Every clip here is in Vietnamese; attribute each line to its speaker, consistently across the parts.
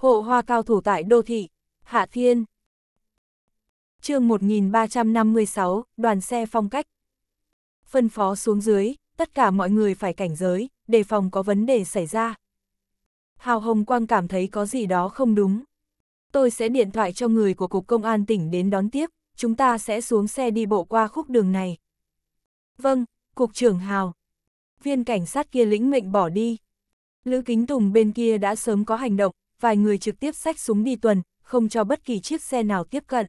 Speaker 1: Hộ hoa cao thủ tại đô thị, Hạ Thiên. chương 1356, đoàn xe phong cách. Phân phó xuống dưới, tất cả mọi người phải cảnh giới, đề phòng có vấn đề xảy ra. Hào Hồng Quang cảm thấy có gì đó không đúng. Tôi sẽ điện thoại cho người của Cục Công an tỉnh đến đón tiếp, chúng ta sẽ xuống xe đi bộ qua khúc đường này. Vâng, Cục trưởng Hào. Viên cảnh sát kia lĩnh mệnh bỏ đi. Lữ Kính Tùng bên kia đã sớm có hành động, vài người trực tiếp xách súng đi tuần, không cho bất kỳ chiếc xe nào tiếp cận.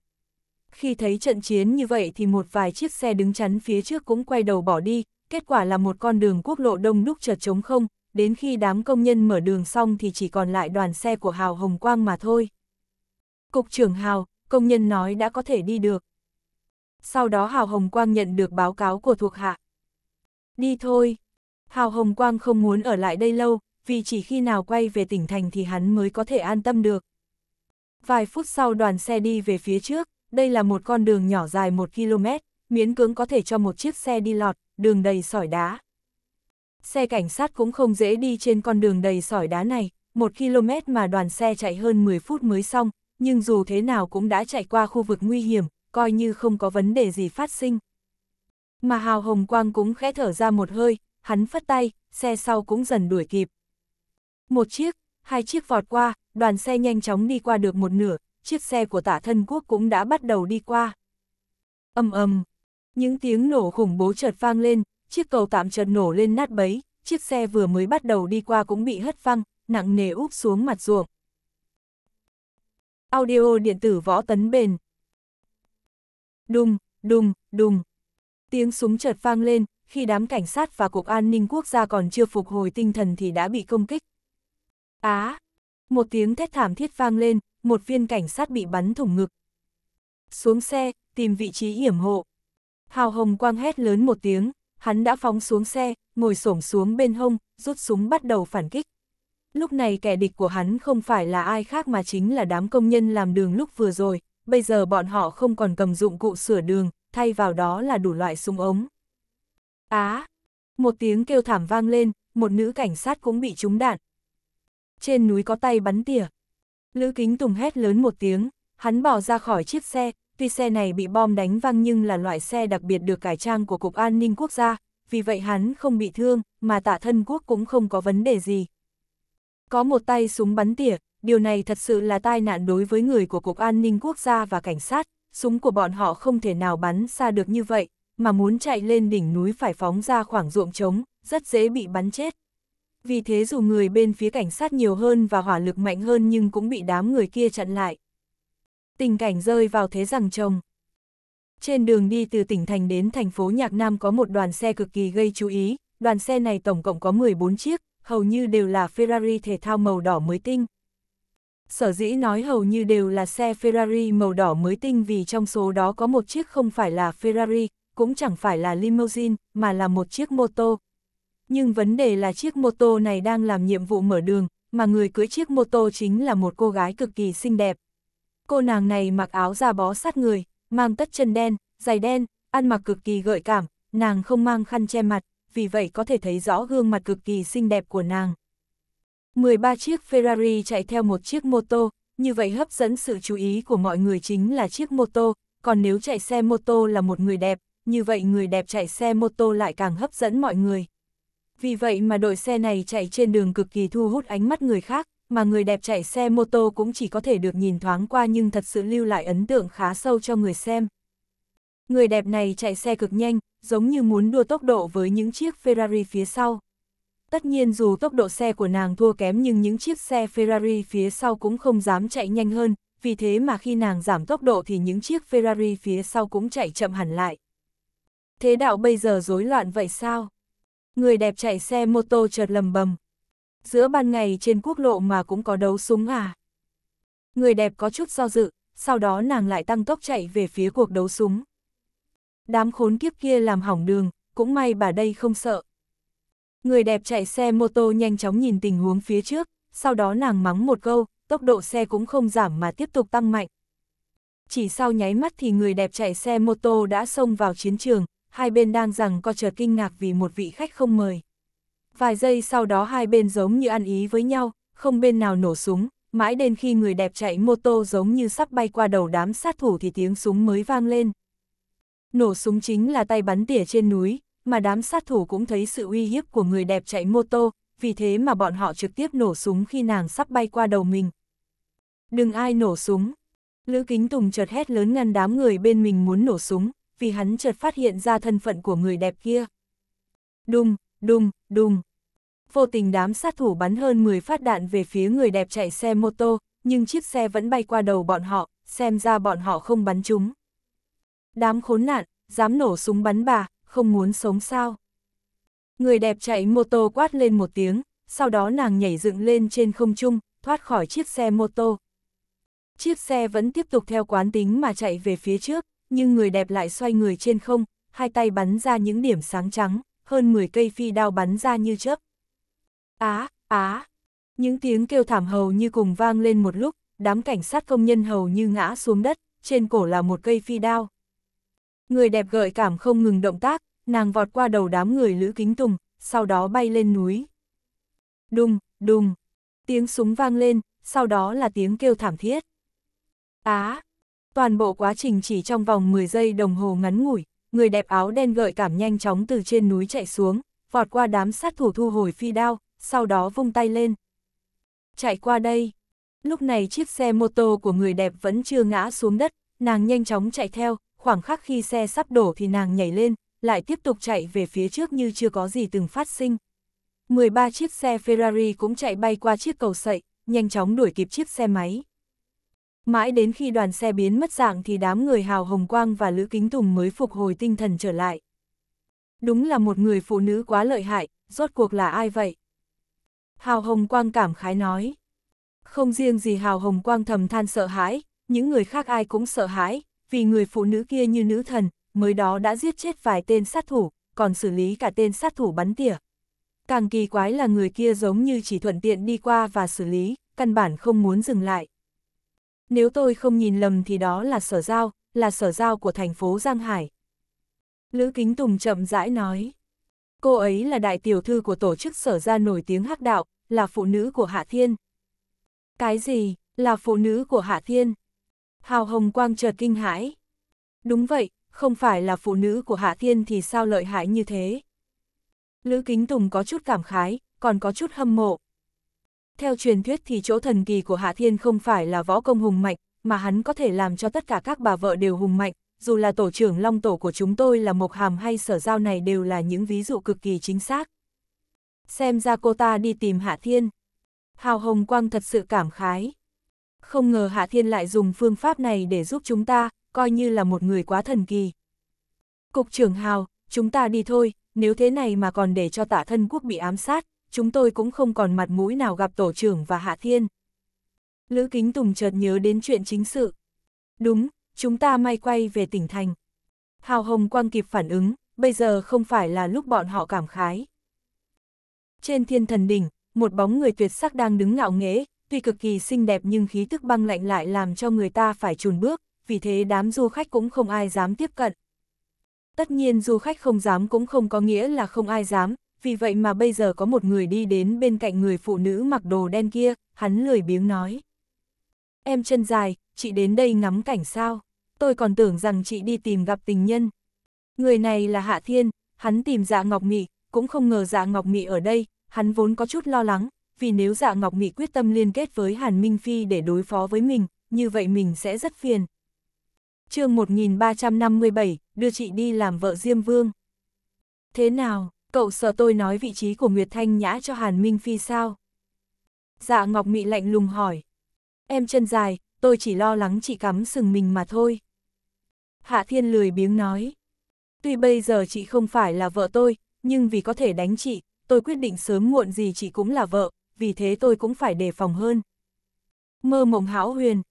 Speaker 1: Khi thấy trận chiến như vậy thì một vài chiếc xe đứng chắn phía trước cũng quay đầu bỏ đi, kết quả là một con đường quốc lộ đông đúc chợt trống không, đến khi đám công nhân mở đường xong thì chỉ còn lại đoàn xe của Hào Hồng Quang mà thôi. Cục trưởng Hào, công nhân nói đã có thể đi được. Sau đó Hào Hồng Quang nhận được báo cáo của thuộc hạ. Đi thôi. Hào Hồng Quang không muốn ở lại đây lâu, vì chỉ khi nào quay về tỉnh thành thì hắn mới có thể an tâm được. Vài phút sau đoàn xe đi về phía trước, đây là một con đường nhỏ dài 1 km, miễn cưỡng có thể cho một chiếc xe đi lọt, đường đầy sỏi đá. Xe cảnh sát cũng không dễ đi trên con đường đầy sỏi đá này, 1 km mà đoàn xe chạy hơn 10 phút mới xong, nhưng dù thế nào cũng đã chạy qua khu vực nguy hiểm, coi như không có vấn đề gì phát sinh. Mà Hào Hồng Quang cũng khẽ thở ra một hơi, hắn phất tay, xe sau cũng dần đuổi kịp. Một chiếc, hai chiếc vọt qua, đoàn xe nhanh chóng đi qua được một nửa, chiếc xe của tả thân quốc cũng đã bắt đầu đi qua. ầm ầm, những tiếng nổ khủng bố chợt vang lên, chiếc cầu tạm chợt nổ lên nát bấy, chiếc xe vừa mới bắt đầu đi qua cũng bị hất văng, nặng nề úp xuống mặt ruộng. Audio điện tử võ tấn bền. Đùng, đùng, đùng. Tiếng súng chợt vang lên, khi đám cảnh sát và Cục An ninh Quốc gia còn chưa phục hồi tinh thần thì đã bị công kích, Á! một tiếng thét thảm thiết vang lên, một viên cảnh sát bị bắn thủng ngực. Xuống xe, tìm vị trí hiểm hộ. Hào Hồng Quang hét lớn một tiếng, hắn đã phóng xuống xe, ngồi xổm xuống bên hông, rút súng bắt đầu phản kích. Lúc này kẻ địch của hắn không phải là ai khác mà chính là đám công nhân làm đường lúc vừa rồi, bây giờ bọn họ không còn cầm dụng cụ sửa đường, thay vào đó là đủ loại súng ống. Á! một tiếng kêu thảm vang lên, một nữ cảnh sát cũng bị trúng đạn, trên núi có tay bắn tỉa. Lữ Kính Tùng hét lớn một tiếng, hắn bỏ ra khỏi chiếc xe, tuy xe này bị bom đánh văng nhưng là loại xe đặc biệt được cải trang của Cục An ninh Quốc gia, vì vậy hắn không bị thương, mà tạ thân quốc cũng không có vấn đề gì. Có một tay súng bắn tỉa, điều này thật sự là tai nạn đối với người của Cục An ninh Quốc gia và cảnh sát, súng của bọn họ không thể nào bắn xa được như vậy, mà muốn chạy lên đỉnh núi phải phóng ra khoảng ruộng trống, rất dễ bị bắn chết. Vì thế dù người bên phía cảnh sát nhiều hơn và hỏa lực mạnh hơn nhưng cũng bị đám người kia chặn lại. Tình cảnh rơi vào thế rằng chồng. Trên đường đi từ tỉnh thành đến thành phố Nhạc Nam có một đoàn xe cực kỳ gây chú ý, đoàn xe này tổng cộng có 14 chiếc, hầu như đều là Ferrari thể thao màu đỏ mới tinh. Sở dĩ nói hầu như đều là xe Ferrari màu đỏ mới tinh vì trong số đó có một chiếc không phải là Ferrari, cũng chẳng phải là limousine, mà là một chiếc mô tô, nhưng vấn đề là chiếc mô tô này đang làm nhiệm vụ mở đường, mà người cưới chiếc mô tô chính là một cô gái cực kỳ xinh đẹp. Cô nàng này mặc áo da bó sát người, mang tất chân đen, giày đen, ăn mặc cực kỳ gợi cảm, nàng không mang khăn che mặt, vì vậy có thể thấy rõ gương mặt cực kỳ xinh đẹp của nàng. 13 chiếc Ferrari chạy theo một chiếc mô tô, như vậy hấp dẫn sự chú ý của mọi người chính là chiếc mô tô, còn nếu chạy xe mô tô là một người đẹp, như vậy người đẹp chạy xe mô tô lại càng hấp dẫn mọi người. Vì vậy mà đội xe này chạy trên đường cực kỳ thu hút ánh mắt người khác, mà người đẹp chạy xe mô tô cũng chỉ có thể được nhìn thoáng qua nhưng thật sự lưu lại ấn tượng khá sâu cho người xem. Người đẹp này chạy xe cực nhanh, giống như muốn đua tốc độ với những chiếc Ferrari phía sau. Tất nhiên dù tốc độ xe của nàng thua kém nhưng những chiếc xe Ferrari phía sau cũng không dám chạy nhanh hơn, vì thế mà khi nàng giảm tốc độ thì những chiếc Ferrari phía sau cũng chạy chậm hẳn lại. Thế đạo bây giờ rối loạn vậy sao? Người đẹp chạy xe mô tô chợt lầm bầm. Giữa ban ngày trên quốc lộ mà cũng có đấu súng à? Người đẹp có chút do dự, sau đó nàng lại tăng tốc chạy về phía cuộc đấu súng. Đám khốn kiếp kia làm hỏng đường, cũng may bà đây không sợ. Người đẹp chạy xe mô tô nhanh chóng nhìn tình huống phía trước, sau đó nàng mắng một câu, tốc độ xe cũng không giảm mà tiếp tục tăng mạnh. Chỉ sau nháy mắt thì người đẹp chạy xe mô tô đã xông vào chiến trường, hai bên đang rằng co chợt kinh ngạc vì một vị khách không mời. Vài giây sau đó hai bên giống như ăn ý với nhau, không bên nào nổ súng, mãi đến khi người đẹp chạy mô tô giống như sắp bay qua đầu đám sát thủ thì tiếng súng mới vang lên. Nổ súng chính là tay bắn tỉa trên núi, mà đám sát thủ cũng thấy sự uy hiếp của người đẹp chạy mô tô, vì thế mà bọn họ trực tiếp nổ súng khi nàng sắp bay qua đầu mình. Đừng ai nổ súng. Lữ Kính Tùng chợt hét lớn ngăn đám người bên mình muốn nổ súng, vì hắn chợt phát hiện ra thân phận của người đẹp kia. Đùng, đùng, đùng. Vô tình đám sát thủ bắn hơn 10 phát đạn về phía người đẹp chạy xe mô tô, nhưng chiếc xe vẫn bay qua đầu bọn họ, xem ra bọn họ không bắn chúng. Đám khốn nạn, dám nổ súng bắn bà, không muốn sống sao. Người đẹp chạy mô tô quát lên một tiếng, sau đó nàng nhảy dựng lên trên không trung, thoát khỏi chiếc xe mô tô. Chiếc xe vẫn tiếp tục theo quán tính mà chạy về phía trước, nhưng người đẹp lại xoay người trên không, hai tay bắn ra những điểm sáng trắng, hơn 10 cây phi đao bắn ra như chớp. Á, á, những tiếng kêu thảm hầu như cùng vang lên một lúc, đám cảnh sát công nhân hầu như ngã xuống đất, trên cổ là một cây phi đao. Người đẹp gợi cảm không ngừng động tác, nàng vọt qua đầu đám người Lữ Kính Tùng, sau đó bay lên núi. Đùng, đùng, tiếng súng vang lên, sau đó là tiếng kêu thảm thiết. Á, Toàn bộ quá trình chỉ trong vòng 10 giây đồng hồ ngắn ngủi, người đẹp áo đen gợi cảm nhanh chóng từ trên núi chạy xuống, vọt qua đám sát thủ thu hồi phi đao, sau đó vung tay lên. Chạy qua đây. Lúc này chiếc xe mô tô của người đẹp vẫn chưa ngã xuống đất, nàng nhanh chóng chạy theo, khoảng khắc khi xe sắp đổ thì nàng nhảy lên, lại tiếp tục chạy về phía trước như chưa có gì từng phát sinh. 13 chiếc xe Ferrari cũng chạy bay qua chiếc cầu sậy, nhanh chóng đuổi kịp chiếc xe máy. Mãi đến khi đoàn xe biến mất dạng thì đám người Hào Hồng Quang và Lữ Kính Tùng mới phục hồi tinh thần trở lại. Đúng là một người phụ nữ quá lợi hại, rốt cuộc là ai vậy? Hào Hồng Quang cảm khái nói. Không riêng gì Hào Hồng Quang thầm than sợ hãi, những người khác ai cũng sợ hãi, vì người phụ nữ kia như nữ thần, mới đó đã giết chết vài tên sát thủ, còn xử lý cả tên sát thủ bắn tỉa. Càng kỳ quái là người kia giống như chỉ thuận tiện đi qua và xử lý, căn bản không muốn dừng lại nếu tôi không nhìn lầm thì đó là sở giao, là sở giao của thành phố Giang Hải. Lữ Kính Tùng chậm rãi nói. Cô ấy là đại tiểu thư của tổ chức sở gia nổi tiếng hắc đạo, là phụ nữ của Hạ Thiên. Cái gì, là phụ nữ của Hạ Thiên? Hào Hồng Quang chợt kinh hãi. Đúng vậy, không phải là phụ nữ của Hạ Thiên thì sao lợi hại như thế? Lữ Kính Tùng có chút cảm khái, còn có chút hâm mộ. Theo truyền thuyết thì chỗ thần kỳ của Hạ Thiên không phải là võ công hùng mạnh, mà hắn có thể làm cho tất cả các bà vợ đều hùng mạnh, dù là tổ trưởng long tổ của chúng tôi là Mộc Hàm hay sở giao này đều là những ví dụ cực kỳ chính xác. Xem ra cô ta đi tìm Hạ Thiên. Hào Hồng Quang thật sự cảm khái. Không ngờ Hạ Thiên lại dùng phương pháp này để giúp chúng ta, coi như là một người quá thần kỳ. Cục trưởng Hào, chúng ta đi thôi, nếu thế này mà còn để cho tả thân quốc bị ám sát, chúng tôi cũng không còn mặt mũi nào gặp tổ trưởng và Hạ Thiên. Lữ Kính Tùng chợt nhớ đến chuyện chính sự. Đúng, chúng ta may quay về tỉnh thành. Hào Hồng Quang kịp phản ứng, bây giờ không phải là lúc bọn họ cảm khái. Trên thiên thần đỉnh, một bóng người tuyệt sắc đang đứng ngạo nghễ, tuy cực kỳ xinh đẹp nhưng khí tức băng lạnh lại làm cho người ta phải chùn bước, vì thế đám du khách cũng không ai dám tiếp cận. Tất nhiên du khách không dám cũng không có nghĩa là không ai dám, vì vậy mà bây giờ có một người đi đến bên cạnh người phụ nữ mặc đồ đen kia, hắn lười biếng nói. Em chân dài, chị đến đây ngắm cảnh sao? Tôi còn tưởng rằng chị đi tìm gặp tình nhân. Người này là Hạ Thiên, hắn tìm dạ Ngọc Mị, cũng không ngờ dạ Ngọc Mị ở đây, hắn vốn có chút lo lắng, vì nếu dạ Ngọc Mị quyết tâm liên kết với Hàn Minh Phi để đối phó với mình, như vậy mình sẽ rất phiền. chương 1357, đưa chị đi làm vợ Diêm Vương. Thế nào? Cậu sợ tôi nói vị trí của Nguyệt Thanh Nhã cho Hàn Minh Phi sao? Dạ Ngọc Mị lạnh lùng hỏi. Em chân dài, tôi chỉ lo lắng chị cắm sừng mình mà thôi. Hạ Thiên lười biếng nói. Tuy bây giờ chị không phải là vợ tôi, nhưng vì có thể đánh chị, tôi quyết định sớm muộn gì chị cũng là vợ, vì thế tôi cũng phải đề phòng hơn. Mơ mộng hão huyền.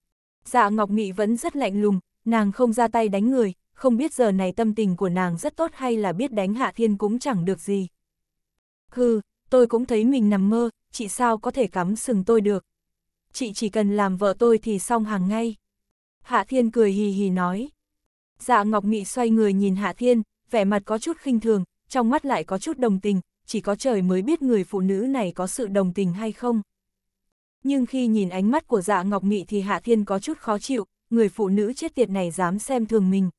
Speaker 1: Dạ Ngọc Mị vẫn rất lạnh lùng, nàng không ra tay đánh người, không biết giờ này tâm tình của nàng rất tốt hay là biết đánh Hạ Thiên cũng chẳng được gì. Hừ, tôi cũng thấy mình nằm mơ, chị sao có thể cắm sừng tôi được. Chị chỉ cần làm vợ tôi thì xong hàng ngay. Hạ Thiên cười hì hì nói. Dạ Ngọc Mị xoay người nhìn Hạ Thiên, vẻ mặt có chút khinh thường, trong mắt lại có chút đồng tình, chỉ có trời mới biết người phụ nữ này có sự đồng tình hay không. Nhưng khi nhìn ánh mắt của dạ Ngọc Mị thì Hạ Thiên có chút khó chịu, người phụ nữ chết tiệt này dám xem thường mình.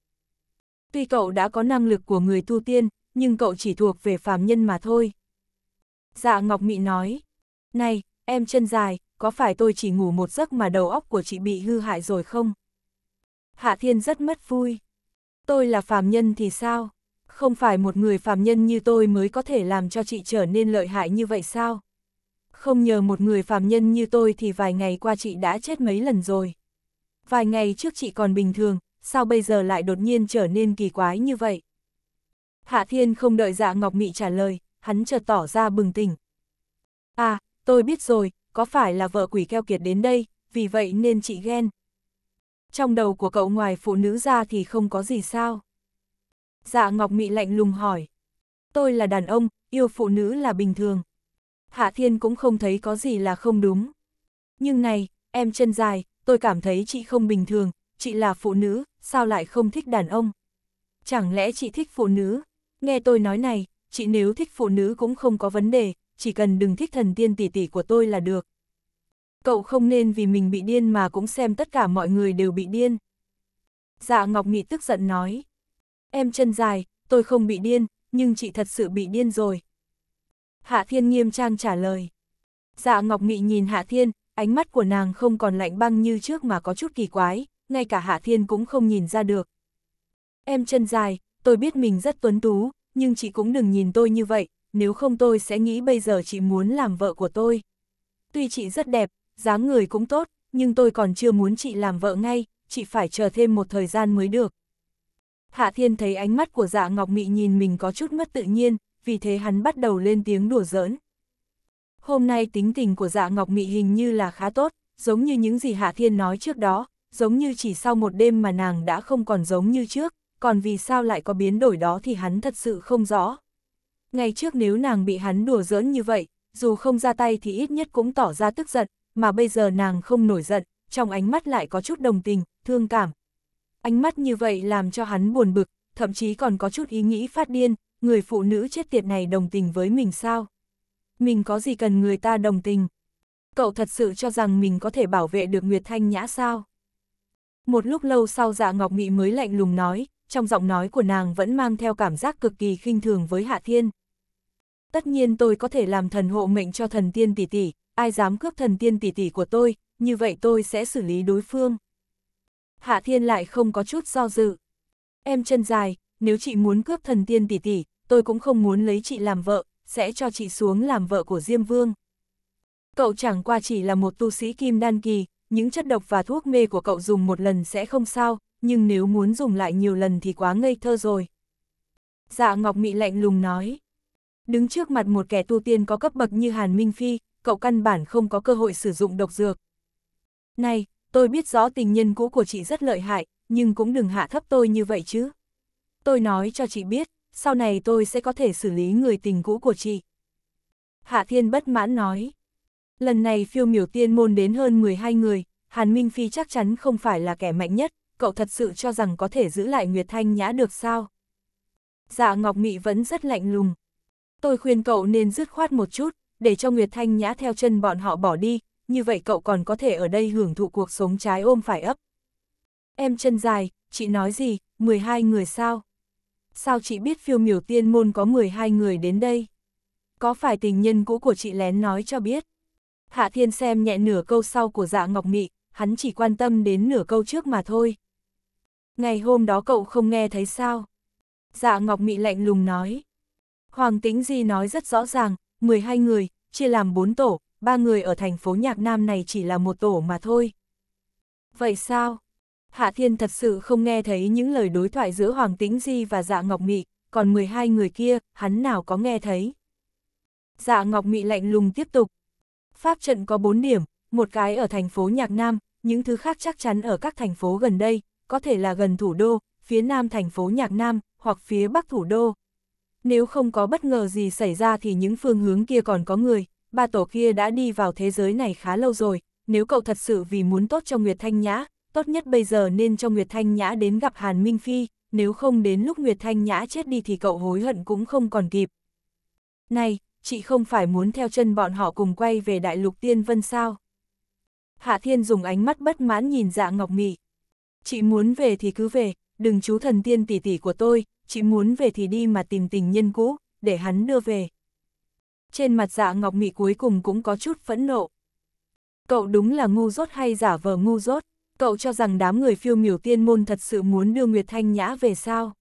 Speaker 1: Tuy cậu đã có năng lực của người tu tiên, nhưng cậu chỉ thuộc về phàm nhân mà thôi. Dạ Ngọc Mị nói, này, em chân dài, có phải tôi chỉ ngủ một giấc mà đầu óc của chị bị hư hại rồi không? Hạ Thiên rất mất vui. Tôi là phàm nhân thì sao? Không phải một người phàm nhân như tôi mới có thể làm cho chị trở nên lợi hại như vậy sao? Không nhờ một người phàm nhân như tôi thì vài ngày qua chị đã chết mấy lần rồi. Vài ngày trước chị còn bình thường, sao bây giờ lại đột nhiên trở nên kỳ quái như vậy? Hạ Thiên không đợi dạ Ngọc Mị trả lời, hắn chợt tỏ ra bừng tỉnh. À, tôi biết rồi, có phải là vợ quỷ keo kiệt đến đây, vì vậy nên chị ghen. Trong đầu của cậu ngoài phụ nữ ra thì không có gì sao? Dạ Ngọc Mị lạnh lùng hỏi. Tôi là đàn ông, yêu phụ nữ là bình thường. Hạ Thiên cũng không thấy có gì là không đúng. Nhưng này, em chân dài, tôi cảm thấy chị không bình thường, chị là phụ nữ, sao lại không thích đàn ông? Chẳng lẽ chị thích phụ nữ? Nghe tôi nói này, chị nếu thích phụ nữ cũng không có vấn đề, chỉ cần đừng thích thần tiên tỷ tỷ của tôi là được. Cậu không nên vì mình bị điên mà cũng xem tất cả mọi người đều bị điên. Dạ Ngọc Nghị tức giận nói. Em chân dài, tôi không bị điên, nhưng chị thật sự bị điên rồi. Hạ Thiên nghiêm trang trả lời. Dạ Ngọc Nghị nhìn Hạ Thiên, ánh mắt của nàng không còn lạnh băng như trước mà có chút kỳ quái, ngay cả Hạ Thiên cũng không nhìn ra được. Em chân dài, tôi biết mình rất tuấn tú, nhưng chị cũng đừng nhìn tôi như vậy, nếu không tôi sẽ nghĩ bây giờ chị muốn làm vợ của tôi. Tuy chị rất đẹp, dáng người cũng tốt, nhưng tôi còn chưa muốn chị làm vợ ngay, chị phải chờ thêm một thời gian mới được. Hạ Thiên thấy ánh mắt của dạ Ngọc Mị nhìn mình có chút mất tự nhiên, vì thế hắn bắt đầu lên tiếng đùa giỡn. Hôm nay tính tình của dạ Ngọc Mị hình như là khá tốt, giống như những gì Hạ Thiên nói trước đó, giống như chỉ sau một đêm mà nàng đã không còn giống như trước, còn vì sao lại có biến đổi đó thì hắn thật sự không rõ. Ngày trước nếu nàng bị hắn đùa giỡn như vậy, dù không ra tay thì ít nhất cũng tỏ ra tức giận, mà bây giờ nàng không nổi giận, trong ánh mắt lại có chút đồng tình, thương cảm. Ánh mắt như vậy làm cho hắn buồn bực, thậm chí còn có chút ý nghĩ phát điên, người phụ nữ chết tiệt này đồng tình với mình sao? Mình có gì cần người ta đồng tình? Cậu thật sự cho rằng mình có thể bảo vệ được Nguyệt Thanh Nhã sao? Một lúc lâu sau dạ Ngọc Nghị mới lạnh lùng nói, trong giọng nói của nàng vẫn mang theo cảm giác cực kỳ khinh thường với Hạ Thiên. Tất nhiên tôi có thể làm thần hộ mệnh cho thần tiên tỷ tỷ, ai dám cướp thần tiên tỷ tỷ của tôi, như vậy tôi sẽ xử lý đối phương. Hạ Thiên lại không có chút do dự. Em chân dài, nếu chị muốn cướp thần tiên tỷ tỷ, tôi cũng không muốn lấy chị làm vợ, sẽ cho chị xuống làm vợ của Diêm Vương. Cậu chẳng qua chỉ là một tu sĩ kim đan kỳ, những chất độc và thuốc mê của cậu dùng một lần sẽ không sao, nhưng nếu muốn dùng lại nhiều lần thì quá ngây thơ rồi. Dạ Ngọc Mị lạnh lùng nói. Đứng trước mặt một kẻ tu tiên có cấp bậc như Hàn Minh Phi, cậu căn bản không có cơ hội sử dụng độc dược. Này, tôi biết rõ tình nhân cũ của chị rất lợi hại, nhưng cũng đừng hạ thấp tôi như vậy chứ. Tôi nói cho chị biết, sau này tôi sẽ có thể xử lý người tình cũ của chị. Hạ Thiên bất mãn nói. Lần này phiêu miểu tiên môn đến hơn 12 người, Hàn Minh Phi chắc chắn không phải là kẻ mạnh nhất, cậu thật sự cho rằng có thể giữ lại Nguyệt Thanh Nhã được sao? Dạ Ngọc Mị vẫn rất lạnh lùng. Tôi khuyên cậu nên dứt khoát một chút, để cho Nguyệt Thanh Nhã theo chân bọn họ bỏ đi, như vậy cậu còn có thể ở đây hưởng thụ cuộc sống trái ôm phải ấp. Em chân dài, chị nói gì, 12 người sao? Sao chị biết phiêu miểu tiên môn có 12 người đến đây? Có phải tình nhân cũ của chị lén nói cho biết? Hạ Thiên xem nhẹ nửa câu sau của dạ Ngọc Mị, hắn chỉ quan tâm đến nửa câu trước mà thôi. Ngày hôm đó cậu không nghe thấy sao? Dạ Ngọc Mị lạnh lùng nói. Hoàng Tĩnh Di nói rất rõ ràng, 12 người, chia làm 4 tổ, ba người ở thành phố Nhạc Nam này chỉ là một tổ mà thôi. Vậy sao? Hạ Thiên thật sự không nghe thấy những lời đối thoại giữa Hoàng Tĩnh Di và Dạ Ngọc Mị, còn 12 người kia, hắn nào có nghe thấy. Dạ Ngọc Mị lạnh lùng tiếp tục, Pháp trận có 4 điểm, một cái ở thành phố Nhạc Nam, những thứ khác chắc chắn ở các thành phố gần đây, có thể là gần thủ đô, phía nam thành phố Nhạc Nam, hoặc phía bắc thủ đô. Nếu không có bất ngờ gì xảy ra thì những phương hướng kia còn có người, ba tổ kia đã đi vào thế giới này khá lâu rồi, nếu cậu thật sự vì muốn tốt cho Nguyệt Thanh Nhã, tốt nhất bây giờ nên cho Nguyệt Thanh Nhã đến gặp Hàn Minh Phi, nếu không đến lúc Nguyệt Thanh Nhã chết đi thì cậu hối hận cũng không còn kịp. Này, chị không phải muốn theo chân bọn họ cùng quay về đại lục tiên vân sao? Hạ Thiên dùng ánh mắt bất mãn nhìn dạ Ngọc Mị. Chị muốn về thì cứ về, đừng chú thần tiên tỷ tỷ của tôi, chị muốn về thì đi mà tìm tình nhân cũ, để hắn đưa về. Trên mặt dạ Ngọc Mị cuối cùng cũng có chút phẫn nộ. Cậu đúng là ngu dốt hay giả vờ ngu dốt, cậu cho rằng đám người phiêu miểu tiên môn thật sự muốn đưa Nguyệt Thanh Nhã về sao?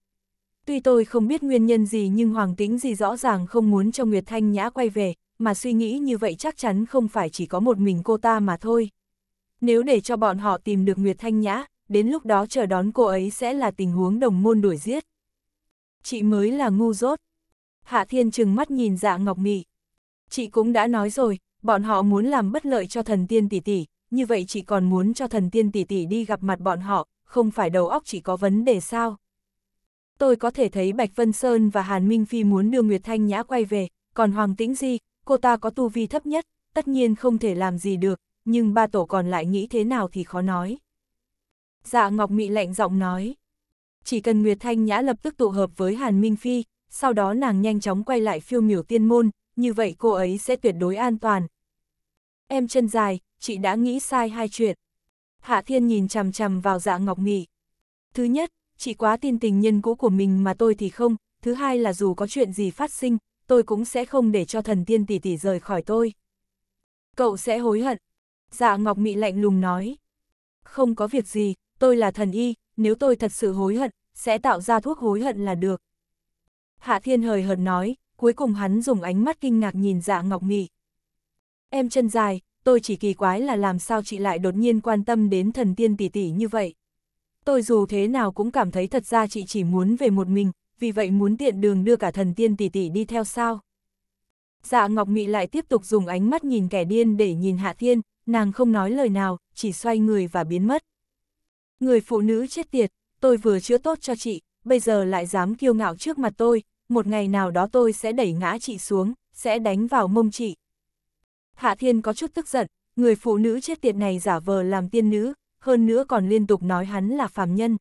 Speaker 1: Tuy tôi không biết nguyên nhân gì nhưng Hoàng Tĩnh gì rõ ràng không muốn cho Nguyệt Thanh Nhã quay về, mà suy nghĩ như vậy chắc chắn không phải chỉ có một mình cô ta mà thôi. Nếu để cho bọn họ tìm được Nguyệt Thanh Nhã, đến lúc đó chờ đón cô ấy sẽ là tình huống đồng môn đuổi giết. Chị mới là ngu dốt. Hạ Thiên trừng mắt nhìn dạ Ngọc Mị. Chị cũng đã nói rồi, bọn họ muốn làm bất lợi cho thần tiên tỷ tỷ, như vậy chị còn muốn cho thần tiên tỷ tỷ đi gặp mặt bọn họ, không phải đầu óc chỉ có vấn đề sao? tôi có thể thấy Bạch Vân Sơn và Hàn Minh Phi muốn đưa Nguyệt Thanh Nhã quay về, còn Hoàng Tĩnh Di, cô ta có tu vi thấp nhất, tất nhiên không thể làm gì được, nhưng ba tổ còn lại nghĩ thế nào thì khó nói. Dạ Ngọc Mị lạnh giọng nói, chỉ cần Nguyệt Thanh Nhã lập tức tụ hợp với Hàn Minh Phi, sau đó nàng nhanh chóng quay lại phiêu miểu tiên môn, như vậy cô ấy sẽ tuyệt đối an toàn. Em chân dài, chị đã nghĩ sai hai chuyện. Hạ Thiên nhìn chằm chằm vào dạ Ngọc Mị. Thứ nhất, chỉ quá tin tình nhân cũ của mình mà tôi thì không, thứ hai là dù có chuyện gì phát sinh, tôi cũng sẽ không để cho thần tiên tỷ tỷ rời khỏi tôi. Cậu sẽ hối hận. Dạ Ngọc Mị lạnh lùng nói. Không có việc gì, tôi là thần y, nếu tôi thật sự hối hận, sẽ tạo ra thuốc hối hận là được. Hạ Thiên hời hợt nói, cuối cùng hắn dùng ánh mắt kinh ngạc nhìn dạ Ngọc Mị. Em chân dài, tôi chỉ kỳ quái là làm sao chị lại đột nhiên quan tâm đến thần tiên tỷ tỷ như vậy tôi dù thế nào cũng cảm thấy thật ra chị chỉ muốn về một mình, vì vậy muốn tiện đường đưa cả thần tiên tỷ tỷ đi theo sao. Dạ Ngọc Mị lại tiếp tục dùng ánh mắt nhìn kẻ điên để nhìn Hạ Thiên, nàng không nói lời nào, chỉ xoay người và biến mất. Người phụ nữ chết tiệt, tôi vừa chữa tốt cho chị, bây giờ lại dám kiêu ngạo trước mặt tôi, một ngày nào đó tôi sẽ đẩy ngã chị xuống, sẽ đánh vào mông chị. Hạ Thiên có chút tức giận, người phụ nữ chết tiệt này giả vờ làm tiên nữ, hơn nữa còn liên tục nói hắn là phàm nhân.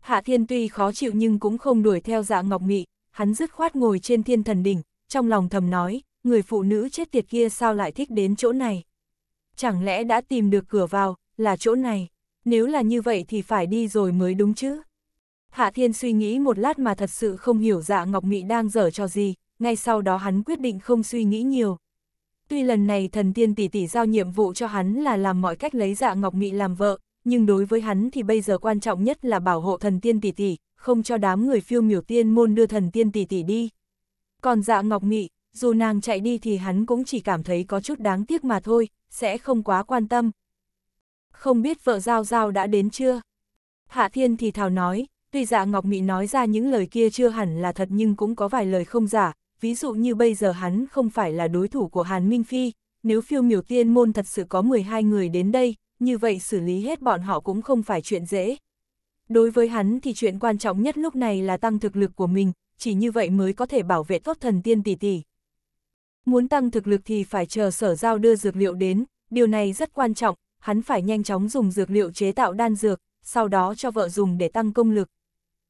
Speaker 1: Hạ Thiên tuy khó chịu nhưng cũng không đuổi theo dạ ngọc mị, hắn dứt khoát ngồi trên thiên thần đỉnh, trong lòng thầm nói, người phụ nữ chết tiệt kia sao lại thích đến chỗ này. Chẳng lẽ đã tìm được cửa vào, là chỗ này, nếu là như vậy thì phải đi rồi mới đúng chứ. Hạ Thiên suy nghĩ một lát mà thật sự không hiểu dạ Ngọc Mị đang dở cho gì, ngay sau đó hắn quyết định không suy nghĩ nhiều, Tuy lần này thần tiên tỷ tỷ giao nhiệm vụ cho hắn là làm mọi cách lấy dạ Ngọc Mị làm vợ, nhưng đối với hắn thì bây giờ quan trọng nhất là bảo hộ thần tiên tỷ tỷ, không cho đám người phiêu miểu tiên môn đưa thần tiên tỷ tỷ đi. Còn dạ Ngọc Mị, dù nàng chạy đi thì hắn cũng chỉ cảm thấy có chút đáng tiếc mà thôi, sẽ không quá quan tâm. Không biết vợ Giao Giao đã đến chưa? Hạ Thiên thì thảo nói, tuy dạ Ngọc Mị nói ra những lời kia chưa hẳn là thật nhưng cũng có vài lời không giả, ví dụ như bây giờ hắn không phải là đối thủ của Hàn Minh Phi, nếu phiêu miểu tiên môn thật sự có 12 người đến đây, như vậy xử lý hết bọn họ cũng không phải chuyện dễ. Đối với hắn thì chuyện quan trọng nhất lúc này là tăng thực lực của mình, chỉ như vậy mới có thể bảo vệ tốt thần tiên tỷ tỷ. Muốn tăng thực lực thì phải chờ sở giao đưa dược liệu đến, điều này rất quan trọng, hắn phải nhanh chóng dùng dược liệu chế tạo đan dược, sau đó cho vợ dùng để tăng công lực.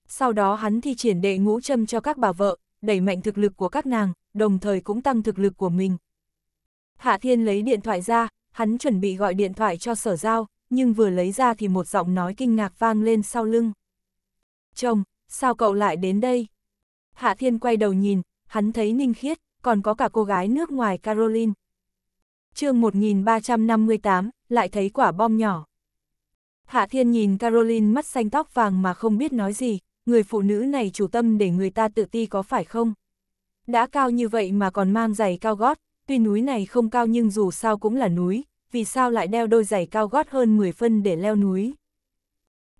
Speaker 1: Sau đó hắn thi triển đệ ngũ châm cho các bà vợ, đẩy mạnh thực lực của các nàng, đồng thời cũng tăng thực lực của mình. Hạ Thiên lấy điện thoại ra, hắn chuẩn bị gọi điện thoại cho sở giao, nhưng vừa lấy ra thì một giọng nói kinh ngạc vang lên sau lưng. Chồng, sao cậu lại đến đây? Hạ Thiên quay đầu nhìn, hắn thấy Ninh Khiết, còn có cả cô gái nước ngoài Caroline. chương 1358, lại thấy quả bom nhỏ. Hạ Thiên nhìn Caroline mắt xanh tóc vàng mà không biết nói gì, người phụ nữ này chủ tâm để người ta tự ti có phải không? Đã cao như vậy mà còn mang giày cao gót, tuy núi này không cao nhưng dù sao cũng là núi, vì sao lại đeo đôi giày cao gót hơn 10 phân để leo núi?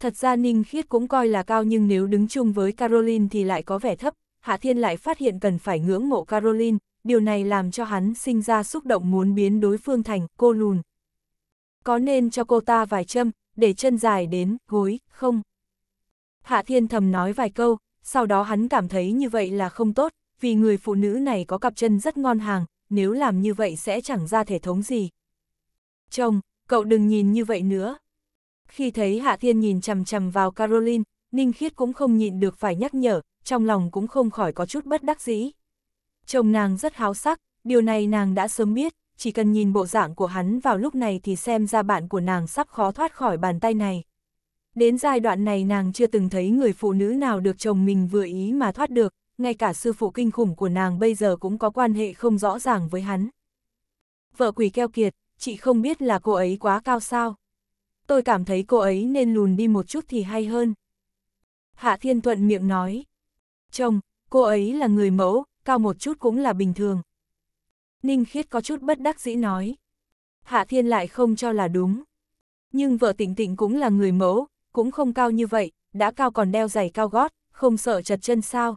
Speaker 1: Thật ra Ninh Khiết cũng coi là cao nhưng nếu đứng chung với Caroline thì lại có vẻ thấp, Hạ Thiên lại phát hiện cần phải ngưỡng mộ Caroline, điều này làm cho hắn sinh ra xúc động muốn biến đối phương thành cô lùn. Có nên cho cô ta vài châm, để chân dài đến, gối, không? Hạ Thiên thầm nói vài câu, sau đó hắn cảm thấy như vậy là không tốt, vì người phụ nữ này có cặp chân rất ngon hàng, nếu làm như vậy sẽ chẳng ra thể thống gì. Chồng, cậu đừng nhìn như vậy nữa. Khi thấy Hạ Thiên nhìn chằm chằm vào Caroline, Ninh Khiết cũng không nhịn được phải nhắc nhở, trong lòng cũng không khỏi có chút bất đắc dĩ. Chồng nàng rất háo sắc, điều này nàng đã sớm biết, chỉ cần nhìn bộ dạng của hắn vào lúc này thì xem ra bạn của nàng sắp khó thoát khỏi bàn tay này. Đến giai đoạn này nàng chưa từng thấy người phụ nữ nào được chồng mình vừa ý mà thoát được, ngay cả sư phụ kinh khủng của nàng bây giờ cũng có quan hệ không rõ ràng với hắn. Vợ quỷ keo kiệt, chị không biết là cô ấy quá cao sao. Tôi cảm thấy cô ấy nên lùn đi một chút thì hay hơn. Hạ Thiên Thuận miệng nói. Chồng, cô ấy là người mẫu, cao một chút cũng là bình thường. Ninh Khiết có chút bất đắc dĩ nói. Hạ Thiên lại không cho là đúng. Nhưng vợ Tịnh Tịnh cũng là người mẫu, cũng không cao như vậy, đã cao còn đeo giày cao gót, không sợ chật chân sao.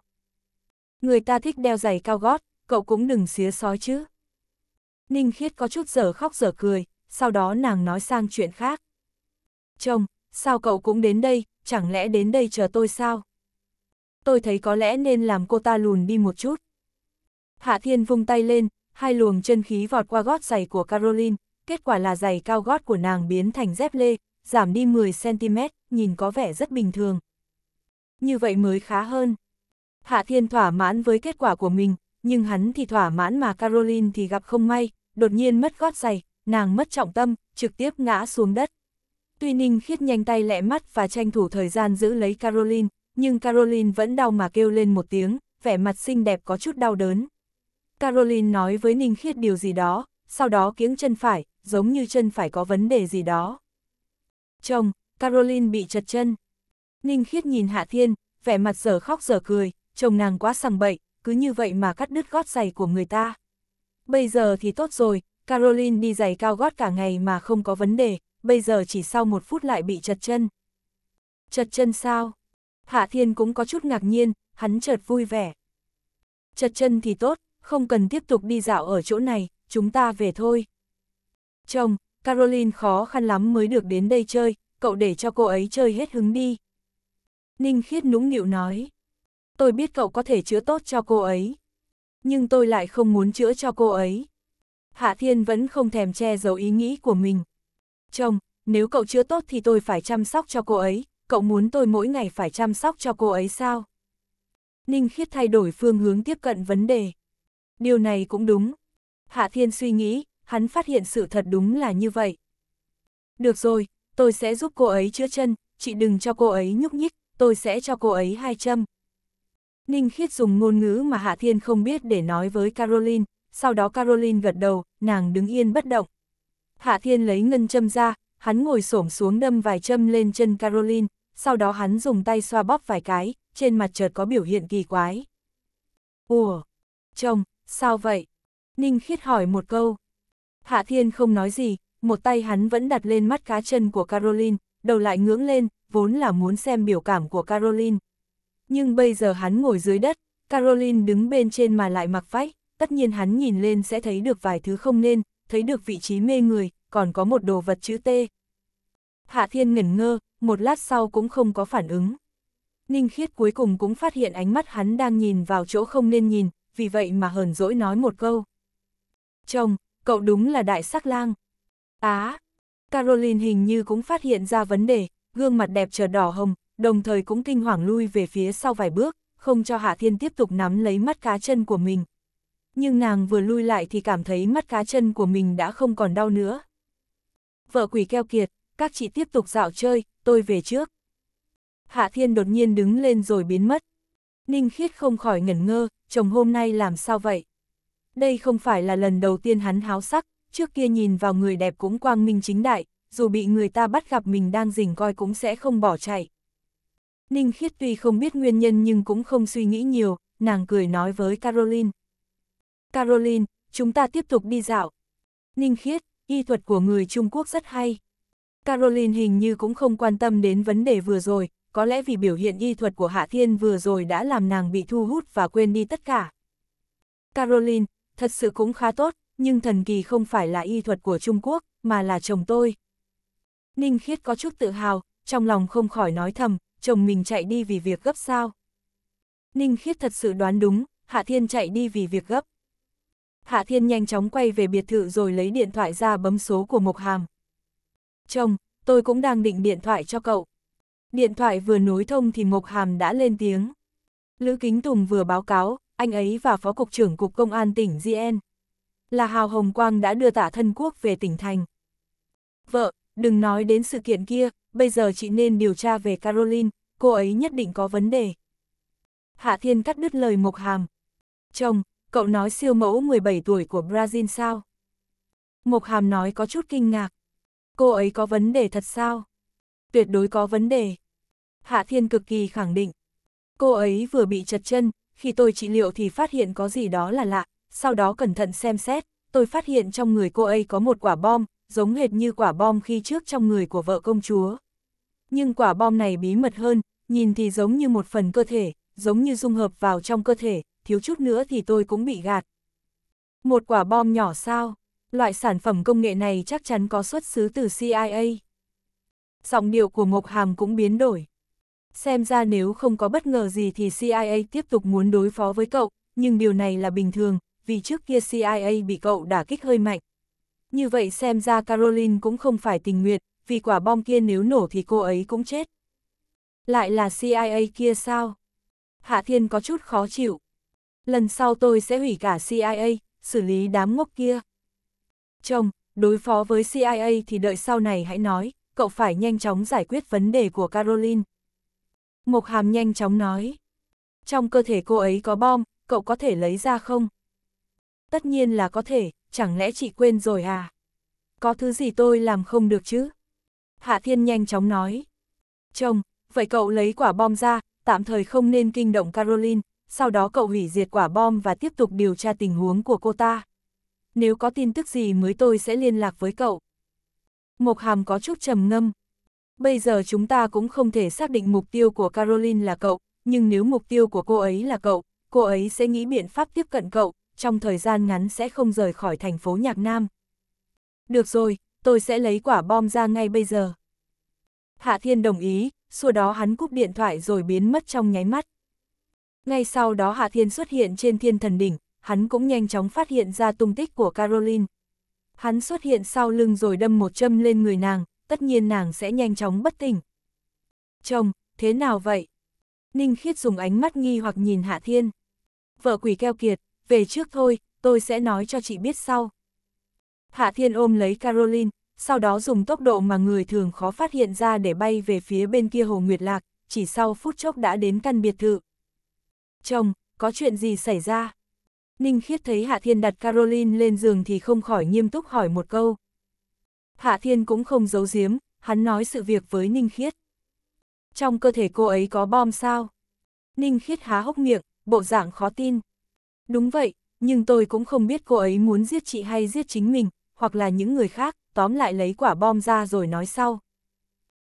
Speaker 1: Người ta thích đeo giày cao gót, cậu cũng đừng xía sói chứ. Ninh Khiết có chút giở khóc giở cười, sau đó nàng nói sang chuyện khác. Chồng, sao cậu cũng đến đây, chẳng lẽ đến đây chờ tôi sao? Tôi thấy có lẽ nên làm cô ta lùn đi một chút. Hạ Thiên vung tay lên, hai luồng chân khí vọt qua gót giày của Caroline, kết quả là giày cao gót của nàng biến thành dép lê, giảm đi 10cm, nhìn có vẻ rất bình thường. Như vậy mới khá hơn. Hạ Thiên thỏa mãn với kết quả của mình, nhưng hắn thì thỏa mãn mà Caroline thì gặp không may, đột nhiên mất gót giày, nàng mất trọng tâm, trực tiếp ngã xuống đất. Tuy Ninh khiết nhanh tay lẹ mắt và tranh thủ thời gian giữ lấy Caroline, nhưng Caroline vẫn đau mà kêu lên một tiếng, vẻ mặt xinh đẹp có chút đau đớn. Caroline nói với Ninh khiết điều gì đó, sau đó kiếng chân phải, giống như chân phải có vấn đề gì đó. Chồng, Caroline bị chật chân. Ninh khiết nhìn Hạ Thiên, vẻ mặt giờ khóc giờ cười, chồng nàng quá sằng bậy, cứ như vậy mà cắt đứt gót giày của người ta. Bây giờ thì tốt rồi, Caroline đi giày cao gót cả ngày mà không có vấn đề, bây giờ chỉ sau một phút lại bị chật chân. Chật chân sao? Hạ Thiên cũng có chút ngạc nhiên, hắn chợt vui vẻ. Chật chân thì tốt, không cần tiếp tục đi dạo ở chỗ này, chúng ta về thôi. Chồng, Caroline khó khăn lắm mới được đến đây chơi, cậu để cho cô ấy chơi hết hứng đi. Ninh khiết nũng nịu nói. Tôi biết cậu có thể chữa tốt cho cô ấy. Nhưng tôi lại không muốn chữa cho cô ấy. Hạ Thiên vẫn không thèm che giấu ý nghĩ của mình. Chồng, nếu cậu chữa tốt thì tôi phải chăm sóc cho cô ấy, cậu muốn tôi mỗi ngày phải chăm sóc cho cô ấy sao? Ninh Khiết thay đổi phương hướng tiếp cận vấn đề. Điều này cũng đúng. Hạ Thiên suy nghĩ, hắn phát hiện sự thật đúng là như vậy. Được rồi, tôi sẽ giúp cô ấy chữa chân, chị đừng cho cô ấy nhúc nhích, tôi sẽ cho cô ấy hai châm. Ninh Khiết dùng ngôn ngữ mà Hạ Thiên không biết để nói với Caroline, sau đó Caroline gật đầu, nàng đứng yên bất động. Hạ Thiên lấy ngân châm ra, hắn ngồi xổm xuống đâm vài châm lên chân Caroline, sau đó hắn dùng tay xoa bóp vài cái, trên mặt chợt có biểu hiện kỳ quái. Ủa, chồng, sao vậy? Ninh Khiết hỏi một câu. Hạ Thiên không nói gì, một tay hắn vẫn đặt lên mắt cá chân của Caroline, đầu lại ngưỡng lên, vốn là muốn xem biểu cảm của Caroline. Nhưng bây giờ hắn ngồi dưới đất, Caroline đứng bên trên mà lại mặc vách, tất nhiên hắn nhìn lên sẽ thấy được vài thứ không nên, thấy được vị trí mê người, còn có một đồ vật chữ T. Hạ Thiên ngẩn ngơ, một lát sau cũng không có phản ứng. Ninh Khiết cuối cùng cũng phát hiện ánh mắt hắn đang nhìn vào chỗ không nên nhìn, vì vậy mà hờn dỗi nói một câu. Chồng, cậu đúng là đại sắc lang. Á! Caroline hình như cũng phát hiện ra vấn đề, gương mặt đẹp trở đỏ hồng, đồng thời cũng kinh hoàng lui về phía sau vài bước, không cho Hạ Thiên tiếp tục nắm lấy mắt cá chân của mình. Nhưng nàng vừa lui lại thì cảm thấy mắt cá chân của mình đã không còn đau nữa. Vợ quỷ keo kiệt, các chị tiếp tục dạo chơi, tôi về trước. Hạ Thiên đột nhiên đứng lên rồi biến mất. Ninh Khiết không khỏi ngẩn ngơ, chồng hôm nay làm sao vậy? Đây không phải là lần đầu tiên hắn háo sắc, trước kia nhìn vào người đẹp cũng quang minh chính đại, dù bị người ta bắt gặp mình đang rình coi cũng sẽ không bỏ chạy. Ninh Khiết tuy không biết nguyên nhân nhưng cũng không suy nghĩ nhiều, nàng cười nói với Caroline. Caroline, chúng ta tiếp tục đi dạo. Ninh Khiết, y thuật của người Trung Quốc rất hay. Caroline hình như cũng không quan tâm đến vấn đề vừa rồi, có lẽ vì biểu hiện y thuật của Hạ Thiên vừa rồi đã làm nàng bị thu hút và quên đi tất cả. Caroline, thật sự cũng khá tốt, nhưng thần kỳ không phải là y thuật của Trung Quốc, mà là chồng tôi. Ninh Khiết có chút tự hào, trong lòng không khỏi nói thầm, chồng mình chạy đi vì việc gấp sao. Ninh Khiết thật sự đoán đúng, Hạ Thiên chạy đi vì việc gấp. Hạ Thiên nhanh chóng quay về biệt thự rồi lấy điện thoại ra bấm số của Mộc Hàm. Chồng, tôi cũng đang định điện thoại cho cậu. Điện thoại vừa nối thông thì Mộc Hàm đã lên tiếng. Lữ Kính Tùng vừa báo cáo, anh ấy và Phó Cục trưởng Cục Công an tỉnh GN là Hào Hồng Quang đã đưa tả thân quốc về tỉnh thành. Vợ, đừng nói đến sự kiện kia, bây giờ chị nên điều tra về Caroline, cô ấy nhất định có vấn đề. Hạ Thiên cắt đứt lời Mộc Hàm. Chồng, cậu nói siêu mẫu 17 tuổi của Brazil sao? Mộc Hàm nói có chút kinh ngạc. Cô ấy có vấn đề thật sao? Tuyệt đối có vấn đề. Hạ Thiên cực kỳ khẳng định. Cô ấy vừa bị chật chân, khi tôi trị liệu thì phát hiện có gì đó là lạ, sau đó cẩn thận xem xét, tôi phát hiện trong người cô ấy có một quả bom, giống hệt như quả bom khi trước trong người của vợ công chúa. Nhưng quả bom này bí mật hơn, nhìn thì giống như một phần cơ thể, giống như dung hợp vào trong cơ thể, thiếu chút nữa thì tôi cũng bị gạt. Một quả bom nhỏ sao? Loại sản phẩm công nghệ này chắc chắn có xuất xứ từ CIA. Giọng điệu của Mộc Hàm cũng biến đổi. Xem ra nếu không có bất ngờ gì thì CIA tiếp tục muốn đối phó với cậu, nhưng điều này là bình thường, vì trước kia CIA bị cậu đả kích hơi mạnh. Như vậy xem ra Caroline cũng không phải tình nguyện, vì quả bom kia nếu nổ thì cô ấy cũng chết. Lại là CIA kia sao? Hạ Thiên có chút khó chịu. Lần sau tôi sẽ hủy cả CIA, xử lý đám ngốc kia. Chồng, đối phó với CIA thì đợi sau này hãy nói, cậu phải nhanh chóng giải quyết vấn đề của Caroline. Mộc Hàm nhanh chóng nói. Trong cơ thể cô ấy có bom, cậu có thể lấy ra không? Tất nhiên là có thể, chẳng lẽ chị quên rồi à? Có thứ gì tôi làm không được chứ? Hạ Thiên nhanh chóng nói. Chồng, vậy cậu lấy quả bom ra, tạm thời không nên kinh động Caroline, sau đó cậu hủy diệt quả bom và tiếp tục điều tra tình huống của cô ta. Nếu có tin tức gì mới tôi sẽ liên lạc với cậu. Mộc Hàm có chút trầm ngâm. Bây giờ chúng ta cũng không thể xác định mục tiêu của Caroline là cậu, nhưng nếu mục tiêu của cô ấy là cậu, cô ấy sẽ nghĩ biện pháp tiếp cận cậu, trong thời gian ngắn sẽ không rời khỏi thành phố Nhạc Nam. Được rồi, tôi sẽ lấy quả bom ra ngay bây giờ. Hạ Thiên đồng ý, sau đó hắn cúp điện thoại rồi biến mất trong nháy mắt. Ngay sau đó Hạ Thiên xuất hiện trên thiên thần đỉnh, hắn cũng nhanh chóng phát hiện ra tung tích của Caroline. Hắn xuất hiện sau lưng rồi đâm một châm lên người nàng, tất nhiên nàng sẽ nhanh chóng bất tỉnh. Chồng, thế nào vậy? Ninh Khiết dùng ánh mắt nghi hoặc nhìn Hạ Thiên. Vợ quỷ keo kiệt, về trước thôi, tôi sẽ nói cho chị biết sau. Hạ Thiên ôm lấy Caroline, sau đó dùng tốc độ mà người thường khó phát hiện ra để bay về phía bên kia Hồ Nguyệt Lạc, chỉ sau phút chốc đã đến căn biệt thự. Chồng, có chuyện gì xảy ra? Ninh Khiết thấy Hạ Thiên đặt Caroline lên giường thì không khỏi nghiêm túc hỏi một câu. Hạ Thiên cũng không giấu giếm, hắn nói sự việc với Ninh Khiết. Trong cơ thể cô ấy có bom sao? Ninh Khiết há hốc miệng, bộ dạng khó tin. Đúng vậy, nhưng tôi cũng không biết cô ấy muốn giết chị hay giết chính mình, hoặc là những người khác, tóm lại lấy quả bom ra rồi nói sau.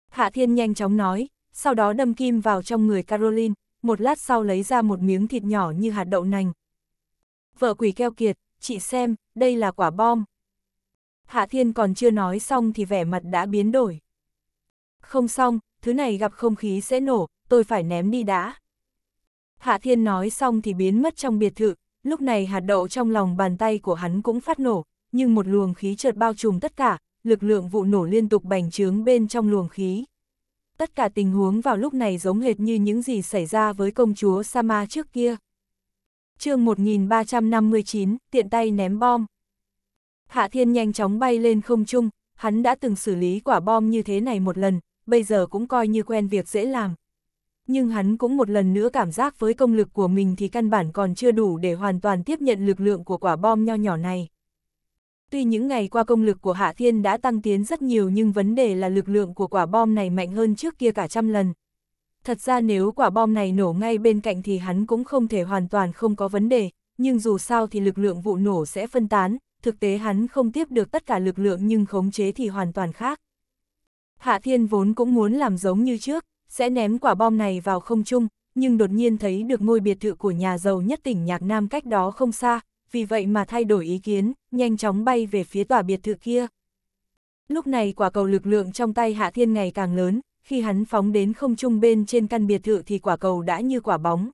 Speaker 1: Hạ Thiên nhanh chóng nói, sau đó đâm kim vào trong người Caroline, một lát sau lấy ra một miếng thịt nhỏ như hạt đậu nành. Vợ quỷ keo kiệt, chị xem, đây là quả bom. Hạ Thiên còn chưa nói xong thì vẻ mặt đã biến đổi. Không xong, thứ này gặp không khí sẽ nổ, tôi phải ném đi đã. Hạ Thiên nói xong thì biến mất trong biệt thự, lúc này hạt đậu trong lòng bàn tay của hắn cũng phát nổ, nhưng một luồng khí chợt bao trùm tất cả, lực lượng vụ nổ liên tục bành trướng bên trong luồng khí. Tất cả tình huống vào lúc này giống hệt như những gì xảy ra với công chúa Sama trước kia. chương 1359, tiện tay ném bom. Hạ Thiên nhanh chóng bay lên không trung, hắn đã từng xử lý quả bom như thế này một lần, bây giờ cũng coi như quen việc dễ làm nhưng hắn cũng một lần nữa cảm giác với công lực của mình thì căn bản còn chưa đủ để hoàn toàn tiếp nhận lực lượng của quả bom nho nhỏ này. Tuy những ngày qua công lực của Hạ Thiên đã tăng tiến rất nhiều nhưng vấn đề là lực lượng của quả bom này mạnh hơn trước kia cả trăm lần. Thật ra nếu quả bom này nổ ngay bên cạnh thì hắn cũng không thể hoàn toàn không có vấn đề, nhưng dù sao thì lực lượng vụ nổ sẽ phân tán, thực tế hắn không tiếp được tất cả lực lượng nhưng khống chế thì hoàn toàn khác. Hạ Thiên vốn cũng muốn làm giống như trước, sẽ ném quả bom này vào không trung, nhưng đột nhiên thấy được ngôi biệt thự của nhà giàu nhất tỉnh Nhạc Nam cách đó không xa, vì vậy mà thay đổi ý kiến, nhanh chóng bay về phía tòa biệt thự kia. Lúc này quả cầu lực lượng trong tay Hạ Thiên ngày càng lớn, khi hắn phóng đến không trung bên trên căn biệt thự thì quả cầu đã như quả bóng.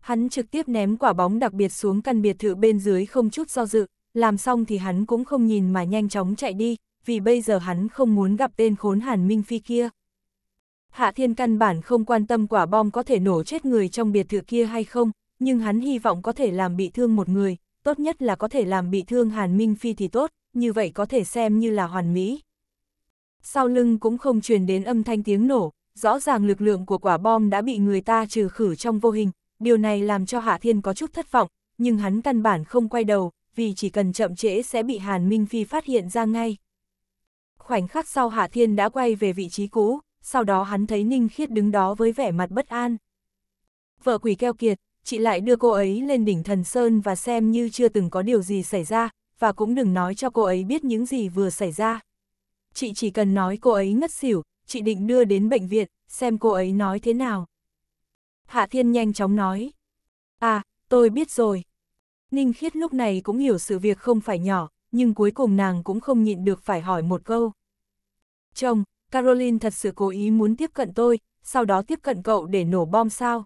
Speaker 1: Hắn trực tiếp ném quả bóng đặc biệt xuống căn biệt thự bên dưới không chút do dự, làm xong thì hắn cũng không nhìn mà nhanh chóng chạy đi, vì bây giờ hắn không muốn gặp tên khốn Hàn Minh Phi kia. Hạ Thiên căn bản không quan tâm quả bom có thể nổ chết người trong biệt thự kia hay không, nhưng hắn hy vọng có thể làm bị thương một người, tốt nhất là có thể làm bị thương Hàn Minh Phi thì tốt, như vậy có thể xem như là hoàn mỹ. Sau lưng cũng không truyền đến âm thanh tiếng nổ, rõ ràng lực lượng của quả bom đã bị người ta trừ khử trong vô hình, điều này làm cho Hạ Thiên có chút thất vọng, nhưng hắn căn bản không quay đầu, vì chỉ cần chậm trễ sẽ bị Hàn Minh Phi phát hiện ra ngay. Khoảnh khắc sau Hạ Thiên đã quay về vị trí cũ, sau đó hắn thấy Ninh Khiết đứng đó với vẻ mặt bất an. Vợ quỷ keo kiệt, chị lại đưa cô ấy lên đỉnh thần sơn và xem như chưa từng có điều gì xảy ra, và cũng đừng nói cho cô ấy biết những gì vừa xảy ra. Chị chỉ cần nói cô ấy ngất xỉu, chị định đưa đến bệnh viện, xem cô ấy nói thế nào. Hạ Thiên nhanh chóng nói. À, tôi biết rồi. Ninh Khiết lúc này cũng hiểu sự việc không phải nhỏ, nhưng cuối cùng nàng cũng không nhịn được phải hỏi một câu. Chồng, Caroline thật sự cố ý muốn tiếp cận tôi, sau đó tiếp cận cậu để nổ bom sao?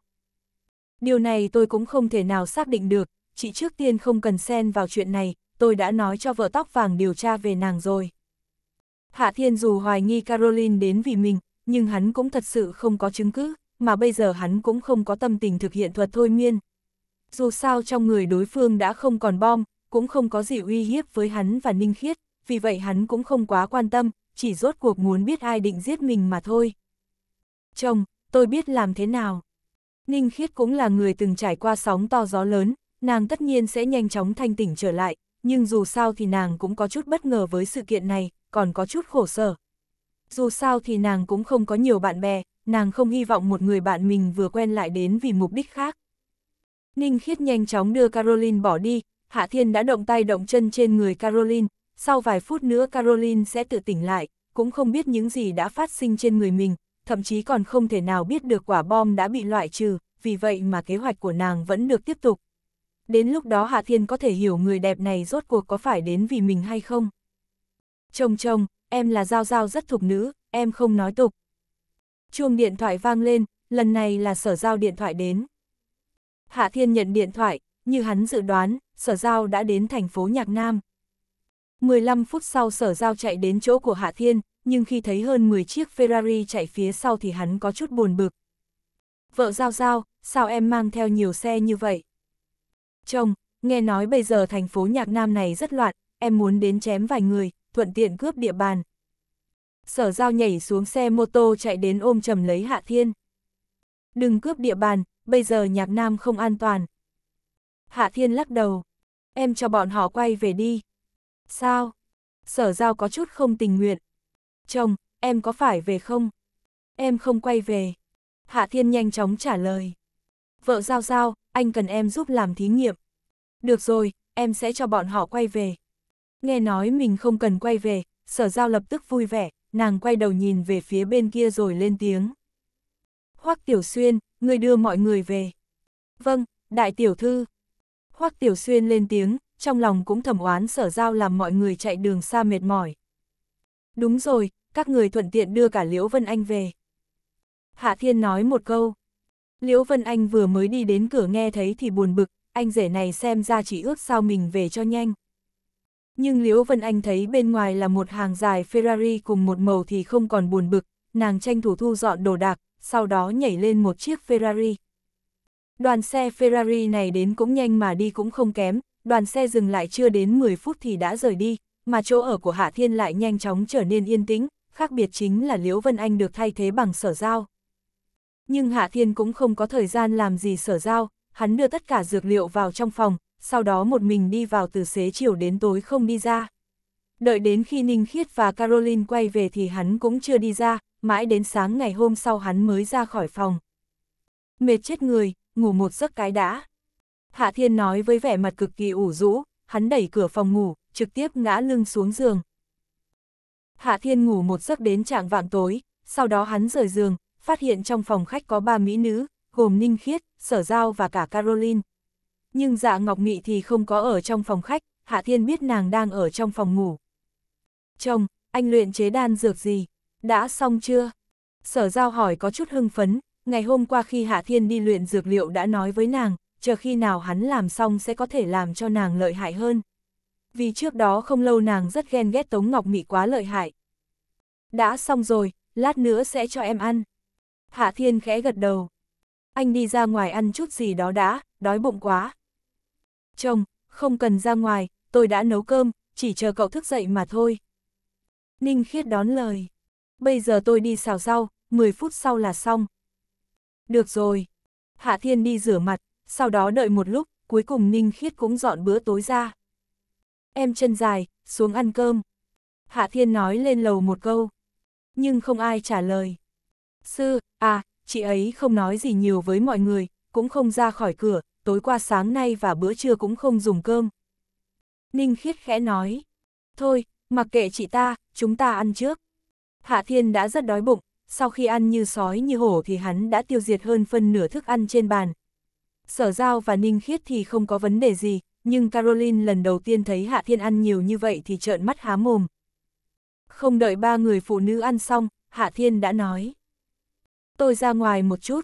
Speaker 1: Điều này tôi cũng không thể nào xác định được, chị trước tiên không cần xen vào chuyện này, tôi đã nói cho vợ tóc vàng điều tra về nàng rồi. Hạ Thiên dù hoài nghi Caroline đến vì mình, nhưng hắn cũng thật sự không có chứng cứ, mà bây giờ hắn cũng không có tâm tình thực hiện thuật thôi miên. Dù sao trong người đối phương đã không còn bom, cũng không có gì uy hiếp với hắn và Ninh Khiết, vì vậy hắn cũng không quá quan tâm, chỉ rốt cuộc muốn biết ai định giết mình mà thôi. Chồng, tôi biết làm thế nào. Ninh Khiết cũng là người từng trải qua sóng to gió lớn, nàng tất nhiên sẽ nhanh chóng thanh tỉnh trở lại, nhưng dù sao thì nàng cũng có chút bất ngờ với sự kiện này, còn có chút khổ sở. Dù sao thì nàng cũng không có nhiều bạn bè, nàng không hy vọng một người bạn mình vừa quen lại đến vì mục đích khác. Ninh Khiết nhanh chóng đưa Caroline bỏ đi, Hạ Thiên đã động tay động chân trên người Caroline, sau vài phút nữa Caroline sẽ tự tỉnh lại, cũng không biết những gì đã phát sinh trên người mình, thậm chí còn không thể nào biết được quả bom đã bị loại trừ, vì vậy mà kế hoạch của nàng vẫn được tiếp tục. Đến lúc đó Hạ Thiên có thể hiểu người đẹp này rốt cuộc có phải đến vì mình hay không. Chồng chồng, em là Giao Giao rất thục nữ, em không nói tục. Chuông điện thoại vang lên, lần này là sở giao điện thoại đến. Hạ Thiên nhận điện thoại, như hắn dự đoán, sở giao đã đến thành phố Nhạc Nam. 15 phút sau sở giao chạy đến chỗ của Hạ Thiên, nhưng khi thấy hơn 10 chiếc Ferrari chạy phía sau thì hắn có chút buồn bực. Vợ giao giao, sao em mang theo nhiều xe như vậy? Chồng, nghe nói bây giờ thành phố nhạc nam này rất loạn, em muốn đến chém vài người, thuận tiện cướp địa bàn. Sở giao nhảy xuống xe mô tô chạy đến ôm chầm lấy Hạ Thiên. Đừng cướp địa bàn, bây giờ nhạc nam không an toàn. Hạ Thiên lắc đầu. Em cho bọn họ quay về đi. Sao? Sở giao có chút không tình nguyện. Chồng, em có phải về không? Em không quay về. Hạ Thiên nhanh chóng trả lời. Vợ giao giao, anh cần em giúp làm thí nghiệm. Được rồi, em sẽ cho bọn họ quay về. Nghe nói mình không cần quay về, sở giao lập tức vui vẻ, nàng quay đầu nhìn về phía bên kia rồi lên tiếng. Hoắc Tiểu Xuyên, người đưa mọi người về. Vâng, đại tiểu thư. Hoắc Tiểu Xuyên lên tiếng, trong lòng cũng thầm oán sở giao làm mọi người chạy đường xa mệt mỏi. Đúng rồi, các người thuận tiện đưa cả Liễu Vân Anh về. Hạ Thiên nói một câu. Liễu Vân Anh vừa mới đi đến cửa nghe thấy thì buồn bực, anh rể này xem ra chỉ ước sao mình về cho nhanh. Nhưng Liễu Vân Anh thấy bên ngoài là một hàng dài Ferrari cùng một màu thì không còn buồn bực, nàng tranh thủ thu dọn đồ đạc, sau đó nhảy lên một chiếc Ferrari. Đoàn xe Ferrari này đến cũng nhanh mà đi cũng không kém, đoàn xe dừng lại chưa đến 10 phút thì đã rời đi, mà chỗ ở của Hạ Thiên lại nhanh chóng trở nên yên tĩnh, khác biệt chính là Liễu Vân Anh được thay thế bằng sở giao. Nhưng Hạ Thiên cũng không có thời gian làm gì sở giao, hắn đưa tất cả dược liệu vào trong phòng, sau đó một mình đi vào từ xế chiều đến tối không đi ra. Đợi đến khi Ninh Khiết và Caroline quay về thì hắn cũng chưa đi ra, mãi đến sáng ngày hôm sau hắn mới ra khỏi phòng. Mệt chết người, ngủ một giấc cái đã. Hạ Thiên nói với vẻ mặt cực kỳ ủ rũ, hắn đẩy cửa phòng ngủ, trực tiếp ngã lưng xuống giường. Hạ Thiên ngủ một giấc đến trạng vạng tối, sau đó hắn rời giường, phát hiện trong phòng khách có ba mỹ nữ, gồm Ninh Khiết, Sở Giao và cả Caroline. Nhưng dạ Ngọc Nghị thì không có ở trong phòng khách, Hạ Thiên biết nàng đang ở trong phòng ngủ. Chồng, anh luyện chế đan dược gì? Đã xong chưa? Sở Giao hỏi có chút hưng phấn, ngày hôm qua khi Hạ Thiên đi luyện dược liệu đã nói với nàng, chờ khi nào hắn làm xong sẽ có thể làm cho nàng lợi hại hơn. Vì trước đó không lâu nàng rất ghen ghét Tống Ngọc Mị quá lợi hại. Đã xong rồi, lát nữa sẽ cho em ăn. Hạ Thiên khẽ gật đầu. Anh đi ra ngoài ăn chút gì đó đã, đói bụng quá. Chồng, không cần ra ngoài, tôi đã nấu cơm, chỉ chờ cậu thức dậy mà thôi. Ninh Khiết đón lời. Bây giờ tôi đi xào rau, 10 phút sau là xong. Được rồi. Hạ Thiên đi rửa mặt, sau đó đợi một lúc, cuối cùng Ninh Khiết cũng dọn bữa tối ra. Em chân dài, xuống ăn cơm. Hạ Thiên nói lên lầu một câu, nhưng không ai trả lời. Sư, à, chị ấy không nói gì nhiều với mọi người, cũng không ra khỏi cửa, tối qua sáng nay và bữa trưa cũng không dùng cơm. Ninh Khiết khẽ nói, thôi, mặc kệ chị ta, chúng ta ăn trước. Hạ Thiên đã rất đói bụng, sau khi ăn như sói như hổ thì hắn đã tiêu diệt hơn phân nửa thức ăn trên bàn, sở giao và ninh khiết thì không có vấn đề gì, nhưng Caroline lần đầu tiên thấy Hạ Thiên ăn nhiều như vậy thì trợn mắt há mồm. Không đợi ba người phụ nữ ăn xong, Hạ Thiên đã nói. Tôi ra ngoài một chút.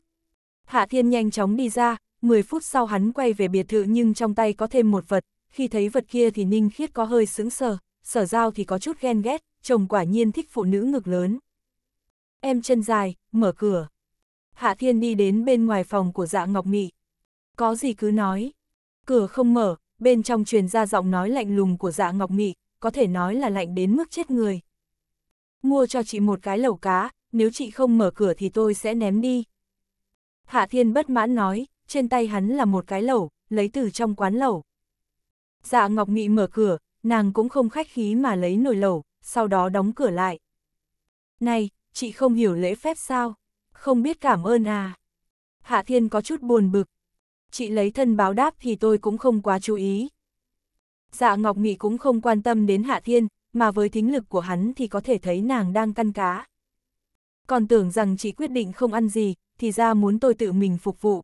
Speaker 1: Hạ Thiên nhanh chóng đi ra, 10 phút sau hắn quay về biệt thự nhưng trong tay có thêm một vật, khi thấy vật kia thì Ninh Khiết có hơi sững sờ, sở giao thì có chút ghen ghét, chồng quả nhiên thích phụ nữ ngực lớn. Em chân dài, mở cửa. Hạ Thiên đi đến bên ngoài phòng của dạ Ngọc Mị, có gì cứ nói. Cửa không mở, bên trong truyền ra giọng nói lạnh lùng của dạ ngọc mị, có thể nói là lạnh đến mức chết người. Mua cho chị một cái lẩu cá, nếu chị không mở cửa thì tôi sẽ ném đi. Hạ Thiên bất mãn nói, trên tay hắn là một cái lẩu, lấy từ trong quán lẩu. Dạ Ngọc Nghị mở cửa, nàng cũng không khách khí mà lấy nồi lẩu, sau đó đóng cửa lại. Này, chị không hiểu lễ phép sao? Không biết cảm ơn à? Hạ Thiên có chút buồn bực, chị lấy thân báo đáp thì tôi cũng không quá chú ý. Dạ Ngọc Nghị cũng không quan tâm đến Hạ Thiên, mà với thính lực của hắn thì có thể thấy nàng đang căn cá. Còn tưởng rằng chị quyết định không ăn gì, thì ra muốn tôi tự mình phục vụ.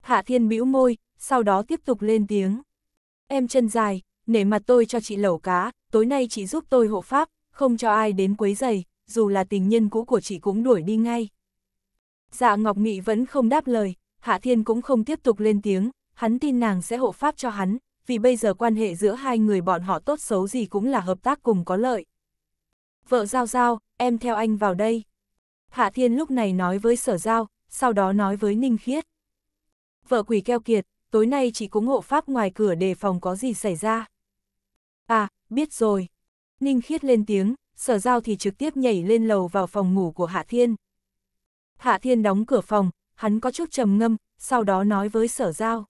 Speaker 1: Hạ Thiên bĩu môi, sau đó tiếp tục lên tiếng. Em chân dài, nể mặt tôi cho chị lẩu cá, tối nay chị giúp tôi hộ pháp, không cho ai đến quấy giày, dù là tình nhân cũ của chị cũng đuổi đi ngay. Dạ Ngọc Nghị vẫn không đáp lời, Hạ Thiên cũng không tiếp tục lên tiếng, hắn tin nàng sẽ hộ pháp cho hắn, vì bây giờ quan hệ giữa hai người bọn họ tốt xấu gì cũng là hợp tác cùng có lợi. Vợ Giao Giao, em theo anh vào đây. Hạ Thiên lúc này nói với Sở Giao, sau đó nói với Ninh Khiết. Vợ quỷ keo kiệt, tối nay chỉ cũng hộ pháp ngoài cửa đề phòng có gì xảy ra. À, biết rồi. Ninh Khiết lên tiếng, Sở Giao thì trực tiếp nhảy lên lầu vào phòng ngủ của Hạ Thiên. Hạ Thiên đóng cửa phòng, hắn có chút trầm ngâm, sau đó nói với sở giao.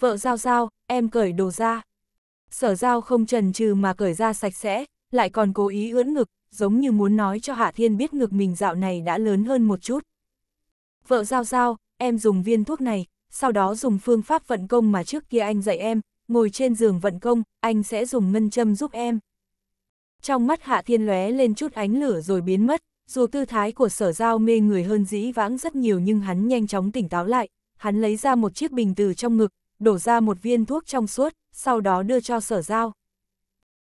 Speaker 1: Vợ giao giao, em cởi đồ ra. Sở giao không trần trừ mà cởi ra sạch sẽ, lại còn cố ý ưỡn ngực, giống như muốn nói cho Hạ Thiên biết ngực mình dạo này đã lớn hơn một chút. Vợ giao giao, em dùng viên thuốc này, sau đó dùng phương pháp vận công mà trước kia anh dạy em, ngồi trên giường vận công, anh sẽ dùng ngân châm giúp em. Trong mắt Hạ Thiên lóe lên chút ánh lửa rồi biến mất, dù tư thái của sở giao mê người hơn dĩ vãng rất nhiều nhưng hắn nhanh chóng tỉnh táo lại, hắn lấy ra một chiếc bình từ trong ngực, đổ ra một viên thuốc trong suốt, sau đó đưa cho sở giao.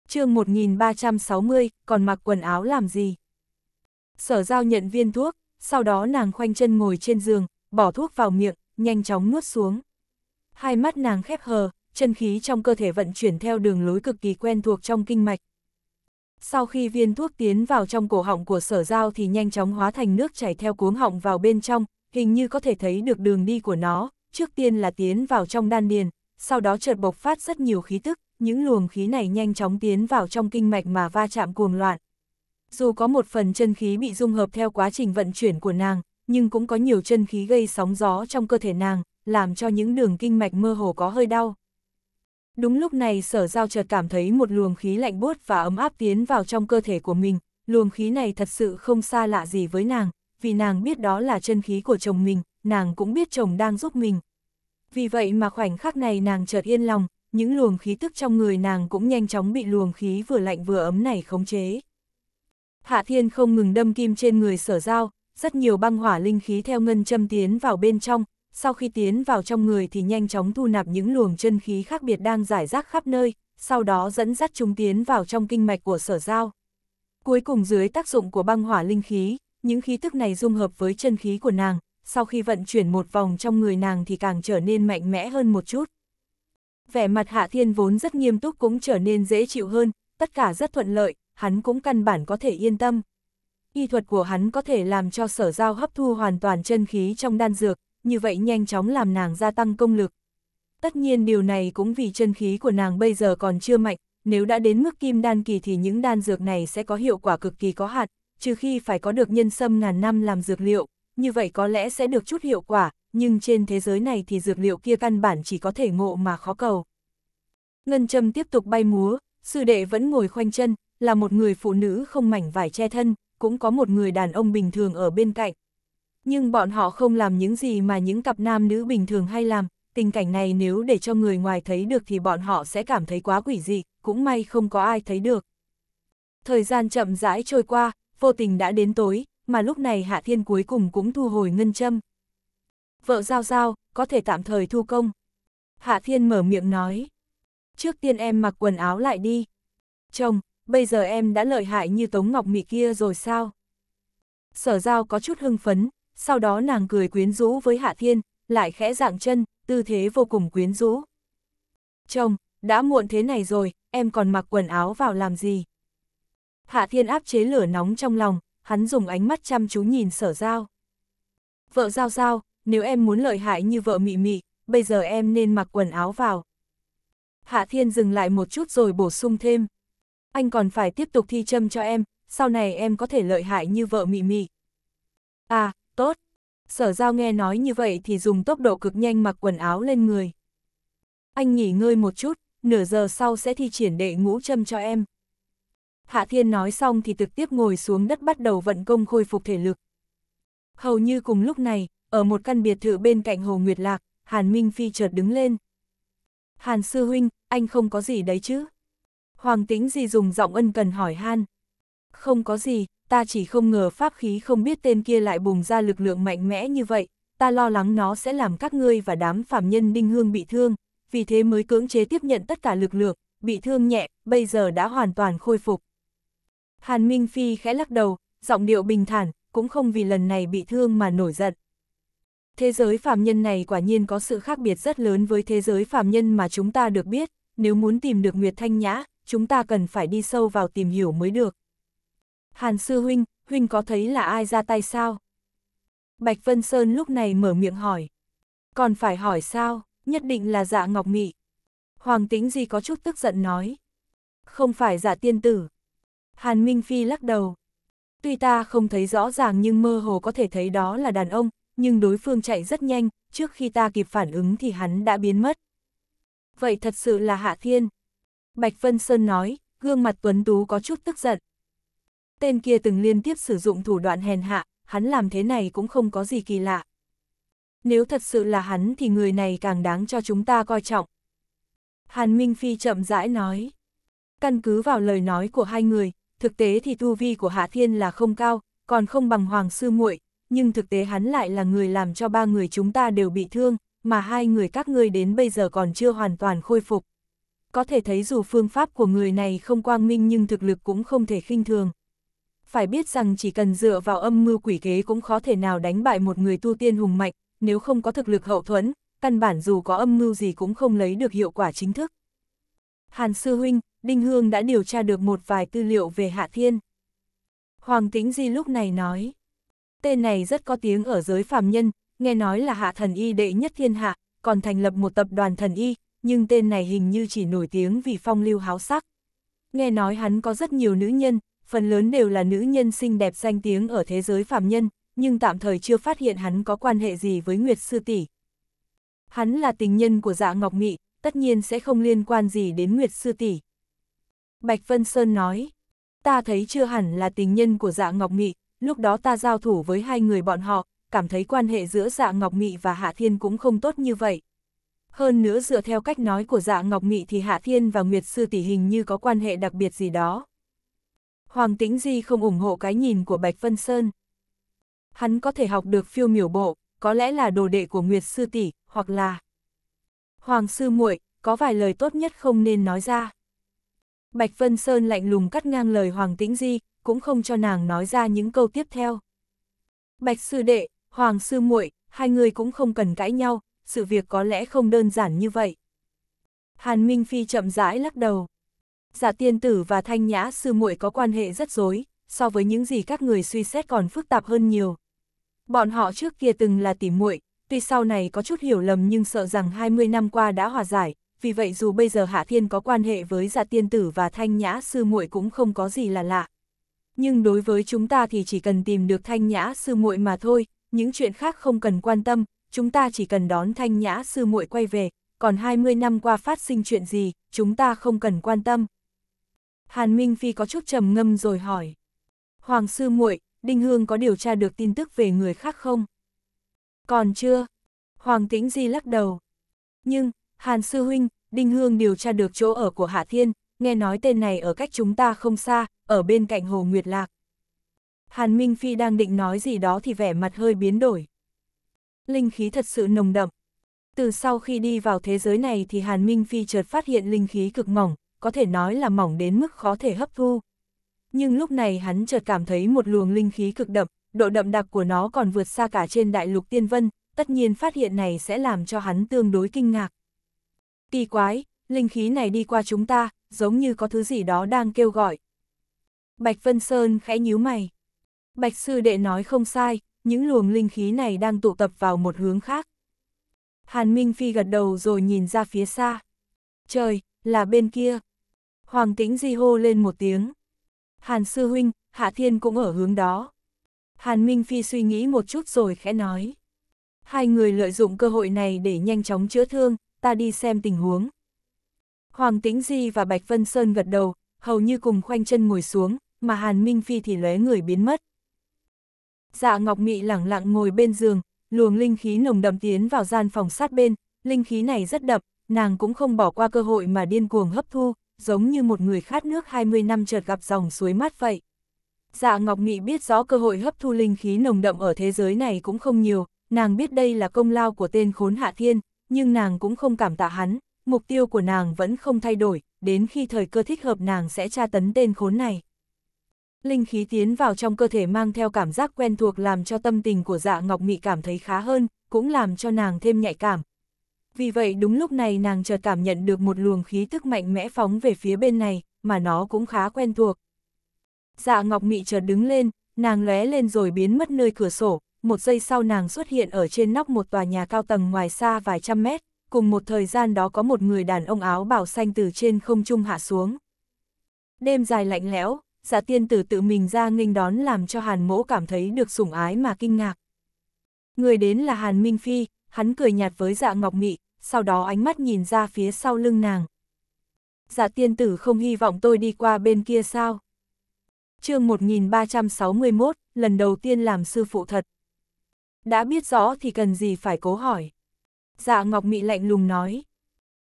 Speaker 1: chương 1360, còn mặc quần áo làm gì? Sở giao nhận viên thuốc, sau đó nàng khoanh chân ngồi trên giường, bỏ thuốc vào miệng, nhanh chóng nuốt xuống. Hai mắt nàng khép hờ, chân khí trong cơ thể vận chuyển theo đường lối cực kỳ quen thuộc trong kinh mạch, sau khi viên thuốc tiến vào trong cổ họng của sở giao thì nhanh chóng hóa thành nước chảy theo cuống họng vào bên trong, hình như có thể thấy được đường đi của nó, trước tiên là tiến vào trong đan điền, sau đó chợt bộc phát rất nhiều khí tức, những luồng khí này nhanh chóng tiến vào trong kinh mạch mà va chạm cuồng loạn. Dù có một phần chân khí bị dung hợp theo quá trình vận chuyển của nàng, nhưng cũng có nhiều chân khí gây sóng gió trong cơ thể nàng, làm cho những đường kinh mạch mơ hồ có hơi đau. Đúng lúc này sở giao chợt cảm thấy một luồng khí lạnh buốt và ấm áp tiến vào trong cơ thể của mình, luồng khí này thật sự không xa lạ gì với nàng, vì nàng biết đó là chân khí của chồng mình, nàng cũng biết chồng đang giúp mình. Vì vậy mà khoảnh khắc này nàng chợt yên lòng, những luồng khí tức trong người nàng cũng nhanh chóng bị luồng khí vừa lạnh vừa ấm này khống chế. Hạ thiên không ngừng đâm kim trên người sở giao, rất nhiều băng hỏa linh khí theo ngân châm tiến vào bên trong, sau khi tiến vào trong người thì nhanh chóng thu nạp những luồng chân khí khác biệt đang giải rác khắp nơi, sau đó dẫn dắt chúng tiến vào trong kinh mạch của sở giao. Cuối cùng dưới tác dụng của băng hỏa linh khí, những khí tức này dung hợp với chân khí của nàng, sau khi vận chuyển một vòng trong người nàng thì càng trở nên mạnh mẽ hơn một chút. Vẻ mặt Hạ Thiên vốn rất nghiêm túc cũng trở nên dễ chịu hơn, tất cả rất thuận lợi, hắn cũng căn bản có thể yên tâm. Y thuật của hắn có thể làm cho sở giao hấp thu hoàn toàn chân khí trong đan dược, như vậy nhanh chóng làm nàng gia tăng công lực. Tất nhiên điều này cũng vì chân khí của nàng bây giờ còn chưa mạnh, nếu đã đến mức kim đan kỳ thì những đan dược này sẽ có hiệu quả cực kỳ có hạt. trừ khi phải có được nhân sâm ngàn năm làm dược liệu, như vậy có lẽ sẽ được chút hiệu quả, nhưng trên thế giới này thì dược liệu kia căn bản chỉ có thể ngộ mà khó cầu. Ngân châm tiếp tục bay múa, sư đệ vẫn ngồi khoanh chân, là một người phụ nữ không mảnh vải che thân, cũng có một người đàn ông bình thường ở bên cạnh, nhưng bọn họ không làm những gì mà những cặp nam nữ bình thường hay làm, tình cảnh này nếu để cho người ngoài thấy được thì bọn họ sẽ cảm thấy quá quỷ dị, cũng may không có ai thấy được. Thời gian chậm rãi trôi qua, vô tình đã đến tối, mà lúc này Hạ Thiên cuối cùng cũng thu hồi ngân châm. Vợ giao giao, có thể tạm thời thu công. Hạ Thiên mở miệng nói. Trước tiên em mặc quần áo lại đi. Chồng, bây giờ em đã lợi hại như Tống Ngọc Mị kia rồi sao? Sở giao có chút hưng phấn, sau đó nàng cười quyến rũ với Hạ Thiên, lại khẽ dạng chân, tư thế vô cùng quyến rũ. Chồng, đã muộn thế này rồi, em còn mặc quần áo vào làm gì? Hạ Thiên áp chế lửa nóng trong lòng, hắn dùng ánh mắt chăm chú nhìn sở giao. Vợ giao giao, nếu em muốn lợi hại như vợ mị mị, bây giờ em nên mặc quần áo vào. Hạ Thiên dừng lại một chút rồi bổ sung thêm. Anh còn phải tiếp tục thi châm cho em, sau này em có thể lợi hại như vợ mị mị. À, tốt. Sở giao nghe nói như vậy thì dùng tốc độ cực nhanh mặc quần áo lên người. Anh nghỉ ngơi một chút, nửa giờ sau sẽ thi triển đệ ngũ châm cho em. Hạ Thiên nói xong thì trực tiếp ngồi xuống đất bắt đầu vận công khôi phục thể lực. Hầu như cùng lúc này, ở một căn biệt thự bên cạnh Hồ Nguyệt Lạc, Hàn Minh Phi chợt đứng lên. Hàn Sư Huynh, anh không có gì đấy chứ? Hoàng tính gì dùng giọng ân cần hỏi Han. Không có gì, ta chỉ không ngờ pháp khí không biết tên kia lại bùng ra lực lượng mạnh mẽ như vậy, ta lo lắng nó sẽ làm các ngươi và đám phạm nhân đinh hương bị thương, vì thế mới cưỡng chế tiếp nhận tất cả lực lượng, bị thương nhẹ, bây giờ đã hoàn toàn khôi phục. Hàn Minh Phi khẽ lắc đầu, giọng điệu bình thản, cũng không vì lần này bị thương mà nổi giận. Thế giới phạm nhân này quả nhiên có sự khác biệt rất lớn với thế giới phạm nhân mà chúng ta được biết, nếu muốn tìm được Nguyệt Thanh Nhã, chúng ta cần phải đi sâu vào tìm hiểu mới được. Hàn sư huynh, huynh có thấy là ai ra tay sao? Bạch Vân Sơn lúc này mở miệng hỏi. Còn phải hỏi sao, nhất định là dạ ngọc mị. Hoàng tính gì có chút tức giận nói. Không phải dạ tiên tử. Hàn Minh Phi lắc đầu. Tuy ta không thấy rõ ràng nhưng mơ hồ có thể thấy đó là đàn ông, nhưng đối phương chạy rất nhanh, trước khi ta kịp phản ứng thì hắn đã biến mất. Vậy thật sự là Hạ Thiên. Bạch Vân Sơn nói, gương mặt tuấn tú có chút tức giận tên kia từng liên tiếp sử dụng thủ đoạn hèn hạ, hắn làm thế này cũng không có gì kỳ lạ. Nếu thật sự là hắn thì người này càng đáng cho chúng ta coi trọng. Hàn Minh Phi chậm rãi nói. Căn cứ vào lời nói của hai người, thực tế thì tu vi của Hạ Thiên là không cao, còn không bằng Hoàng Sư muội nhưng thực tế hắn lại là người làm cho ba người chúng ta đều bị thương, mà hai người các ngươi đến bây giờ còn chưa hoàn toàn khôi phục. Có thể thấy dù phương pháp của người này không quang minh nhưng thực lực cũng không thể khinh thường phải biết rằng chỉ cần dựa vào âm mưu quỷ kế cũng khó thể nào đánh bại một người tu tiên hùng mạnh, nếu không có thực lực hậu thuẫn, căn bản dù có âm mưu gì cũng không lấy được hiệu quả chính thức. Hàn Sư Huynh, Đinh Hương đã điều tra được một vài tư liệu về Hạ Thiên. Hoàng Tĩnh Di lúc này nói, tên này rất có tiếng ở giới phàm nhân, nghe nói là hạ thần y đệ nhất thiên hạ, còn thành lập một tập đoàn thần y, nhưng tên này hình như chỉ nổi tiếng vì phong lưu háo sắc. Nghe nói hắn có rất nhiều nữ nhân, phần lớn đều là nữ nhân xinh đẹp danh tiếng ở thế giới phàm nhân, nhưng tạm thời chưa phát hiện hắn có quan hệ gì với Nguyệt Sư Tỷ. Hắn là tình nhân của dạ Ngọc Mị, tất nhiên sẽ không liên quan gì đến Nguyệt Sư Tỷ. Bạch Vân Sơn nói, ta thấy chưa hẳn là tình nhân của dạ Ngọc Mị, lúc đó ta giao thủ với hai người bọn họ, cảm thấy quan hệ giữa dạ Ngọc Mị và Hạ Thiên cũng không tốt như vậy. Hơn nữa dựa theo cách nói của dạ Ngọc Mị thì Hạ Thiên và Nguyệt Sư tỷ hình như có quan hệ đặc biệt gì đó. Hoàng Tĩnh Di không ủng hộ cái nhìn của Bạch Vân Sơn. Hắn có thể học được phiêu miểu bộ, có lẽ là đồ đệ của Nguyệt Sư Tỷ, hoặc là... Hoàng Sư muội có vài lời tốt nhất không nên nói ra. Bạch Vân Sơn lạnh lùng cắt ngang lời Hoàng Tĩnh Di, cũng không cho nàng nói ra những câu tiếp theo. Bạch Sư Đệ, Hoàng Sư muội hai người cũng không cần cãi nhau, sự việc có lẽ không đơn giản như vậy. Hàn Minh Phi chậm rãi lắc đầu giả tiên tử và thanh nhã sư muội có quan hệ rất rối, so với những gì các người suy xét còn phức tạp hơn nhiều. Bọn họ trước kia từng là tỉ muội, tuy sau này có chút hiểu lầm nhưng sợ rằng 20 năm qua đã hòa giải, vì vậy dù bây giờ Hạ Thiên có quan hệ với giả tiên tử và thanh nhã sư muội cũng không có gì là lạ. Nhưng đối với chúng ta thì chỉ cần tìm được thanh nhã sư muội mà thôi, những chuyện khác không cần quan tâm, chúng ta chỉ cần đón thanh nhã sư muội quay về, còn 20 năm qua phát sinh chuyện gì, chúng ta không cần quan tâm. Hàn Minh Phi có chút trầm ngâm rồi hỏi. Hoàng sư muội, Đinh Hương có điều tra được tin tức về người khác không? Còn chưa? Hoàng Tĩnh Di lắc đầu. Nhưng, Hàn sư huynh, Đinh Hương điều tra được chỗ ở của Hạ Thiên, nghe nói tên này ở cách chúng ta không xa, ở bên cạnh Hồ Nguyệt Lạc. Hàn Minh Phi đang định nói gì đó thì vẻ mặt hơi biến đổi. Linh khí thật sự nồng đậm. Từ sau khi đi vào thế giới này thì Hàn Minh Phi chợt phát hiện linh khí cực mỏng, có thể nói là mỏng đến mức khó thể hấp thu. Nhưng lúc này hắn chợt cảm thấy một luồng linh khí cực đậm, độ đậm đặc của nó còn vượt xa cả trên đại lục tiên vân, tất nhiên phát hiện này sẽ làm cho hắn tương đối kinh ngạc. Kỳ quái, linh khí này đi qua chúng ta, giống như có thứ gì đó đang kêu gọi. Bạch Vân Sơn khẽ nhíu mày. Bạch Sư Đệ nói không sai, những luồng linh khí này đang tụ tập vào một hướng khác. Hàn Minh Phi gật đầu rồi nhìn ra phía xa. Trời, là bên kia. Hoàng tĩnh di hô lên một tiếng. Hàn sư huynh, Hạ Thiên cũng ở hướng đó. Hàn Minh Phi suy nghĩ một chút rồi khẽ nói. Hai người lợi dụng cơ hội này để nhanh chóng chữa thương, ta đi xem tình huống. Hoàng Tĩnh Di và Bạch Vân Sơn gật đầu, hầu như cùng khoanh chân ngồi xuống, mà Hàn Minh Phi thì lóe người biến mất. Dạ Ngọc Mị lẳng lặng ngồi bên giường, luồng linh khí nồng đậm tiến vào gian phòng sát bên, linh khí này rất đậm, nàng cũng không bỏ qua cơ hội mà điên cuồng hấp thu, giống như một người khát nước 20 năm chợt gặp dòng suối mát vậy. Dạ Ngọc Mị biết rõ cơ hội hấp thu linh khí nồng đậm ở thế giới này cũng không nhiều, nàng biết đây là công lao của tên khốn hạ thiên, nhưng nàng cũng không cảm tạ hắn, mục tiêu của nàng vẫn không thay đổi, đến khi thời cơ thích hợp nàng sẽ tra tấn tên khốn này. Linh khí tiến vào trong cơ thể mang theo cảm giác quen thuộc làm cho tâm tình của dạ Ngọc Mị cảm thấy khá hơn, cũng làm cho nàng thêm nhạy cảm, vì vậy đúng lúc này nàng chợt cảm nhận được một luồng khí tức mạnh mẽ phóng về phía bên này, mà nó cũng khá quen thuộc. Dạ Ngọc Mị chợt đứng lên, nàng lóe lên rồi biến mất nơi cửa sổ, một giây sau nàng xuất hiện ở trên nóc một tòa nhà cao tầng ngoài xa vài trăm mét, cùng một thời gian đó có một người đàn ông áo bảo xanh từ trên không trung hạ xuống. Đêm dài lạnh lẽo, dạ tiên tử tự mình ra nghênh đón làm cho Hàn Mỗ cảm thấy được sủng ái mà kinh ngạc. Người đến là Hàn Minh Phi, hắn cười nhạt với dạ ngọc mị, sau đó ánh mắt nhìn ra phía sau lưng nàng. Dạ tiên tử không hy vọng tôi đi qua bên kia sao? chương 1361, lần đầu tiên làm sư phụ thật. Đã biết rõ thì cần gì phải cố hỏi. Dạ Ngọc Mị lạnh lùng nói.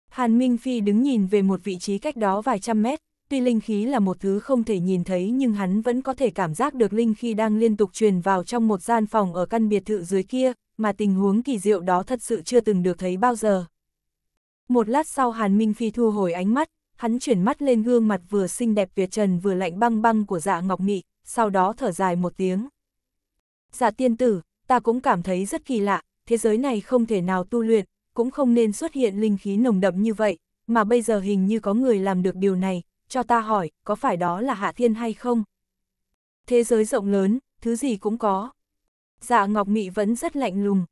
Speaker 1: Hàn Minh Phi đứng nhìn về một vị trí cách đó vài trăm mét, tuy linh khí là một thứ không thể nhìn thấy nhưng hắn vẫn có thể cảm giác được linh khí đang liên tục truyền vào trong một gian phòng ở căn biệt thự dưới kia, mà tình huống kỳ diệu đó thật sự chưa từng được thấy bao giờ. Một lát sau Hàn Minh Phi thu hồi ánh mắt, hắn chuyển mắt lên gương mặt vừa xinh đẹp việt trần vừa lạnh băng băng của dạ ngọc mị, sau đó thở dài một tiếng. Dạ tiên tử, ta cũng cảm thấy rất kỳ lạ, thế giới này không thể nào tu luyện, cũng không nên xuất hiện linh khí nồng đậm như vậy, mà bây giờ hình như có người làm được điều này, cho ta hỏi, có phải đó là hạ thiên hay không? Thế giới rộng lớn, thứ gì cũng có dạ ngọc mị vẫn rất lạnh lùng.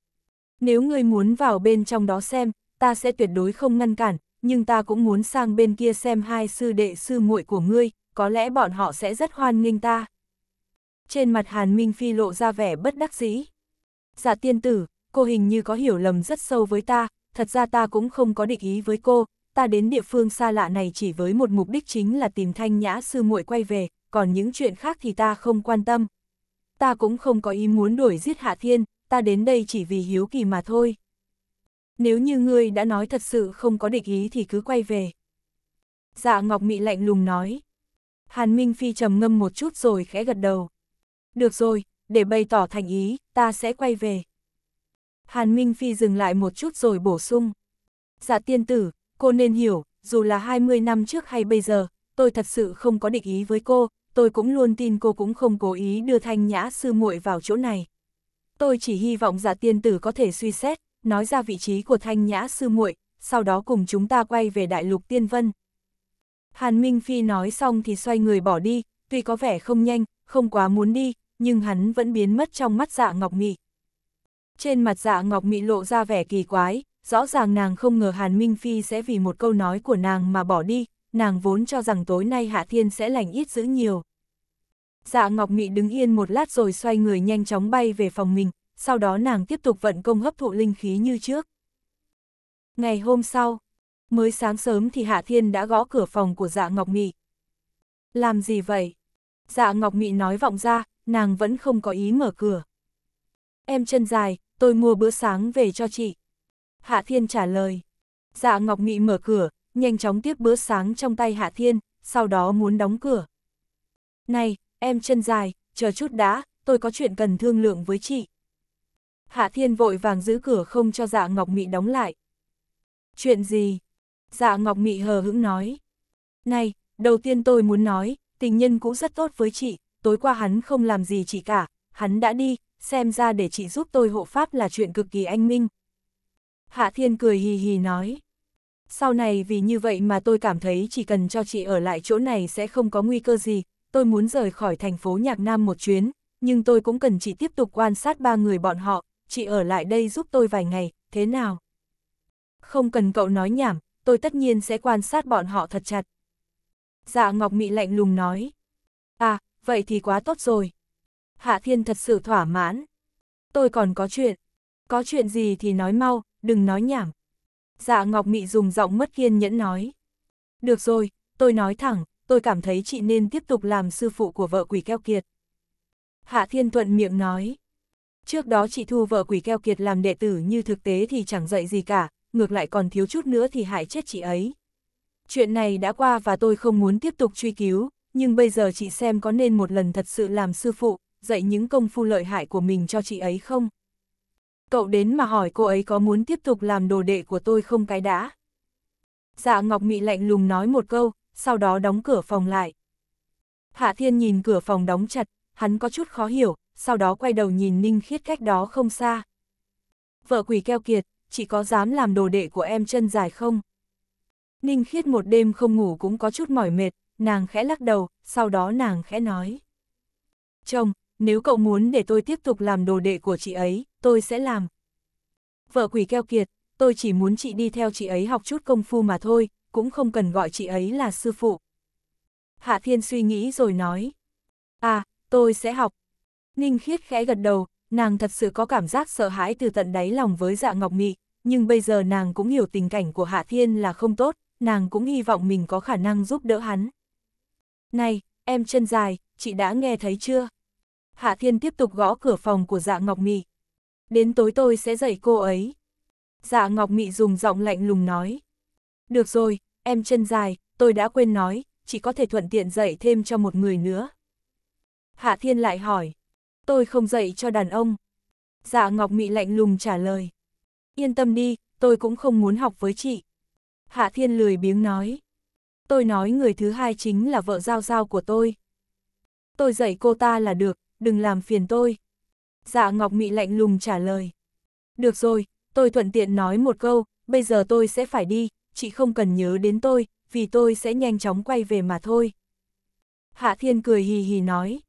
Speaker 1: Nếu ngươi muốn vào bên trong đó xem, ta sẽ tuyệt đối không ngăn cản, nhưng ta cũng muốn sang bên kia xem hai sư đệ sư muội của ngươi, có lẽ bọn họ sẽ rất hoan nghênh ta. Trên mặt Hàn Minh Phi lộ ra vẻ bất đắc dĩ. Dạ tiên tử, cô hình như có hiểu lầm rất sâu với ta, thật ra ta cũng không có định ý với cô, ta đến địa phương xa lạ này chỉ với một mục đích chính là tìm thanh nhã sư muội quay về, còn những chuyện khác thì ta không quan tâm ta cũng không có ý muốn đuổi giết Hạ Thiên, ta đến đây chỉ vì hiếu kỳ mà thôi. Nếu như ngươi đã nói thật sự không có địch ý thì cứ quay về. Dạ Ngọc Mị lạnh lùng nói. Hàn Minh Phi trầm ngâm một chút rồi khẽ gật đầu. Được rồi, để bày tỏ thành ý, ta sẽ quay về. Hàn Minh Phi dừng lại một chút rồi bổ sung. Dạ tiên tử, cô nên hiểu, dù là 20 năm trước hay bây giờ, tôi thật sự không có địch ý với cô, tôi cũng luôn tin cô cũng không cố ý đưa thanh nhã sư muội vào chỗ này. Tôi chỉ hy vọng giả tiên tử có thể suy xét, nói ra vị trí của thanh nhã sư muội, sau đó cùng chúng ta quay về đại lục tiên vân. Hàn Minh Phi nói xong thì xoay người bỏ đi, tuy có vẻ không nhanh, không quá muốn đi, nhưng hắn vẫn biến mất trong mắt dạ ngọc mị. Trên mặt dạ ngọc mị lộ ra vẻ kỳ quái, rõ ràng nàng không ngờ Hàn Minh Phi sẽ vì một câu nói của nàng mà bỏ đi, nàng vốn cho rằng tối nay Hạ Thiên sẽ lành ít giữ nhiều. Dạ Ngọc Mị đứng yên một lát rồi xoay người nhanh chóng bay về phòng mình, sau đó nàng tiếp tục vận công hấp thụ linh khí như trước. Ngày hôm sau, mới sáng sớm thì Hạ Thiên đã gõ cửa phòng của Dạ Ngọc Mị. Làm gì vậy? Dạ Ngọc Mị nói vọng ra, nàng vẫn không có ý mở cửa. Em chân dài, tôi mua bữa sáng về cho chị. Hạ Thiên trả lời. Dạ Ngọc Mị mở cửa, nhanh chóng tiếp bữa sáng trong tay Hạ Thiên, sau đó muốn đóng cửa. Này, em chân dài, chờ chút đã, tôi có chuyện cần thương lượng với chị. Hạ Thiên vội vàng giữ cửa không cho dạ Ngọc Mị đóng lại. Chuyện gì? Dạ Ngọc Mị hờ hững nói. Này, đầu tiên tôi muốn nói, tình nhân cũ rất tốt với chị, tối qua hắn không làm gì chị cả, hắn đã đi, xem ra để chị giúp tôi hộ pháp là chuyện cực kỳ anh minh. Hạ Thiên cười hì hì nói. Sau này vì như vậy mà tôi cảm thấy chỉ cần cho chị ở lại chỗ này sẽ không có nguy cơ gì, tôi muốn rời khỏi thành phố Nhạc Nam một chuyến, nhưng tôi cũng cần chị tiếp tục quan sát ba người bọn họ, chị ở lại đây giúp tôi vài ngày, thế nào? Không cần cậu nói nhảm, tôi tất nhiên sẽ quan sát bọn họ thật chặt. Dạ Ngọc Mị lạnh lùng nói. À, vậy thì quá tốt rồi. Hạ Thiên thật sự thỏa mãn. Tôi còn có chuyện. Có chuyện gì thì nói mau, đừng nói nhảm. Dạ Ngọc Mị dùng giọng mất kiên nhẫn nói. Được rồi, tôi nói thẳng, tôi cảm thấy chị nên tiếp tục làm sư phụ của vợ quỷ keo kiệt. Hạ Thiên Thuận miệng nói. Trước đó chị thu vợ quỷ keo kiệt làm đệ tử như thực tế thì chẳng dạy gì cả, ngược lại còn thiếu chút nữa thì hại chết chị ấy. Chuyện này đã qua và tôi không muốn tiếp tục truy cứu, nhưng bây giờ chị xem có nên một lần thật sự làm sư phụ, dạy những công phu lợi hại của mình cho chị ấy không? Cậu đến mà hỏi cô ấy có muốn tiếp tục làm đồ đệ của tôi không cái đã? Dạ Ngọc Mị lạnh lùng nói một câu, sau đó đóng cửa phòng lại. Hạ Thiên nhìn cửa phòng đóng chặt, hắn có chút khó hiểu, sau đó quay đầu nhìn Ninh Khiết cách đó không xa. Vợ quỷ keo kiệt, chỉ có dám làm đồ đệ của em chân dài không? Ninh Khiết một đêm không ngủ cũng có chút mỏi mệt, nàng khẽ lắc đầu, sau đó nàng khẽ nói. Chồng, nếu cậu muốn để tôi tiếp tục làm đồ đệ của chị ấy, tôi sẽ làm. Vợ quỷ keo kiệt, tôi chỉ muốn chị đi theo chị ấy học chút công phu mà thôi, cũng không cần gọi chị ấy là sư phụ. Hạ Thiên suy nghĩ rồi nói. À, tôi sẽ học. Ninh Khiết khẽ gật đầu, nàng thật sự có cảm giác sợ hãi từ tận đáy lòng với dạ Ngọc Mị, nhưng bây giờ nàng cũng hiểu tình cảnh của Hạ Thiên là không tốt, nàng cũng hy vọng mình có khả năng giúp đỡ hắn. Này, em chân dài, chị đã nghe thấy chưa? Hạ Thiên tiếp tục gõ cửa phòng của dạ Ngọc Mị. Đến tối tôi sẽ dạy cô ấy. Dạ Ngọc Mị dùng giọng lạnh lùng nói. Được rồi, em chân dài, tôi đã quên nói, chỉ có thể thuận tiện dạy thêm cho một người nữa. Hạ Thiên lại hỏi, tôi không dạy cho đàn ông. Dạ Ngọc Mị lạnh lùng trả lời, yên tâm đi, tôi cũng không muốn học với chị. Hạ Thiên lười biếng nói, tôi nói người thứ hai chính là vợ giao giao của tôi. Tôi dạy cô ta là được, đừng làm phiền tôi. Dạ Ngọc Mị lạnh lùng trả lời, được rồi, tôi thuận tiện nói một câu, bây giờ tôi sẽ phải đi, chị không cần nhớ đến tôi, vì tôi sẽ nhanh chóng quay về mà thôi. Hạ Thiên cười hì hì nói.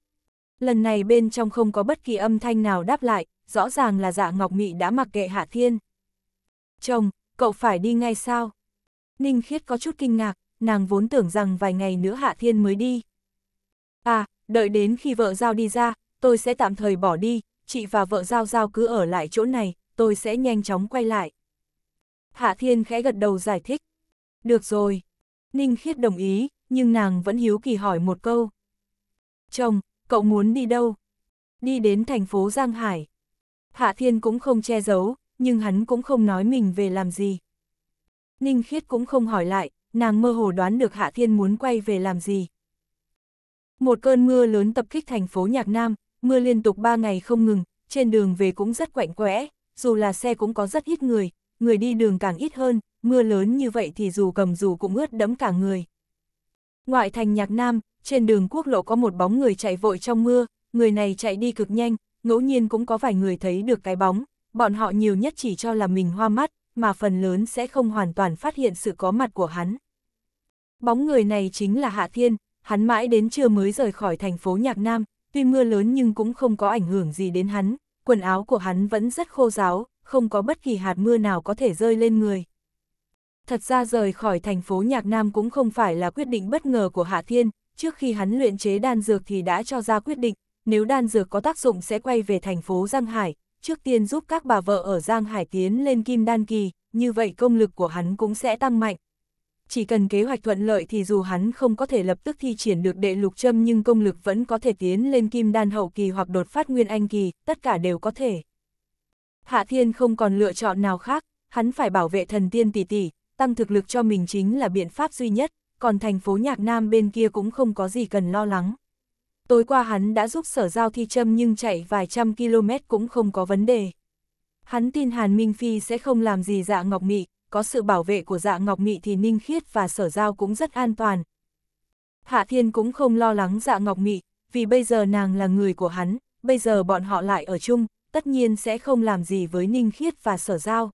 Speaker 1: Lần này bên trong không có bất kỳ âm thanh nào đáp lại, rõ ràng là dạ Ngọc Mị đã mặc kệ Hạ Thiên. Chồng, cậu phải đi ngay sao? Ninh Khiết có chút kinh ngạc, nàng vốn tưởng rằng vài ngày nữa Hạ Thiên mới đi. À, đợi đến khi vợ Giao đi ra, tôi sẽ tạm thời bỏ đi, chị và vợ Giao Giao cứ ở lại chỗ này, tôi sẽ nhanh chóng quay lại. Hạ Thiên khẽ gật đầu giải thích. Được rồi. Ninh Khiết đồng ý, nhưng nàng vẫn hiếu kỳ hỏi một câu. Chồng, cậu muốn đi đâu? Đi đến thành phố Giang Hải. Hạ Thiên cũng không che giấu, nhưng hắn cũng không nói mình về làm gì. Ninh Khiết cũng không hỏi lại, nàng mơ hồ đoán được Hạ Thiên muốn quay về làm gì. Một cơn mưa lớn tập kích thành phố Nhạc Nam, mưa liên tục ba ngày không ngừng, trên đường về cũng rất quạnh quẽ, dù là xe cũng có rất ít người, người đi đường càng ít hơn, mưa lớn như vậy thì dù cầm dù cũng ướt đẫm cả người. Ngoại thành Nhạc Nam, trên đường quốc lộ có một bóng người chạy vội trong mưa, người này chạy đi cực nhanh, ngẫu nhiên cũng có vài người thấy được cái bóng, bọn họ nhiều nhất chỉ cho là mình hoa mắt, mà phần lớn sẽ không hoàn toàn phát hiện sự có mặt của hắn. Bóng người này chính là Hạ Thiên, hắn mãi đến trưa mới rời khỏi thành phố Nhạc Nam, tuy mưa lớn nhưng cũng không có ảnh hưởng gì đến hắn, quần áo của hắn vẫn rất khô ráo, không có bất kỳ hạt mưa nào có thể rơi lên người. Thật ra rời khỏi thành phố Nhạc Nam cũng không phải là quyết định bất ngờ của Hạ Thiên, trước khi hắn luyện chế đan dược thì đã cho ra quyết định, nếu đan dược có tác dụng sẽ quay về thành phố Giang Hải, trước tiên giúp các bà vợ ở Giang Hải tiến lên kim đan kỳ, như vậy công lực của hắn cũng sẽ tăng mạnh. Chỉ cần kế hoạch thuận lợi thì dù hắn không có thể lập tức thi triển được đệ lục châm nhưng công lực vẫn có thể tiến lên kim đan hậu kỳ hoặc đột phát nguyên anh kỳ, tất cả đều có thể. Hạ Thiên không còn lựa chọn nào khác, hắn phải bảo vệ thần tiên tỷ tỷ, tăng thực lực cho mình chính là biện pháp duy nhất, còn thành phố Nhạc Nam bên kia cũng không có gì cần lo lắng. Tối qua hắn đã giúp sở giao thi châm nhưng chạy vài trăm km cũng không có vấn đề. Hắn tin Hàn Minh Phi sẽ không làm gì dạ Ngọc Mị, có sự bảo vệ của dạ Ngọc Mị thì Ninh Khiết và sở giao cũng rất an toàn. Hạ Thiên cũng không lo lắng dạ Ngọc Mị, vì bây giờ nàng là người của hắn, bây giờ bọn họ lại ở chung, tất nhiên sẽ không làm gì với Ninh Khiết và Sở Giao.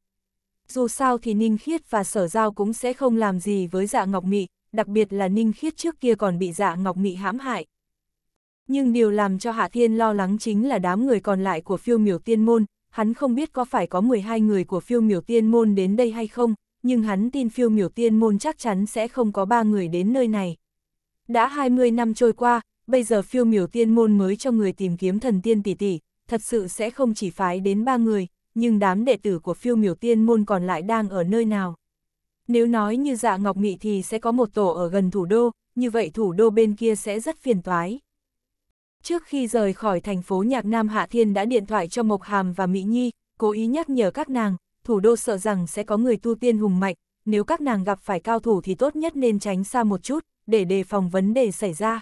Speaker 1: Dù sao thì Ninh Khiết và Sở Giao cũng sẽ không làm gì với dạ Ngọc Mị, đặc biệt là Ninh Khiết trước kia còn bị dạ Ngọc Mị hãm hại. Nhưng điều làm cho Hạ Thiên lo lắng chính là đám người còn lại của phiêu miểu tiên môn, hắn không biết có phải có 12 người của phiêu miểu tiên môn đến đây hay không, nhưng hắn tin phiêu miểu tiên môn chắc chắn sẽ không có 3 người đến nơi này. Đã 20 năm trôi qua, bây giờ phiêu miểu tiên môn mới cho người tìm kiếm thần tiên tỷ tỷ, thật sự sẽ không chỉ phái đến ba người, nhưng đám đệ tử của phiêu miểu tiên môn còn lại đang ở nơi nào. Nếu nói như dạ Ngọc Nghị thì sẽ có một tổ ở gần thủ đô, như vậy thủ đô bên kia sẽ rất phiền toái. Trước khi rời khỏi thành phố Nhạc Nam Hạ Thiên đã điện thoại cho Mộc Hàm và Mỹ Nhi, cố ý nhắc nhở các nàng, thủ đô sợ rằng sẽ có người tu tiên hùng mạnh, nếu các nàng gặp phải cao thủ thì tốt nhất nên tránh xa một chút, để đề phòng vấn đề xảy ra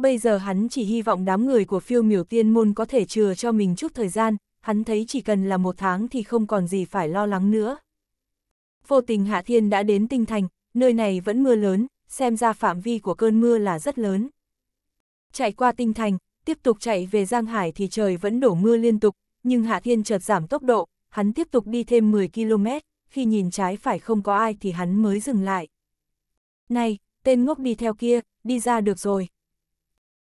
Speaker 1: bây giờ hắn chỉ hy vọng đám người của phiêu miểu tiên môn có thể chừa cho mình chút thời gian, hắn thấy chỉ cần là một tháng thì không còn gì phải lo lắng nữa. Vô tình Hạ Thiên đã đến Tinh Thành, nơi này vẫn mưa lớn, xem ra phạm vi của cơn mưa là rất lớn. Chạy qua Tinh Thành, tiếp tục chạy về Giang Hải thì trời vẫn đổ mưa liên tục, nhưng Hạ Thiên chợt giảm tốc độ, hắn tiếp tục đi thêm 10 km, khi nhìn trái phải không có ai thì hắn mới dừng lại. Này, tên ngốc đi theo kia, đi ra được rồi.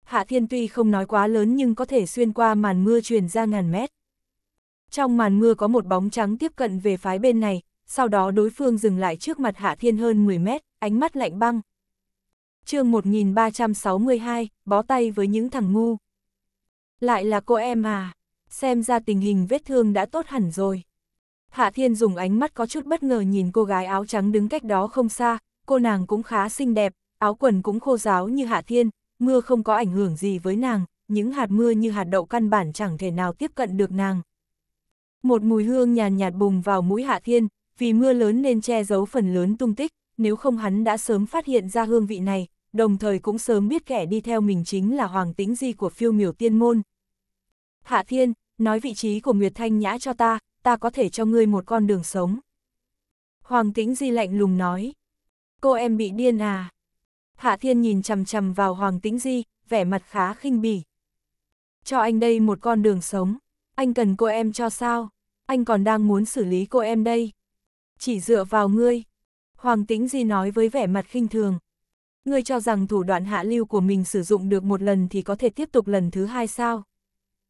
Speaker 1: Hạ Thiên tuy không nói quá lớn nhưng có thể xuyên qua màn mưa truyền ra ngàn mét. Trong màn mưa có một bóng trắng tiếp cận về phái bên này, sau đó đối phương dừng lại trước mặt Hạ Thiên hơn 10 mét, ánh mắt lạnh băng. chương 1362, bó tay với những thằng ngu. Lại là cô em à, xem ra tình hình vết thương đã tốt hẳn rồi. Hạ Thiên dùng ánh mắt có chút bất ngờ nhìn cô gái áo trắng đứng cách đó không xa, cô nàng cũng khá xinh đẹp, áo quần cũng khô ráo như Hạ Thiên, mưa không có ảnh hưởng gì với nàng, những hạt mưa như hạt đậu căn bản chẳng thể nào tiếp cận được nàng. Một mùi hương nhàn nhạt, bùng vào mũi Hạ Thiên, vì mưa lớn nên che giấu phần lớn tung tích, nếu không hắn đã sớm phát hiện ra hương vị này, đồng thời cũng sớm biết kẻ đi theo mình chính là Hoàng Tĩnh Di của phiêu miểu tiên môn. Hạ Thiên, nói vị trí của Nguyệt Thanh Nhã cho ta, ta có thể cho ngươi một con đường sống. Hoàng Tĩnh Di lạnh lùng nói, cô em bị điên à? Hạ Thiên nhìn chầm chầm vào Hoàng Tĩnh Di, vẻ mặt khá khinh bỉ. Cho anh đây một con đường sống, anh cần cô em cho sao? Anh còn đang muốn xử lý cô em đây. Chỉ dựa vào ngươi. Hoàng Tĩnh Di nói với vẻ mặt khinh thường. Ngươi cho rằng thủ đoạn hạ lưu của mình sử dụng được một lần thì có thể tiếp tục lần thứ hai sao?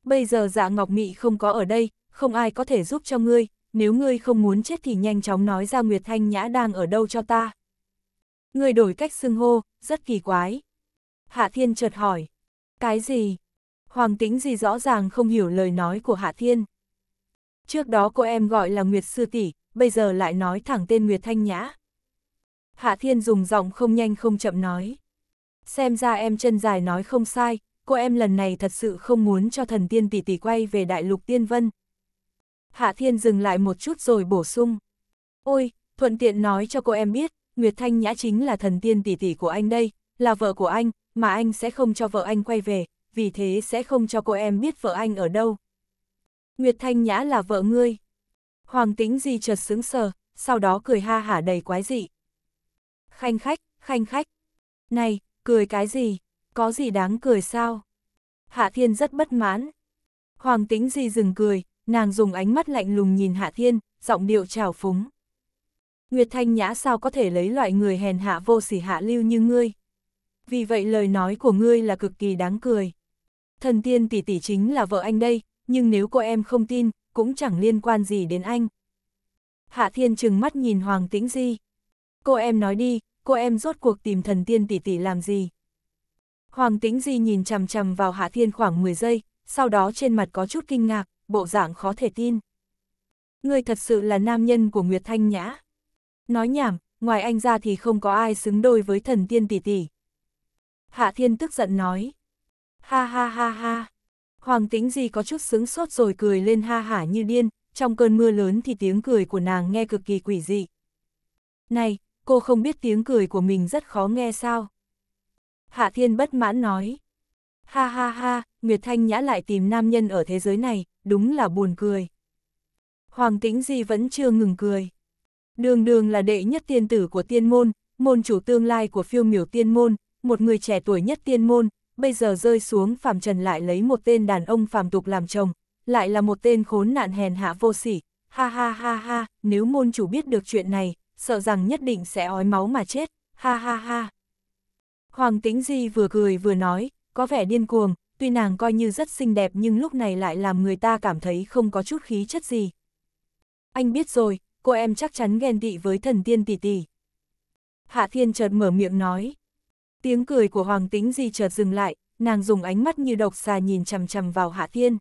Speaker 1: Bây giờ dạ Ngọc Mị không có ở đây, không ai có thể giúp cho ngươi, nếu ngươi không muốn chết thì nhanh chóng nói ra Nguyệt Thanh Nhã đang ở đâu cho ta người đổi cách xưng hô, rất kỳ quái. Hạ Thiên chợt hỏi, cái gì? Hoàng Tĩnh gì rõ ràng không hiểu lời nói của Hạ Thiên. Trước đó cô em gọi là Nguyệt Sư Tỷ, bây giờ lại nói thẳng tên Nguyệt Thanh Nhã. Hạ Thiên dùng giọng không nhanh không chậm nói. Xem ra em chân dài nói không sai, cô em lần này thật sự không muốn cho thần tiên tỷ tỷ quay về đại lục tiên vân. Hạ Thiên dừng lại một chút rồi bổ sung. Ôi, thuận tiện nói cho cô em biết, Nguyệt Thanh Nhã chính là thần tiên tỷ tỷ của anh đây, là vợ của anh, mà anh sẽ không cho vợ anh quay về, vì thế sẽ không cho cô em biết vợ anh ở đâu. Nguyệt Thanh Nhã là vợ ngươi. Hoàng tính gì chợt sững sờ, sau đó cười ha hả đầy quái dị. Khanh khách, khanh khách. Này, cười cái gì? Có gì đáng cười sao? Hạ Thiên rất bất mãn. Hoàng tính gì dừng cười, nàng dùng ánh mắt lạnh lùng nhìn Hạ Thiên, giọng điệu trào phúng. Nguyệt Thanh Nhã sao có thể lấy loại người hèn hạ vô sỉ hạ lưu như ngươi. Vì vậy lời nói của ngươi là cực kỳ đáng cười. Thần tiên tỷ tỷ chính là vợ anh đây, nhưng nếu cô em không tin, cũng chẳng liên quan gì đến anh. Hạ Thiên trừng mắt nhìn Hoàng Tĩnh Di. Cô em nói đi, cô em rốt cuộc tìm thần tiên tỷ tỷ làm gì? Hoàng Tĩnh Di nhìn chằm chằm vào Hạ Thiên khoảng 10 giây, sau đó trên mặt có chút kinh ngạc, bộ dạng khó thể tin. Ngươi thật sự là nam nhân của Nguyệt Thanh Nhã. Nói nhảm, ngoài anh ra thì không có ai xứng đôi với thần tiên tỷ tỷ. Hạ thiên tức giận nói. Ha ha ha ha. Hoàng tĩnh gì có chút sướng sốt rồi cười lên ha hả như điên, trong cơn mưa lớn thì tiếng cười của nàng nghe cực kỳ quỷ dị. Này, cô không biết tiếng cười của mình rất khó nghe sao? Hạ thiên bất mãn nói. Ha ha ha, Nguyệt Thanh Nhã lại tìm nam nhân ở thế giới này, đúng là buồn cười. Hoàng tĩnh gì vẫn chưa ngừng cười. Đường đường là đệ nhất tiên tử của tiên môn, môn chủ tương lai của phiêu miểu tiên môn, một người trẻ tuổi nhất tiên môn, bây giờ rơi xuống phàm trần lại lấy một tên đàn ông phàm tục làm chồng, lại là một tên khốn nạn hèn hạ vô sỉ. Ha ha ha ha, nếu môn chủ biết được chuyện này, sợ rằng nhất định sẽ ói máu mà chết. Ha ha ha. Hoàng tính di vừa cười vừa nói, có vẻ điên cuồng, tuy nàng coi như rất xinh đẹp nhưng lúc này lại làm người ta cảm thấy không có chút khí chất gì. Anh biết rồi, cô em chắc chắn ghen tị với thần tiên tỷ tỷ. Hạ Thiên chợt mở miệng nói. Tiếng cười của Hoàng Tĩnh Di chợt dừng lại, nàng dùng ánh mắt như độc xà nhìn chằm chằm vào Hạ Thiên.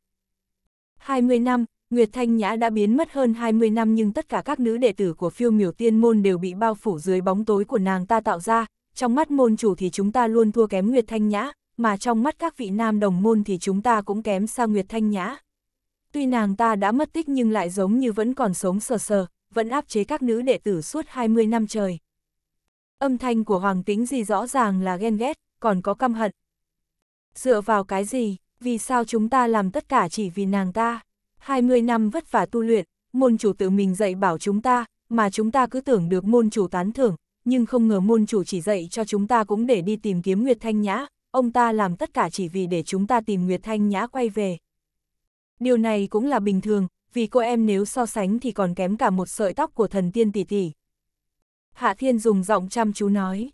Speaker 1: 20 năm, Nguyệt Thanh Nhã đã biến mất hơn 20 năm nhưng tất cả các nữ đệ tử của phiêu miểu tiên môn đều bị bao phủ dưới bóng tối của nàng ta tạo ra, trong mắt môn chủ thì chúng ta luôn thua kém Nguyệt Thanh Nhã, mà trong mắt các vị nam đồng môn thì chúng ta cũng kém xa Nguyệt Thanh Nhã. Tuy nàng ta đã mất tích nhưng lại giống như vẫn còn sống sờ sờ, vẫn áp chế các nữ đệ tử suốt 20 năm trời. Âm thanh của Hoàng tĩnh gì rõ ràng là ghen ghét, còn có căm hận. Dựa vào cái gì, vì sao chúng ta làm tất cả chỉ vì nàng ta? 20 năm vất vả tu luyện, môn chủ tự mình dạy bảo chúng ta, mà chúng ta cứ tưởng được môn chủ tán thưởng, nhưng không ngờ môn chủ chỉ dạy cho chúng ta cũng để đi tìm kiếm Nguyệt Thanh Nhã, ông ta làm tất cả chỉ vì để chúng ta tìm Nguyệt Thanh Nhã quay về. Điều này cũng là bình thường, vì cô em nếu so sánh thì còn kém cả một sợi tóc của thần tiên tỷ tỷ. Hạ Thiên dùng giọng chăm chú nói.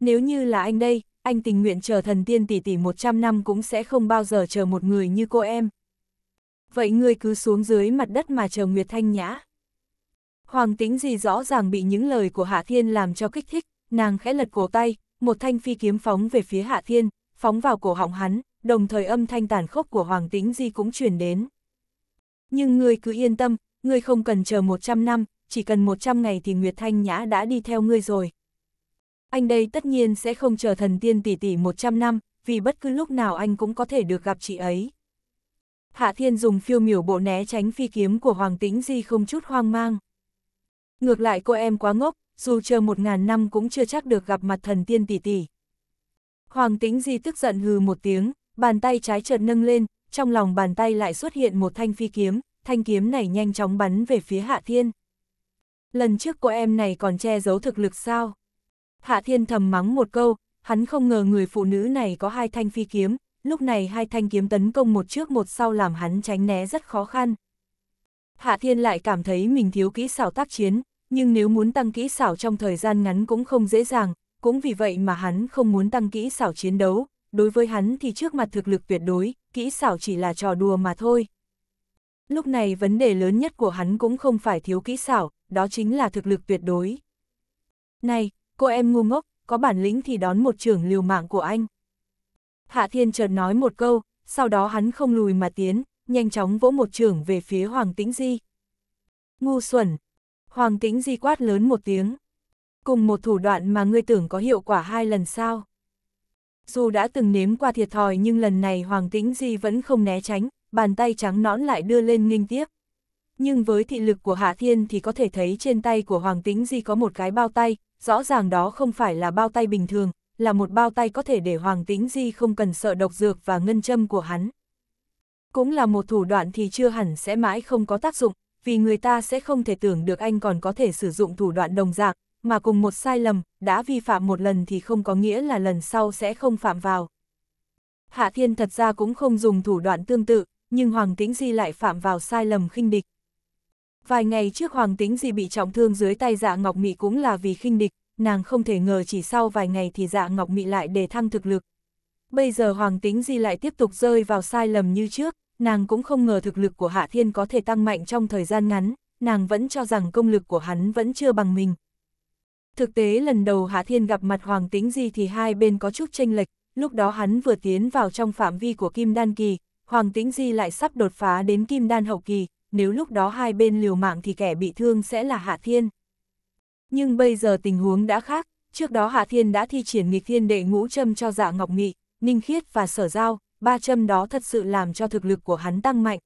Speaker 1: Nếu như là anh đây, anh tình nguyện chờ thần tiên tỷ tỷ 100 năm cũng sẽ không bao giờ chờ một người như cô em. Vậy ngươi cứ xuống dưới mặt đất mà chờ Nguyệt Thanh Nhã. Hoàng tính gì rõ ràng bị những lời của Hạ Thiên làm cho kích thích, nàng khẽ lật cổ tay, một thanh phi kiếm phóng về phía Hạ Thiên, phóng vào cổ họng hắn, đồng thời âm thanh tàn khốc của Hoàng tính Di cũng truyền đến. Nhưng ngươi cứ yên tâm, ngươi không cần chờ 100 năm, chỉ cần 100 ngày thì Nguyệt Thanh Nhã đã đi theo ngươi rồi. Anh đây tất nhiên sẽ không chờ thần tiên tỷ tỷ 100 năm, vì bất cứ lúc nào anh cũng có thể được gặp chị ấy. Hạ Thiên dùng phiêu miểu bộ né tránh phi kiếm của Hoàng Tĩnh Di không chút hoang mang. Ngược lại cô em quá ngốc, dù chờ một ngàn năm cũng chưa chắc được gặp mặt thần tiên tỷ tỷ. Hoàng Tĩnh Di tức giận hừ một tiếng, bàn tay trái chợt nâng lên, trong lòng bàn tay lại xuất hiện một thanh phi kiếm, thanh kiếm này nhanh chóng bắn về phía Hạ Thiên. Lần trước của em này còn che giấu thực lực sao? Hạ Thiên thầm mắng một câu, hắn không ngờ người phụ nữ này có hai thanh phi kiếm, lúc này hai thanh kiếm tấn công một trước một sau làm hắn tránh né rất khó khăn. Hạ Thiên lại cảm thấy mình thiếu kỹ xảo tác chiến, nhưng nếu muốn tăng kỹ xảo trong thời gian ngắn cũng không dễ dàng, cũng vì vậy mà hắn không muốn tăng kỹ xảo chiến đấu, đối với hắn thì trước mặt thực lực tuyệt đối, kỹ xảo chỉ là trò đùa mà thôi. Lúc này vấn đề lớn nhất của hắn cũng không phải thiếu kỹ xảo, đó chính là thực lực tuyệt đối. Này, cô em ngu ngốc, có bản lĩnh thì đón một trưởng liều mạng của anh. Hạ Thiên chợt nói một câu, sau đó hắn không lùi mà tiến, nhanh chóng vỗ một trưởng về phía Hoàng Tĩnh Di. Ngu xuẩn! Hoàng Tĩnh Di quát lớn một tiếng. Cùng một thủ đoạn mà ngươi tưởng có hiệu quả hai lần sao? Dù đã từng nếm qua thiệt thòi nhưng lần này Hoàng Tĩnh Di vẫn không né tránh, bàn tay trắng nõn lại đưa lên nghênh tiếp. Nhưng với thị lực của Hạ Thiên thì có thể thấy trên tay của Hoàng Tĩnh Di có một cái bao tay, rõ ràng đó không phải là bao tay bình thường, là một bao tay có thể để Hoàng Tĩnh Di không cần sợ độc dược và ngân châm của hắn. Cũng là một thủ đoạn thì chưa hẳn sẽ mãi không có tác dụng, vì người ta sẽ không thể tưởng được anh còn có thể sử dụng thủ đoạn đồng dạng, mà cùng một sai lầm, đã vi phạm một lần thì không có nghĩa là lần sau sẽ không phạm vào. Hạ Thiên thật ra cũng không dùng thủ đoạn tương tự, nhưng Hoàng Tĩnh Di lại phạm vào sai lầm khinh địch. Vài ngày trước Hoàng Tĩnh Di bị trọng thương dưới tay dạ Ngọc Mị cũng là vì khinh địch, nàng không thể ngờ chỉ sau vài ngày thì dạ Ngọc Mị lại để thăng thực lực. Bây giờ Hoàng Tĩnh Di lại tiếp tục rơi vào sai lầm như trước, nàng cũng không ngờ thực lực của Hạ Thiên có thể tăng mạnh trong thời gian ngắn, nàng vẫn cho rằng công lực của hắn vẫn chưa bằng mình. Thực tế lần đầu Hạ Thiên gặp mặt Hoàng Tĩnh Di thì hai bên có chút tranh lệch, lúc đó hắn vừa tiến vào trong phạm vi của Kim Đan Kỳ, Hoàng Tĩnh Di lại sắp đột phá đến Kim Đan Hậu Kỳ, nếu lúc đó hai bên liều mạng thì kẻ bị thương sẽ là Hạ Thiên. Nhưng bây giờ tình huống đã khác, trước đó Hạ Thiên đã thi triển nghịch thiên đệ ngũ châm cho dạ Ngọc Nghị, Ninh Khiết và Sở Giao, ba châm đó thật sự làm cho thực lực của hắn tăng mạnh.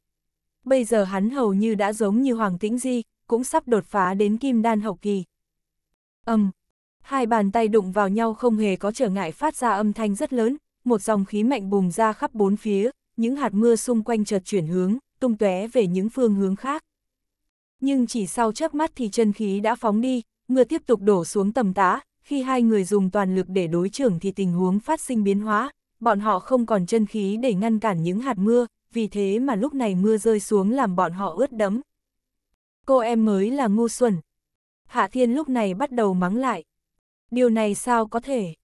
Speaker 1: Bây giờ hắn hầu như đã giống như Hoàng Tĩnh Di, cũng sắp đột phá đến Kim Đan Hậu Kỳ. Âm. hai bàn tay đụng vào nhau không hề có trở ngại phát ra âm thanh rất lớn, một dòng khí mạnh bùng ra khắp bốn phía, những hạt mưa xung quanh chợt chuyển hướng, tung tóe về những phương hướng khác. Nhưng chỉ sau chớp mắt thì chân khí đã phóng đi, mưa tiếp tục đổ xuống tầm tã khi hai người dùng toàn lực để đối trưởng thì tình huống phát sinh biến hóa, bọn họ không còn chân khí để ngăn cản những hạt mưa, vì thế mà lúc này mưa rơi xuống làm bọn họ ướt đẫm. Cô em mới là ngu xuẩn, Hạ Thiên lúc này bắt đầu mắng lại. Điều này sao có thể?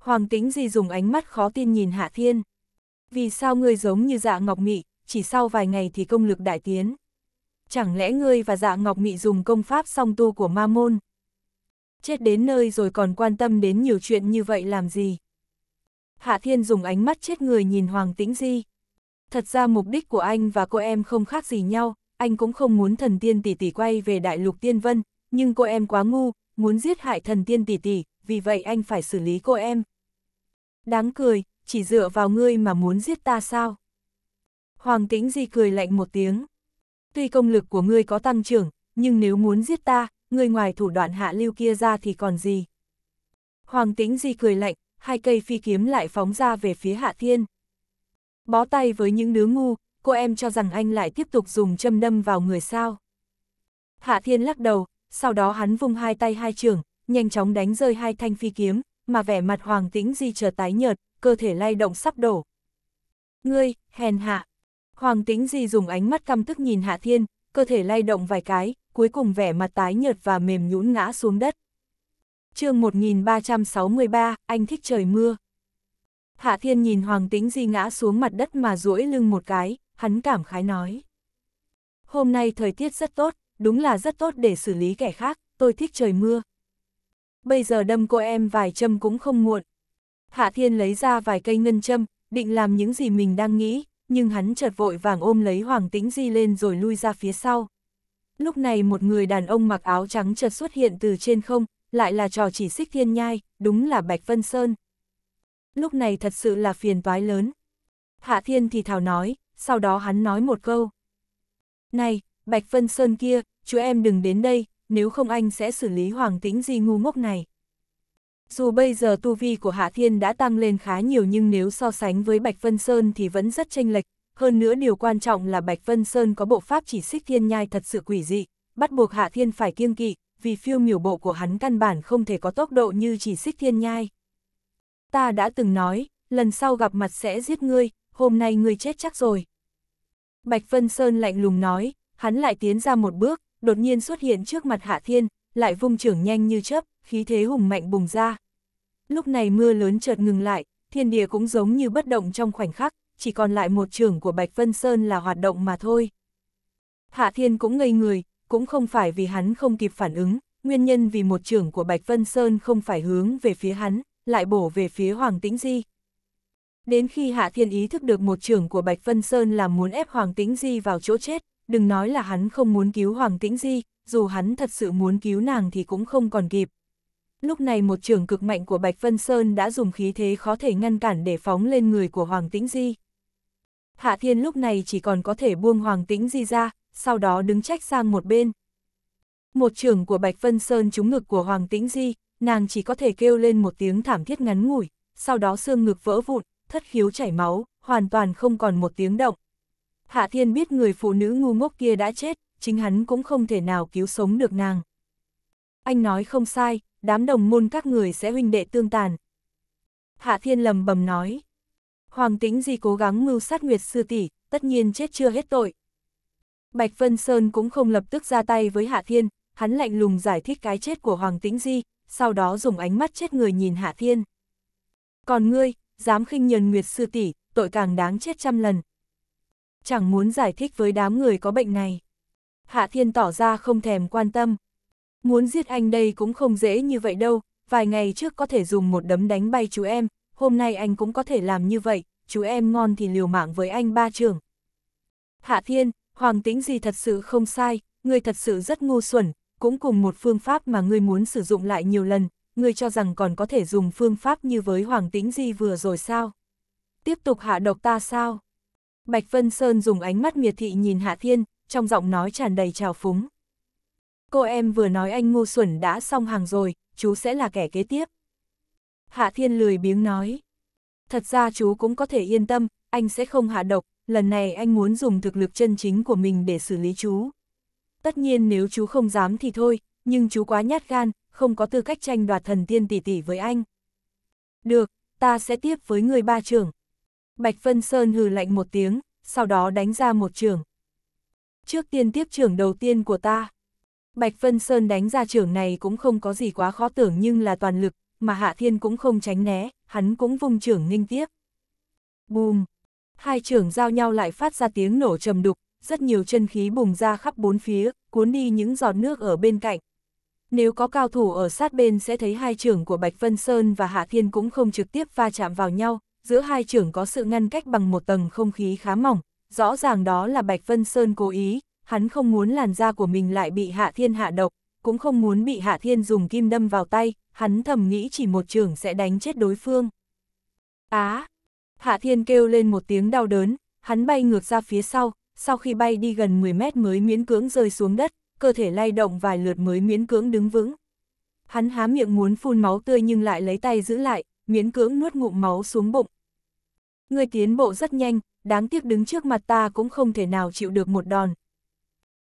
Speaker 1: Hoàng tính gì dùng ánh mắt khó tin nhìn Hạ Thiên. Vì sao ngươi giống như dạ ngọc mị, chỉ sau vài ngày thì công lực đại tiến. Chẳng lẽ ngươi và dạ ngọc mị dùng công pháp song tu của ma môn? Chết đến nơi rồi còn quan tâm đến nhiều chuyện như vậy làm gì? Hạ Thiên dùng ánh mắt chết người nhìn Hoàng Tĩnh Di. Thật ra mục đích của anh và cô em không khác gì nhau, anh cũng không muốn thần tiên tỷ tỷ quay về đại lục tiên vân, nhưng cô em quá ngu, muốn giết hại thần tiên tỷ tỷ, vì vậy anh phải xử lý cô em. Đáng cười, chỉ dựa vào ngươi mà muốn giết ta sao? Hoàng tĩnh di cười lạnh một tiếng. Tuy công lực của ngươi có tăng trưởng, nhưng nếu muốn giết ta, ngươi ngoài thủ đoạn hạ lưu kia ra thì còn gì? Hoàng tĩnh di cười lạnh, hai cây phi kiếm lại phóng ra về phía hạ thiên. Bó tay với những đứa ngu, cô em cho rằng anh lại tiếp tục dùng châm đâm vào người sao. Hạ thiên lắc đầu, sau đó hắn vung hai tay hai trường, nhanh chóng đánh rơi hai thanh phi kiếm, mà vẻ mặt Hoàng Tĩnh Di chợt tái nhợt, cơ thể lay động sắp đổ. Ngươi, hèn hạ. Hoàng Tĩnh Di dùng ánh mắt căm tức nhìn Hạ Thiên, cơ thể lay động vài cái, cuối cùng vẻ mặt tái nhợt và mềm nhũn ngã xuống đất. chương 1363, anh thích trời mưa. Hạ Thiên nhìn Hoàng Tĩnh Di ngã xuống mặt đất mà duỗi lưng một cái, hắn cảm khái nói. Hôm nay thời tiết rất tốt, đúng là rất tốt để xử lý kẻ khác, tôi thích trời mưa. Bây giờ đâm cô em vài châm cũng không muộn. Hạ Thiên lấy ra vài cây ngân châm, định làm những gì mình đang nghĩ, nhưng hắn chợt vội vàng ôm lấy Hoàng Tĩnh Di lên rồi lui ra phía sau. Lúc này một người đàn ông mặc áo trắng chợt xuất hiện từ trên không, lại là trò chỉ xích thiên nhai, đúng là Bạch Vân Sơn. Lúc này thật sự là phiền toái lớn. Hạ Thiên thì thào nói, sau đó hắn nói một câu. Này, Bạch Vân Sơn kia, chú em đừng đến đây, nếu không anh sẽ xử lý Hoàng Tĩnh gì ngu ngốc này. Dù bây giờ tu vi của Hạ Thiên đã tăng lên khá nhiều nhưng nếu so sánh với Bạch Vân Sơn thì vẫn rất chênh lệch, hơn nữa điều quan trọng là Bạch Vân Sơn có bộ pháp chỉ xích thiên nhai thật sự quỷ dị, bắt buộc Hạ Thiên phải kiêng kỵ, vì phiêu miểu bộ của hắn căn bản không thể có tốc độ như chỉ xích thiên nhai. Ta đã từng nói, lần sau gặp mặt sẽ giết ngươi, hôm nay ngươi chết chắc rồi. Bạch Vân Sơn lạnh lùng nói, hắn lại tiến ra một bước, đột nhiên xuất hiện trước mặt Hạ Thiên, lại vung trưởng nhanh như chớp, khí thế hùng mạnh bùng ra. Lúc này mưa lớn chợt ngừng lại, thiên địa cũng giống như bất động trong khoảnh khắc, chỉ còn lại một trưởng của Bạch Vân Sơn là hoạt động mà thôi. Hạ Thiên cũng ngây người, cũng không phải vì hắn không kịp phản ứng, nguyên nhân vì một trưởng của Bạch Vân Sơn không phải hướng về phía hắn, lại bổ về phía Hoàng Tĩnh Di. Đến khi Hạ Thiên ý thức được một trưởng của Bạch Vân Sơn là muốn ép Hoàng Tĩnh Di vào chỗ chết, đừng nói là hắn không muốn cứu Hoàng Tĩnh Di, dù hắn thật sự muốn cứu nàng thì cũng không còn kịp. Lúc này một trường cực mạnh của Bạch Vân Sơn đã dùng khí thế khó thể ngăn cản để phóng lên người của Hoàng Tĩnh Di. Hạ Thiên lúc này chỉ còn có thể buông Hoàng Tĩnh Di ra, sau đó đứng trách sang một bên. Một trường của Bạch Vân Sơn trúng ngực của Hoàng Tĩnh Di, nàng chỉ có thể kêu lên một tiếng thảm thiết ngắn ngủi, sau đó xương ngực vỡ vụn, thất khiếu chảy máu, hoàn toàn không còn một tiếng động. Hạ Thiên biết người phụ nữ ngu ngốc kia đã chết, chính hắn cũng không thể nào cứu sống được nàng. Anh nói không sai, đám đồng môn các người sẽ huynh đệ tương tàn. Hạ Thiên lầm bầm nói. Hoàng tính gì cố gắng mưu sát Nguyệt Sư Tỷ, tất nhiên chết chưa hết tội. Bạch Vân Sơn cũng không lập tức ra tay với Hạ Thiên, hắn lạnh lùng giải thích cái chết của Hoàng Tĩnh Di, sau đó dùng ánh mắt chết người nhìn Hạ Thiên. Còn ngươi, dám khinh nhần Nguyệt Sư Tỷ, tội càng đáng chết trăm lần chẳng muốn giải thích với đám người có bệnh này. Hạ Thiên tỏ ra không thèm quan tâm. Muốn giết anh đây cũng không dễ như vậy đâu, vài ngày trước có thể dùng một đấm đánh bay chú em, hôm nay anh cũng có thể làm như vậy, chú em ngon thì liều mạng với anh ba trưởng. Hạ Thiên, Hoàng Tĩnh gì thật sự không sai, người thật sự rất ngu xuẩn, cũng cùng một phương pháp mà người muốn sử dụng lại nhiều lần, người cho rằng còn có thể dùng phương pháp như với Hoàng Tĩnh Di vừa rồi sao? Tiếp tục hạ độc ta sao? Bạch Vân Sơn dùng ánh mắt miệt thị nhìn Hạ Thiên, trong giọng nói tràn đầy trào phúng. Cô em vừa nói anh ngu xuẩn đã xong hàng rồi, chú sẽ là kẻ kế tiếp. Hạ Thiên lười biếng nói. Thật ra chú cũng có thể yên tâm, anh sẽ không hạ độc, lần này anh muốn dùng thực lực chân chính của mình để xử lý chú. Tất nhiên nếu chú không dám thì thôi, nhưng chú quá nhát gan, không có tư cách tranh đoạt thần tiên tỷ tỷ với anh. Được, ta sẽ tiếp với người ba trưởng, Bạch Vân Sơn hừ lạnh một tiếng, sau đó đánh ra một trường. Trước tiên tiếp trưởng đầu tiên của ta. Bạch Vân Sơn đánh ra trưởng này cũng không có gì quá khó tưởng nhưng là toàn lực, mà Hạ Thiên cũng không tránh né, hắn cũng vung trưởng nghênh tiếp. Bùm! Hai trưởng giao nhau lại phát ra tiếng nổ trầm đục, rất nhiều chân khí bùng ra khắp bốn phía, cuốn đi những giọt nước ở bên cạnh. Nếu có cao thủ ở sát bên sẽ thấy hai trưởng của Bạch Vân Sơn và Hạ Thiên cũng không trực tiếp va chạm vào nhau, giữa hai trưởng có sự ngăn cách bằng một tầng không khí khá mỏng, rõ ràng đó là Bạch Vân Sơn cố ý, hắn không muốn làn da của mình lại bị Hạ Thiên hạ độc, cũng không muốn bị Hạ Thiên dùng kim đâm vào tay, hắn thầm nghĩ chỉ một trưởng sẽ đánh chết đối phương. Á! hạ Thiên kêu lên một tiếng đau đớn, hắn bay ngược ra phía sau, sau khi bay đi gần 10 mét mới miễn cưỡng rơi xuống đất, cơ thể lay động vài lượt mới miễn cưỡng đứng vững. Hắn há miệng muốn phun máu tươi nhưng lại lấy tay giữ lại, miễn cưỡng nuốt ngụm máu xuống bụng, Ngươi tiến bộ rất nhanh, đáng tiếc đứng trước mặt ta cũng không thể nào chịu được một đòn.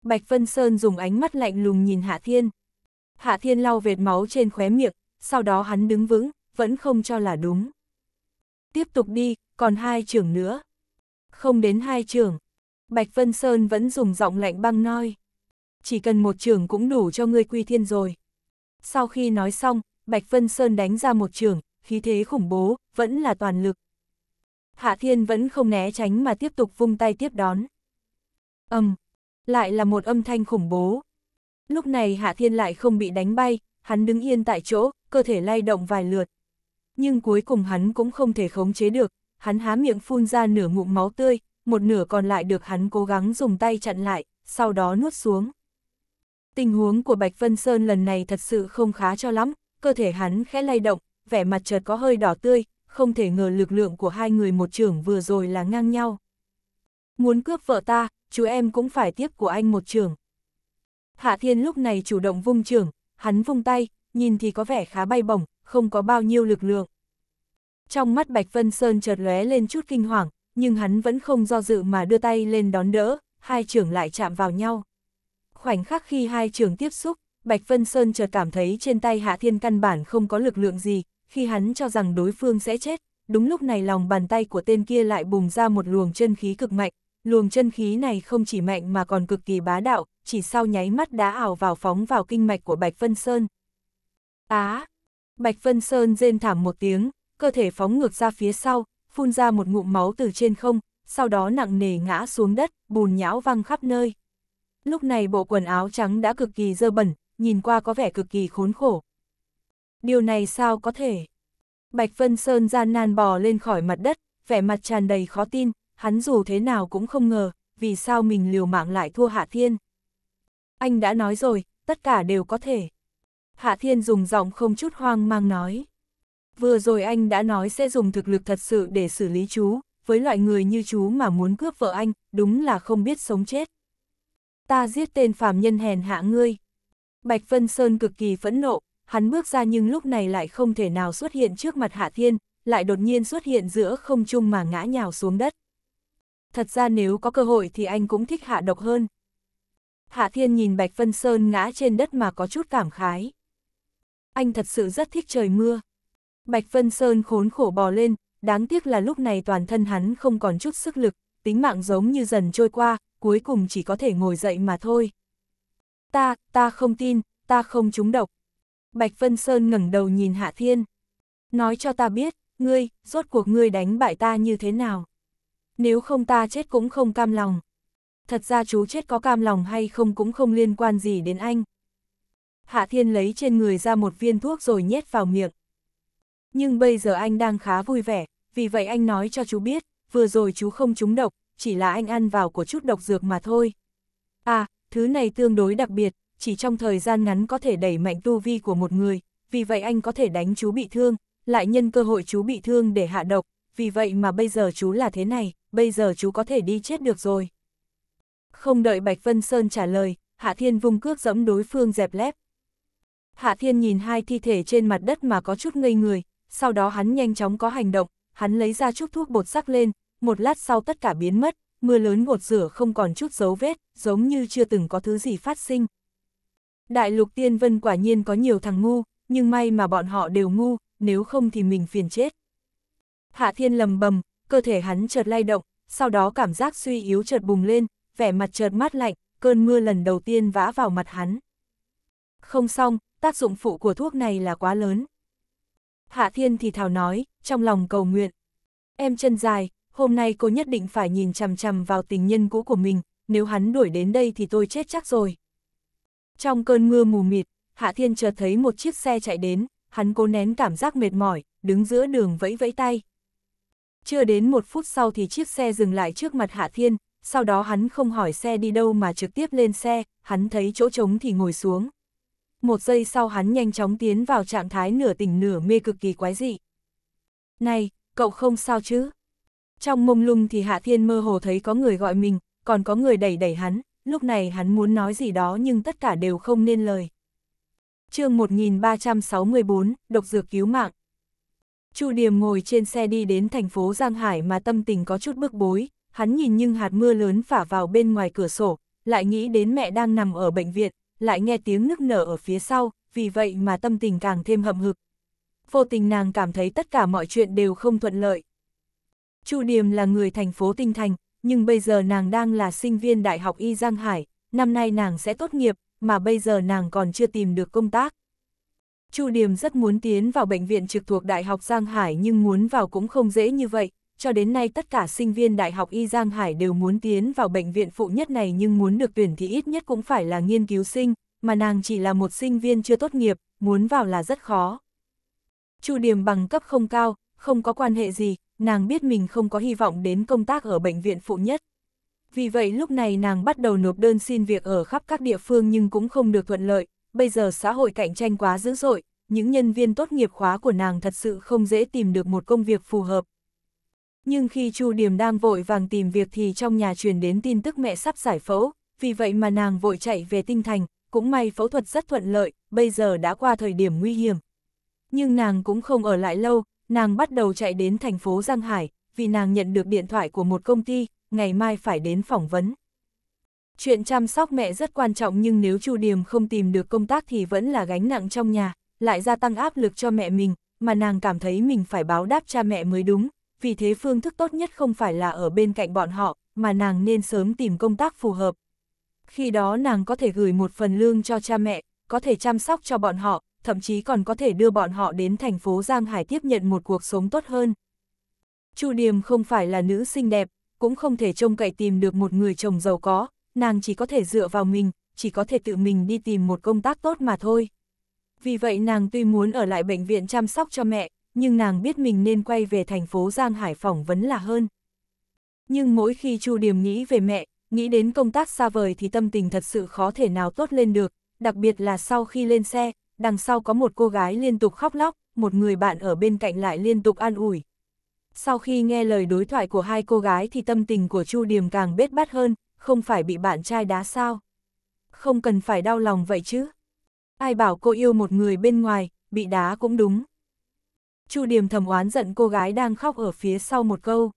Speaker 1: Bạch Vân Sơn dùng ánh mắt lạnh lùng nhìn Hạ Thiên. Hạ Thiên lau vệt máu trên khóe miệng, sau đó hắn đứng vững, vẫn không cho là đúng. Tiếp tục đi, còn hai trưởng nữa. Không đến hai trưởng. Bạch Vân Sơn vẫn dùng giọng lạnh băng nói. Chỉ cần một trưởng cũng đủ cho ngươi quy thiên rồi. Sau khi nói xong, Bạch Vân Sơn đánh ra một trưởng, khí thế khủng bố, vẫn là toàn lực. Hạ Thiên vẫn không né tránh mà tiếp tục vung tay tiếp đón. Âm, lại là một âm thanh khủng bố. Lúc này Hạ Thiên lại không bị đánh bay, hắn đứng yên tại chỗ, cơ thể lay động vài lượt. Nhưng cuối cùng hắn cũng không thể khống chế được, hắn há miệng phun ra nửa ngụm máu tươi, một nửa còn lại được hắn cố gắng dùng tay chặn lại, sau đó nuốt xuống. Tình huống của Bạch Vân Sơn lần này thật sự không khá cho lắm, cơ thể hắn khẽ lay động, vẻ mặt chợt có hơi đỏ tươi, không thể ngờ lực lượng của hai người một trưởng vừa rồi là ngang nhau. Muốn cướp vợ ta, chú em cũng phải tiếp của anh một trưởng. Hạ Thiên lúc này chủ động vung trưởng, hắn vung tay, nhìn thì có vẻ khá bay bổng, không có bao nhiêu lực lượng. Trong mắt Bạch Vân Sơn chợt lóe lên chút kinh hoàng, nhưng hắn vẫn không do dự mà đưa tay lên đón đỡ, hai trưởng lại chạm vào nhau. Khoảnh khắc khi hai trưởng tiếp xúc, Bạch Vân Sơn chợt cảm thấy trên tay Hạ Thiên căn bản không có lực lượng gì, khi hắn cho rằng đối phương sẽ chết, đúng lúc này lòng bàn tay của tên kia lại bùng ra một luồng chân khí cực mạnh, luồng chân khí này không chỉ mạnh mà còn cực kỳ bá đạo, chỉ sau nháy mắt đã ảo vào phóng vào kinh mạch của Bạch Vân Sơn. Á! À, Bạch Vân Sơn rên thảm một tiếng, cơ thể phóng ngược ra phía sau, phun ra một ngụm máu từ trên không, sau đó nặng nề ngã xuống đất, bùn nhão văng khắp nơi. Lúc này bộ quần áo trắng đã cực kỳ dơ bẩn, nhìn qua có vẻ cực kỳ khốn khổ, điều này sao có thể? Bạch Vân Sơn gian nan bò lên khỏi mặt đất, vẻ mặt tràn đầy khó tin, hắn dù thế nào cũng không ngờ, vì sao mình liều mạng lại thua Hạ Thiên. Anh đã nói rồi, tất cả đều có thể. Hạ Thiên dùng giọng không chút hoang mang nói. Vừa rồi anh đã nói sẽ dùng thực lực thật sự để xử lý chú, với loại người như chú mà muốn cướp vợ anh, đúng là không biết sống chết. Ta giết tên phàm nhân hèn hạ ngươi. Bạch Vân Sơn cực kỳ phẫn nộ, hắn bước ra nhưng lúc này lại không thể nào xuất hiện trước mặt Hạ Thiên, lại đột nhiên xuất hiện giữa không trung mà ngã nhào xuống đất. Thật ra nếu có cơ hội thì anh cũng thích Hạ Độc hơn. Hạ Thiên nhìn Bạch Vân Sơn ngã trên đất mà có chút cảm khái. Anh thật sự rất thích trời mưa. Bạch Vân Sơn khốn khổ bò lên, đáng tiếc là lúc này toàn thân hắn không còn chút sức lực, tính mạng giống như dần trôi qua, cuối cùng chỉ có thể ngồi dậy mà thôi. Ta, ta không tin, ta không trúng độc. Bạch Vân Sơn ngẩng đầu nhìn Hạ Thiên. Nói cho ta biết, ngươi, rốt cuộc ngươi đánh bại ta như thế nào? Nếu không ta chết cũng không cam lòng. Thật ra chú chết có cam lòng hay không cũng không liên quan gì đến anh. Hạ Thiên lấy trên người ra một viên thuốc rồi nhét vào miệng. Nhưng bây giờ anh đang khá vui vẻ, vì vậy anh nói cho chú biết, vừa rồi chú không trúng độc, chỉ là anh ăn vào của chút độc dược mà thôi. À, thứ này tương đối đặc biệt, chỉ trong thời gian ngắn có thể đẩy mạnh tu vi của một người, vì vậy anh có thể đánh chú bị thương, lại nhân cơ hội chú bị thương để hạ độc, vì vậy mà bây giờ chú là thế này, bây giờ chú có thể đi chết được rồi. Không đợi Bạch Vân Sơn trả lời, Hạ Thiên vung cước dẫm đối phương dẹp lép. Hạ Thiên nhìn hai thi thể trên mặt đất mà có chút ngây người, sau đó hắn nhanh chóng có hành động, hắn lấy ra chút thuốc bột sắc lên, một lát sau tất cả biến mất, mưa lớn gột rửa không còn chút dấu vết, giống như chưa từng có thứ gì phát sinh. Đại lục tiên vân quả nhiên có nhiều thằng ngu, nhưng may mà bọn họ đều ngu, nếu không thì mình phiền chết. Hạ thiên lầm bầm, cơ thể hắn chợt lay động, sau đó cảm giác suy yếu chợt bùng lên, vẻ mặt chợt mát lạnh, cơn mưa lần đầu tiên vã vào mặt hắn. Không xong, tác dụng phụ của thuốc này là quá lớn. Hạ thiên thì thào nói, trong lòng cầu nguyện. Em chân dài, hôm nay cô nhất định phải nhìn chằm chằm vào tình nhân cũ của mình, nếu hắn đuổi đến đây thì tôi chết chắc rồi. Trong cơn mưa mù mịt, Hạ Thiên chợt thấy một chiếc xe chạy đến, hắn cố nén cảm giác mệt mỏi, đứng giữa đường vẫy vẫy tay. Chưa đến một phút sau thì chiếc xe dừng lại trước mặt Hạ Thiên, sau đó hắn không hỏi xe đi đâu mà trực tiếp lên xe, hắn thấy chỗ trống thì ngồi xuống. Một giây sau hắn nhanh chóng tiến vào trạng thái nửa tỉnh nửa mê cực kỳ quái dị. Này, cậu không sao chứ? Trong mông lung thì Hạ Thiên mơ hồ thấy có người gọi mình, còn có người đẩy đẩy hắn, lúc này hắn muốn nói gì đó nhưng tất cả đều không nên lời. chương 1364, Độc Dược Cứu Mạng Chu Điềm ngồi trên xe đi đến thành phố Giang Hải mà tâm tình có chút bức bối, hắn nhìn nhưng hạt mưa lớn phả vào bên ngoài cửa sổ, lại nghĩ đến mẹ đang nằm ở bệnh viện, lại nghe tiếng nức nở ở phía sau, vì vậy mà tâm tình càng thêm hậm hực. Vô tình nàng cảm thấy tất cả mọi chuyện đều không thuận lợi. Chu Điềm là người thành phố Tinh Thành, nhưng bây giờ nàng đang là sinh viên Đại học Y Giang Hải, năm nay nàng sẽ tốt nghiệp, mà bây giờ nàng còn chưa tìm được công tác. Chu Điềm rất muốn tiến vào bệnh viện trực thuộc Đại học Giang Hải nhưng muốn vào cũng không dễ như vậy, cho đến nay tất cả sinh viên Đại học Y Giang Hải đều muốn tiến vào bệnh viện phụ nhất này nhưng muốn được tuyển thì ít nhất cũng phải là nghiên cứu sinh, mà nàng chỉ là một sinh viên chưa tốt nghiệp, muốn vào là rất khó. Chu Điềm bằng cấp không cao, không có quan hệ gì, nàng biết mình không có hy vọng đến công tác ở bệnh viện phụ nhất. Vì vậy lúc này nàng bắt đầu nộp đơn xin việc ở khắp các địa phương nhưng cũng không được thuận lợi, bây giờ xã hội cạnh tranh quá dữ dội, những nhân viên tốt nghiệp khóa của nàng thật sự không dễ tìm được một công việc phù hợp. Nhưng khi Chu Điềm đang vội vàng tìm việc thì trong nhà truyền đến tin tức mẹ sắp giải phẫu, vì vậy mà nàng vội chạy về tinh thành, cũng may phẫu thuật rất thuận lợi, bây giờ đã qua thời điểm nguy hiểm. Nhưng nàng cũng không ở lại lâu, nàng bắt đầu chạy đến thành phố Giang Hải, vì nàng nhận được điện thoại của một công ty, ngày mai phải đến phỏng vấn. Chuyện chăm sóc mẹ rất quan trọng nhưng nếu Chu Điềm không tìm được công tác thì vẫn là gánh nặng trong nhà, lại gia tăng áp lực cho mẹ mình, mà nàng cảm thấy mình phải báo đáp cha mẹ mới đúng, vì thế phương thức tốt nhất không phải là ở bên cạnh bọn họ, mà nàng nên sớm tìm công tác phù hợp. Khi đó nàng có thể gửi một phần lương cho cha mẹ, có thể chăm sóc cho bọn họ, thậm chí còn có thể đưa bọn họ đến thành phố Giang Hải tiếp nhận một cuộc sống tốt hơn. Chu Điềm không phải là nữ xinh đẹp, cũng không thể trông cậy tìm được một người chồng giàu có, nàng chỉ có thể dựa vào mình, chỉ có thể tự mình đi tìm một công tác tốt mà thôi. Vì vậy nàng tuy muốn ở lại bệnh viện chăm sóc cho mẹ, nhưng nàng biết mình nên quay về thành phố Giang Hải phỏng vấn là hơn. Nhưng mỗi khi Chu Điềm nghĩ về mẹ, nghĩ đến công tác xa vời thì tâm tình thật sự khó thể nào tốt lên được, đặc biệt là sau khi lên xe, đằng sau có một cô gái liên tục khóc lóc, một người bạn ở bên cạnh lại liên tục an ủi. Sau khi nghe lời đối thoại của hai cô gái thì tâm tình của Chu Điềm càng bết bát hơn, không phải bị bạn trai đá sao. Không cần phải đau lòng vậy chứ. Ai bảo cô yêu một người bên ngoài, bị đá cũng đúng. Chu Điềm thầm oán giận cô gái đang khóc ở phía sau một câu.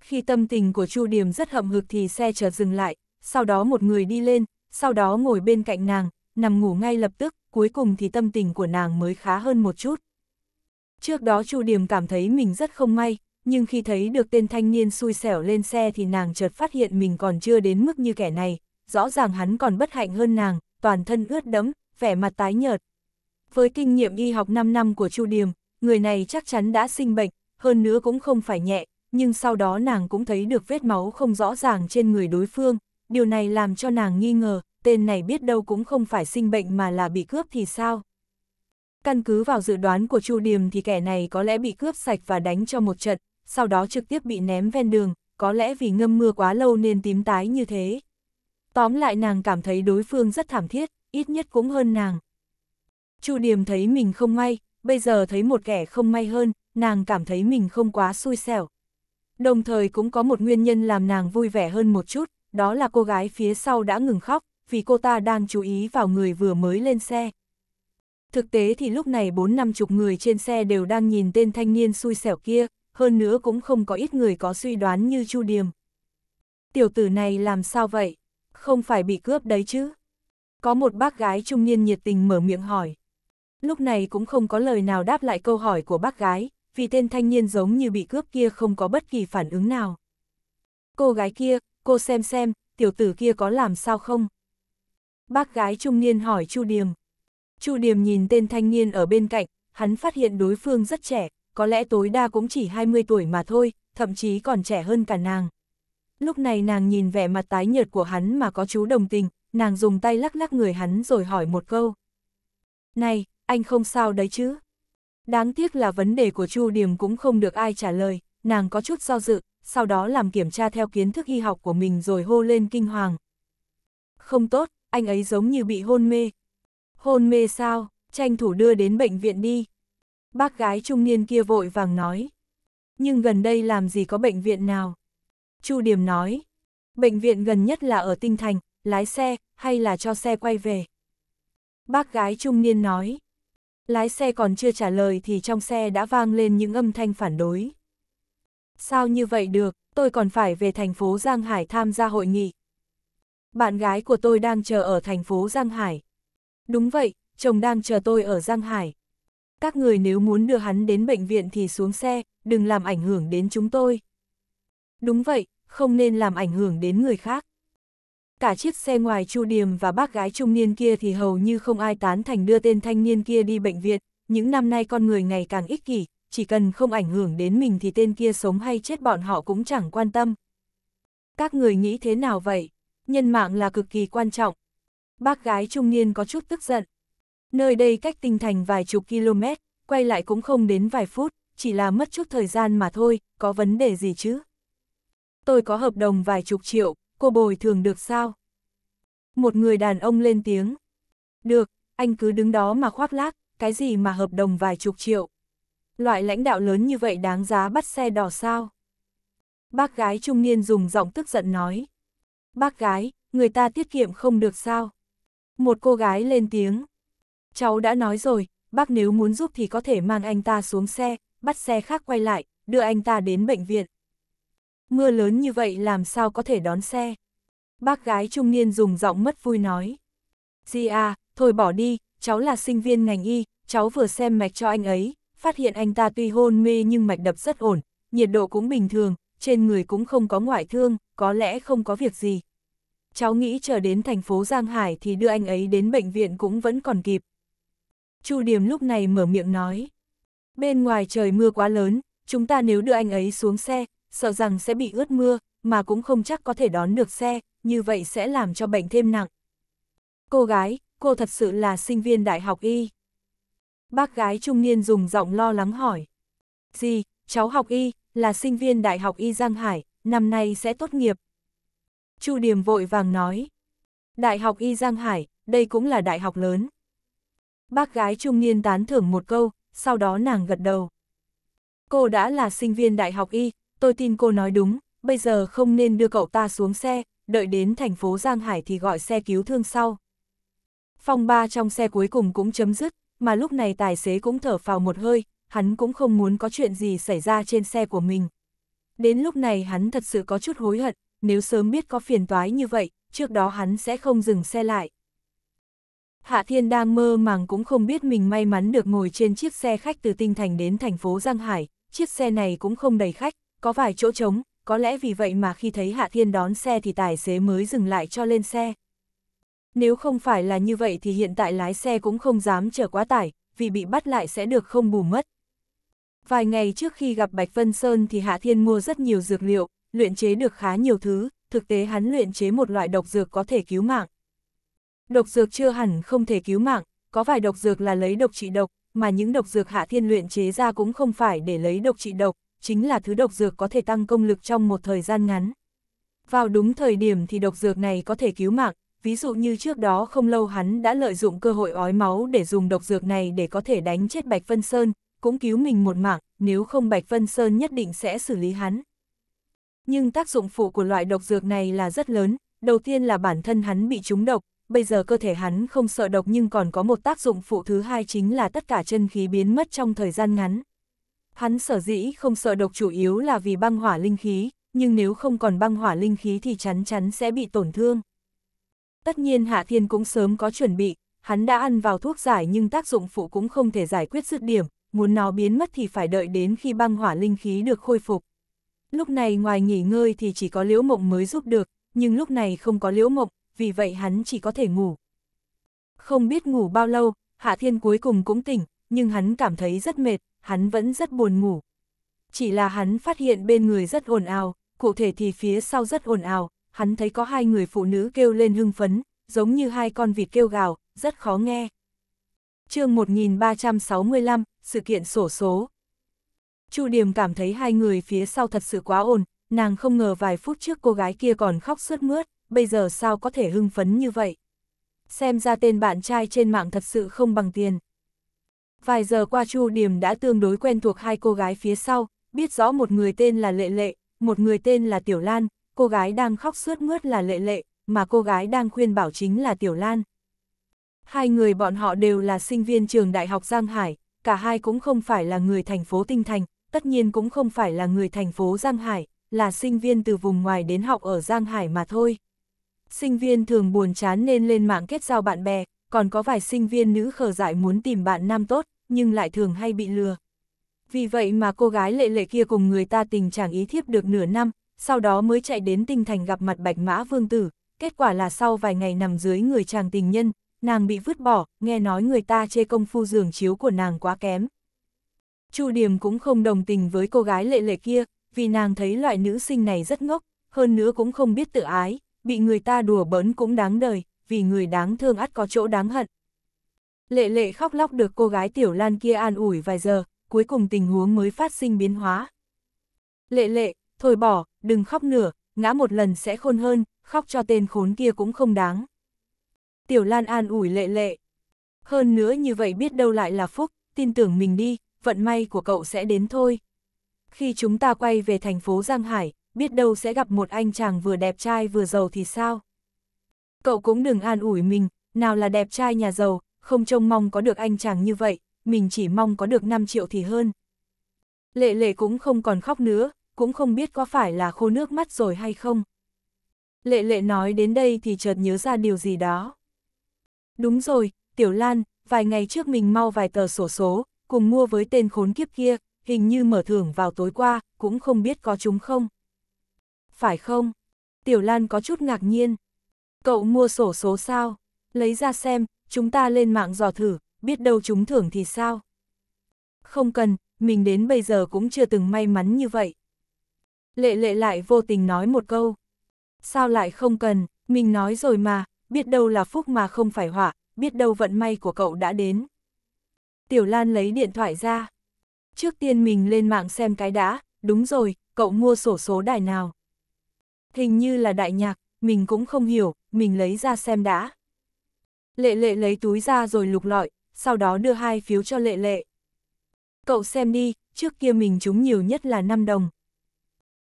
Speaker 1: Khi tâm tình của Chu Điềm rất hậm hực thì xe chợt dừng lại, sau đó một người đi lên, sau đó ngồi bên cạnh nàng, nằm ngủ ngay lập tức, cuối cùng thì tâm tình của nàng mới khá hơn một chút. Trước đó Chu Điềm cảm thấy mình rất không may, nhưng khi thấy được tên thanh niên xui xẻo lên xe thì nàng chợt phát hiện mình còn chưa đến mức như kẻ này, rõ ràng hắn còn bất hạnh hơn nàng, toàn thân ướt đẫm, vẻ mặt tái nhợt. Với kinh nghiệm y học 5 năm của Chu Điềm, người này chắc chắn đã sinh bệnh, hơn nữa cũng không phải nhẹ, nhưng sau đó nàng cũng thấy được vết máu không rõ ràng trên người đối phương, điều này làm cho nàng nghi ngờ, tên này biết đâu cũng không phải sinh bệnh mà là bị cướp thì sao? Căn cứ vào dự đoán của Chu Điềm thì kẻ này có lẽ bị cướp sạch và đánh cho một trận, sau đó trực tiếp bị ném ven đường, có lẽ vì ngâm mưa quá lâu nên tím tái như thế. Tóm lại nàng cảm thấy đối phương rất thảm thiết, ít nhất cũng hơn nàng. Chu Điềm thấy mình không may, bây giờ thấy một kẻ không may hơn, nàng cảm thấy mình không quá xui xẻo. Đồng thời cũng có một nguyên nhân làm nàng vui vẻ hơn một chút, đó là cô gái phía sau đã ngừng khóc, vì cô ta đang chú ý vào người vừa mới lên xe. Thực tế thì lúc này bốn năm chục người trên xe đều đang nhìn tên thanh niên xui xẻo kia, hơn nữa cũng không có ít người có suy đoán như Chu Điềm. Tiểu tử này làm sao vậy? Không phải bị cướp đấy chứ? Có một bác gái trung niên nhiệt tình mở miệng hỏi. Lúc này cũng không có lời nào đáp lại câu hỏi của bác gái, vì tên thanh niên giống như bị cướp kia không có bất kỳ phản ứng nào. Cô gái kia, cô xem xem, tiểu tử kia có làm sao không? bác gái trung niên hỏi Chu Điềm. Chu Điềm nhìn tên thanh niên ở bên cạnh, hắn phát hiện đối phương rất trẻ, có lẽ tối đa cũng chỉ 20 tuổi mà thôi, thậm chí còn trẻ hơn cả nàng. Lúc này nàng nhìn vẻ mặt tái nhợt của hắn mà có chú đồng tình, nàng dùng tay lắc lắc người hắn rồi hỏi một câu. Này, anh không sao đấy chứ? Đáng tiếc là vấn đề của Chu Điềm cũng không được ai trả lời, nàng có chút do dự, sau đó làm kiểm tra theo kiến thức y học của mình rồi hô lên kinh hoàng. Không tốt, anh ấy giống như bị hôn mê. Hôn mê sao, tranh thủ đưa đến bệnh viện đi. Bác gái trung niên kia vội vàng nói. Nhưng gần đây làm gì có bệnh viện nào? Chu Điểm nói. Bệnh viện gần nhất là ở Tinh Thành, lái xe, hay là cho xe quay về? Bác gái trung niên nói. Lái xe còn chưa trả lời thì trong xe đã vang lên những âm thanh phản đối. Sao như vậy được, tôi còn phải về thành phố Giang Hải tham gia hội nghị bạn gái của tôi đang chờ ở thành phố Giang Hải. Đúng vậy, chồng đang chờ tôi ở Giang Hải. Các người nếu muốn đưa hắn đến bệnh viện thì xuống xe, đừng làm ảnh hưởng đến chúng tôi. Đúng vậy, không nên làm ảnh hưởng đến người khác. Cả chiếc xe ngoài Chu Điềm và bác gái trung niên kia thì hầu như không ai tán thành đưa tên thanh niên kia đi bệnh viện. Những năm nay con người ngày càng ích kỷ, chỉ cần không ảnh hưởng đến mình thì tên kia sống hay chết bọn họ cũng chẳng quan tâm. Các người nghĩ thế nào vậy? nhân mạng là cực kỳ quan trọng. Bác gái trung niên có chút tức giận. Nơi đây cách tinh thành vài chục km, quay lại cũng không đến vài phút, chỉ là mất chút thời gian mà thôi, có vấn đề gì chứ? Tôi có hợp đồng vài chục triệu, cô bồi thường được sao? Một người đàn ông lên tiếng. Được, anh cứ đứng đó mà khoác lác, cái gì mà hợp đồng vài chục triệu? Loại lãnh đạo lớn như vậy đáng giá bắt xe đỏ sao? Bác gái trung niên dùng giọng tức giận nói. Bác gái, người ta tiết kiệm không được sao? Một cô gái lên tiếng. Cháu đã nói rồi, bác nếu muốn giúp thì có thể mang anh ta xuống xe, bắt xe khác quay lại, đưa anh ta đến bệnh viện. Mưa lớn như vậy làm sao có thể đón xe? Bác gái trung niên dùng giọng mất vui nói. Di à, thôi bỏ đi, cháu là sinh viên ngành y, cháu vừa xem mạch cho anh ấy, phát hiện anh ta tuy hôn mê nhưng mạch đập rất ổn, nhiệt độ cũng bình thường, trên người cũng không có ngoại thương có lẽ không có việc gì. Cháu nghĩ chờ đến thành phố Giang Hải thì đưa anh ấy đến bệnh viện cũng vẫn còn kịp. Chu Điềm lúc này mở miệng nói. Bên ngoài trời mưa quá lớn, chúng ta nếu đưa anh ấy xuống xe, sợ rằng sẽ bị ướt mưa, mà cũng không chắc có thể đón được xe, như vậy sẽ làm cho bệnh thêm nặng. Cô gái, cô thật sự là sinh viên đại học y. Bác gái trung niên dùng giọng lo lắng hỏi. Gì, cháu học y, là sinh viên đại học y Giang Hải, năm nay sẽ tốt nghiệp. Chu Điềm vội vàng nói, Đại học Y Giang Hải, đây cũng là đại học lớn. Bác gái trung niên tán thưởng một câu, sau đó nàng gật đầu. Cô đã là sinh viên đại học Y, tôi tin cô nói đúng, bây giờ không nên đưa cậu ta xuống xe, đợi đến thành phố Giang Hải thì gọi xe cứu thương sau. Phong ba trong xe cuối cùng cũng chấm dứt, mà lúc này tài xế cũng thở phào một hơi, hắn cũng không muốn có chuyện gì xảy ra trên xe của mình, Đến lúc này hắn thật sự có chút hối hận, nếu sớm biết có phiền toái như vậy, trước đó hắn sẽ không dừng xe lại. Hạ Thiên đang mơ màng cũng không biết mình may mắn được ngồi trên chiếc xe khách từ Tinh Thành đến thành phố Giang Hải, chiếc xe này cũng không đầy khách, có vài chỗ trống, có lẽ vì vậy mà khi thấy Hạ Thiên đón xe thì tài xế mới dừng lại cho lên xe. Nếu không phải là như vậy thì hiện tại lái xe cũng không dám chở quá tải, vì bị bắt lại sẽ được không bù mất. Vài ngày trước khi gặp Bạch Vân Sơn thì Hạ Thiên mua rất nhiều dược liệu, luyện chế được khá nhiều thứ, thực tế hắn luyện chế một loại độc dược có thể cứu mạng. Độc dược chưa hẳn không thể cứu mạng, có vài độc dược là lấy độc trị độc, mà những độc dược Hạ Thiên luyện chế ra cũng không phải để lấy độc trị độc, chính là thứ độc dược có thể tăng công lực trong một thời gian ngắn. Vào đúng thời điểm thì độc dược này có thể cứu mạng, ví dụ như trước đó không lâu hắn đã lợi dụng cơ hội ói máu để dùng độc dược này để có thể đánh chết Bạch Vân Sơn, cũng cứu mình một mạng, nếu không Bạch Vân Sơn nhất định sẽ xử lý hắn. Nhưng tác dụng phụ của loại độc dược này là rất lớn, đầu tiên là bản thân hắn bị trúng độc, bây giờ cơ thể hắn không sợ độc nhưng còn có một tác dụng phụ thứ hai chính là tất cả chân khí biến mất trong thời gian ngắn. Hắn sở dĩ không sợ độc chủ yếu là vì băng hỏa linh khí, nhưng nếu không còn băng hỏa linh khí thì chắn chắn sẽ bị tổn thương. Tất nhiên Hạ Thiên cũng sớm có chuẩn bị, hắn đã ăn vào thuốc giải nhưng tác dụng phụ cũng không thể giải quyết dứt điểm, muốn nó biến mất thì phải đợi đến khi băng hỏa linh khí được khôi phục. Lúc này ngoài nghỉ ngơi thì chỉ có liễu mộng mới giúp được, nhưng lúc này không có liễu mộng, vì vậy hắn chỉ có thể ngủ. Không biết ngủ bao lâu, Hạ Thiên cuối cùng cũng tỉnh, nhưng hắn cảm thấy rất mệt, hắn vẫn rất buồn ngủ. Chỉ là hắn phát hiện bên người rất ồn ào, cụ thể thì phía sau rất ồn ào, hắn thấy có hai người phụ nữ kêu lên hưng phấn, giống như hai con vịt kêu gào, rất khó nghe. chương 1365, sự kiện sổ số. Chu Điềm cảm thấy hai người phía sau thật sự quá ồn, nàng không ngờ vài phút trước cô gái kia còn khóc sướt mướt, bây giờ sao có thể hưng phấn như vậy. Xem ra tên bạn trai trên mạng thật sự không bằng tiền. Vài giờ qua Chu Điềm đã tương đối quen thuộc hai cô gái phía sau, biết rõ một người tên là Lệ Lệ, một người tên là Tiểu Lan, cô gái đang khóc sướt mướt là Lệ Lệ, mà cô gái đang khuyên bảo chính là Tiểu Lan. Hai người bọn họ đều là sinh viên trường Đại học Giang Hải, cả hai cũng không phải là người thành phố Tinh Thành, tất nhiên cũng không phải là người thành phố Giang Hải, là sinh viên từ vùng ngoài đến học ở Giang Hải mà thôi. Sinh viên thường buồn chán nên lên mạng kết giao bạn bè, còn có vài sinh viên nữ khờ dại muốn tìm bạn nam tốt, nhưng lại thường hay bị lừa. Vì vậy mà cô gái lệ lệ kia cùng người ta tình chẳng ý thiếp được nửa năm, sau đó mới chạy đến tinh thành gặp mặt Bạch Mã Vương Tử, kết quả là sau vài ngày nằm dưới người chàng tình nhân, nàng bị vứt bỏ, nghe nói người ta chê công phu giường chiếu của nàng quá kém. Chu Điềm cũng không đồng tình với cô gái lệ lệ kia, vì nàng thấy loại nữ sinh này rất ngốc, hơn nữa cũng không biết tự ái, bị người ta đùa bỡn cũng đáng đời, vì người đáng thương ắt có chỗ đáng hận. Lệ lệ khóc lóc được cô gái tiểu lan kia an ủi vài giờ, cuối cùng tình huống mới phát sinh biến hóa. Lệ lệ, thôi bỏ, đừng khóc nữa, ngã một lần sẽ khôn hơn, khóc cho tên khốn kia cũng không đáng. Tiểu Lan an ủi lệ lệ. Hơn nữa như vậy biết đâu lại là phúc, tin tưởng mình đi, vận may của cậu sẽ đến thôi. Khi chúng ta quay về thành phố Giang Hải, biết đâu sẽ gặp một anh chàng vừa đẹp trai vừa giàu thì sao? Cậu cũng đừng an ủi mình, nào là đẹp trai nhà giàu, không trông mong có được anh chàng như vậy, mình chỉ mong có được 5 triệu thì hơn. Lệ lệ cũng không còn khóc nữa, cũng không biết có phải là khô nước mắt rồi hay không. Lệ lệ nói đến đây thì chợt nhớ ra điều gì đó. Đúng rồi, Tiểu Lan, vài ngày trước mình mau vài tờ sổ số, cùng mua với tên khốn kiếp kia, hình như mở thưởng vào tối qua, cũng không biết có chúng không. Phải không? Tiểu Lan có chút ngạc nhiên. Cậu mua sổ số sao? Lấy ra xem, chúng ta lên mạng dò thử, biết đâu chúng thưởng thì sao? Không cần, mình đến bây giờ cũng chưa từng may mắn như vậy. Lệ lệ lại vô tình nói một câu. Sao lại không cần, mình nói rồi mà, biết đâu là phúc mà không phải họa, biết đâu vận may của cậu đã đến. Tiểu Lan lấy điện thoại ra. Trước tiên mình lên mạng xem cái đã, đúng rồi, cậu mua sổ số đài nào. Hình như là đại nhạc, mình cũng không hiểu, mình lấy ra xem đã. Lệ lệ lấy túi ra rồi lục lọi, sau đó đưa hai phiếu cho lệ lệ. Cậu xem đi, trước kia mình trúng nhiều nhất là 5 đồng.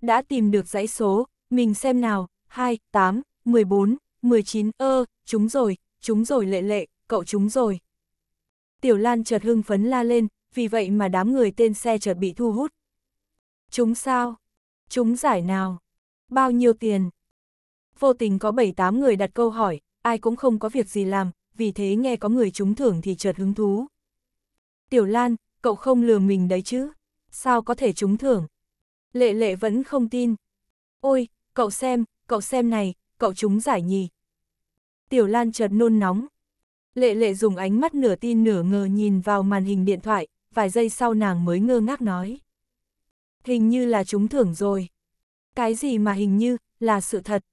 Speaker 1: Đã tìm được dãy số, mình xem nào, 2, 8, 14, 19, ơ, chúng rồi, chúng rồi lệ lệ, cậu chúng rồi. Tiểu Lan chợt hưng phấn la lên, vì vậy mà đám người tên xe chợt bị thu hút. Chúng sao? Chúng giải nào? Bao nhiêu tiền? Vô tình có 7-8 người đặt câu hỏi, ai cũng không có việc gì làm, vì thế nghe có người trúng thưởng thì chợt hứng thú. Tiểu Lan, cậu không lừa mình đấy chứ? Sao có thể trúng thưởng? Lệ lệ vẫn không tin. Ôi, cậu xem, cậu xem này, cậu chúng giải nhì. Tiểu Lan chợt nôn nóng. Lệ lệ dùng ánh mắt nửa tin nửa ngờ nhìn vào màn hình điện thoại, vài giây sau nàng mới ngơ ngác nói. Hình như là chúng thưởng rồi. Cái gì mà hình như, là sự thật.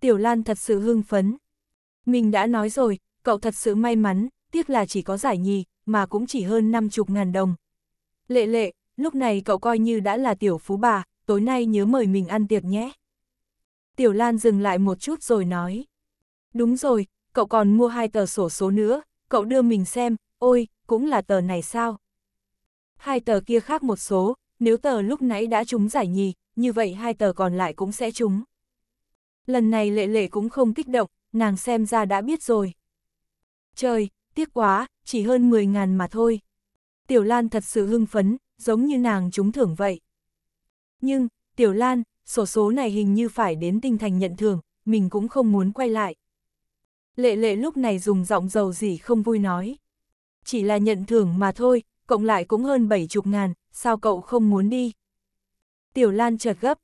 Speaker 1: Tiểu Lan thật sự hưng phấn. Mình đã nói rồi, cậu thật sự may mắn, tiếc là chỉ có giải nhì, mà cũng chỉ hơn năm chục ngàn đồng. Lệ lệ, lúc này cậu coi như đã là tiểu phú bà, tối nay nhớ mời mình ăn tiệc nhé. Tiểu Lan dừng lại một chút rồi nói. Đúng rồi, cậu còn mua hai tờ sổ số nữa, cậu đưa mình xem, ôi, cũng là tờ này sao? Hai tờ kia khác một số, nếu tờ lúc nãy đã trúng giải nhì, như vậy hai tờ còn lại cũng sẽ trúng. Lần này lệ lệ cũng không kích động, nàng xem ra đã biết rồi. Trời, tiếc quá, chỉ hơn 10 ngàn mà thôi. Tiểu Lan thật sự hưng phấn, giống như nàng trúng thưởng vậy. Nhưng, Tiểu Lan, sổ số này hình như phải đến tinh thành nhận thưởng, mình cũng không muốn quay lại. Lệ lệ lúc này dùng giọng giàu gì không vui nói. Chỉ là nhận thưởng mà thôi, cộng lại cũng hơn bảy chục ngàn, sao cậu không muốn đi? Tiểu Lan chợt gấp,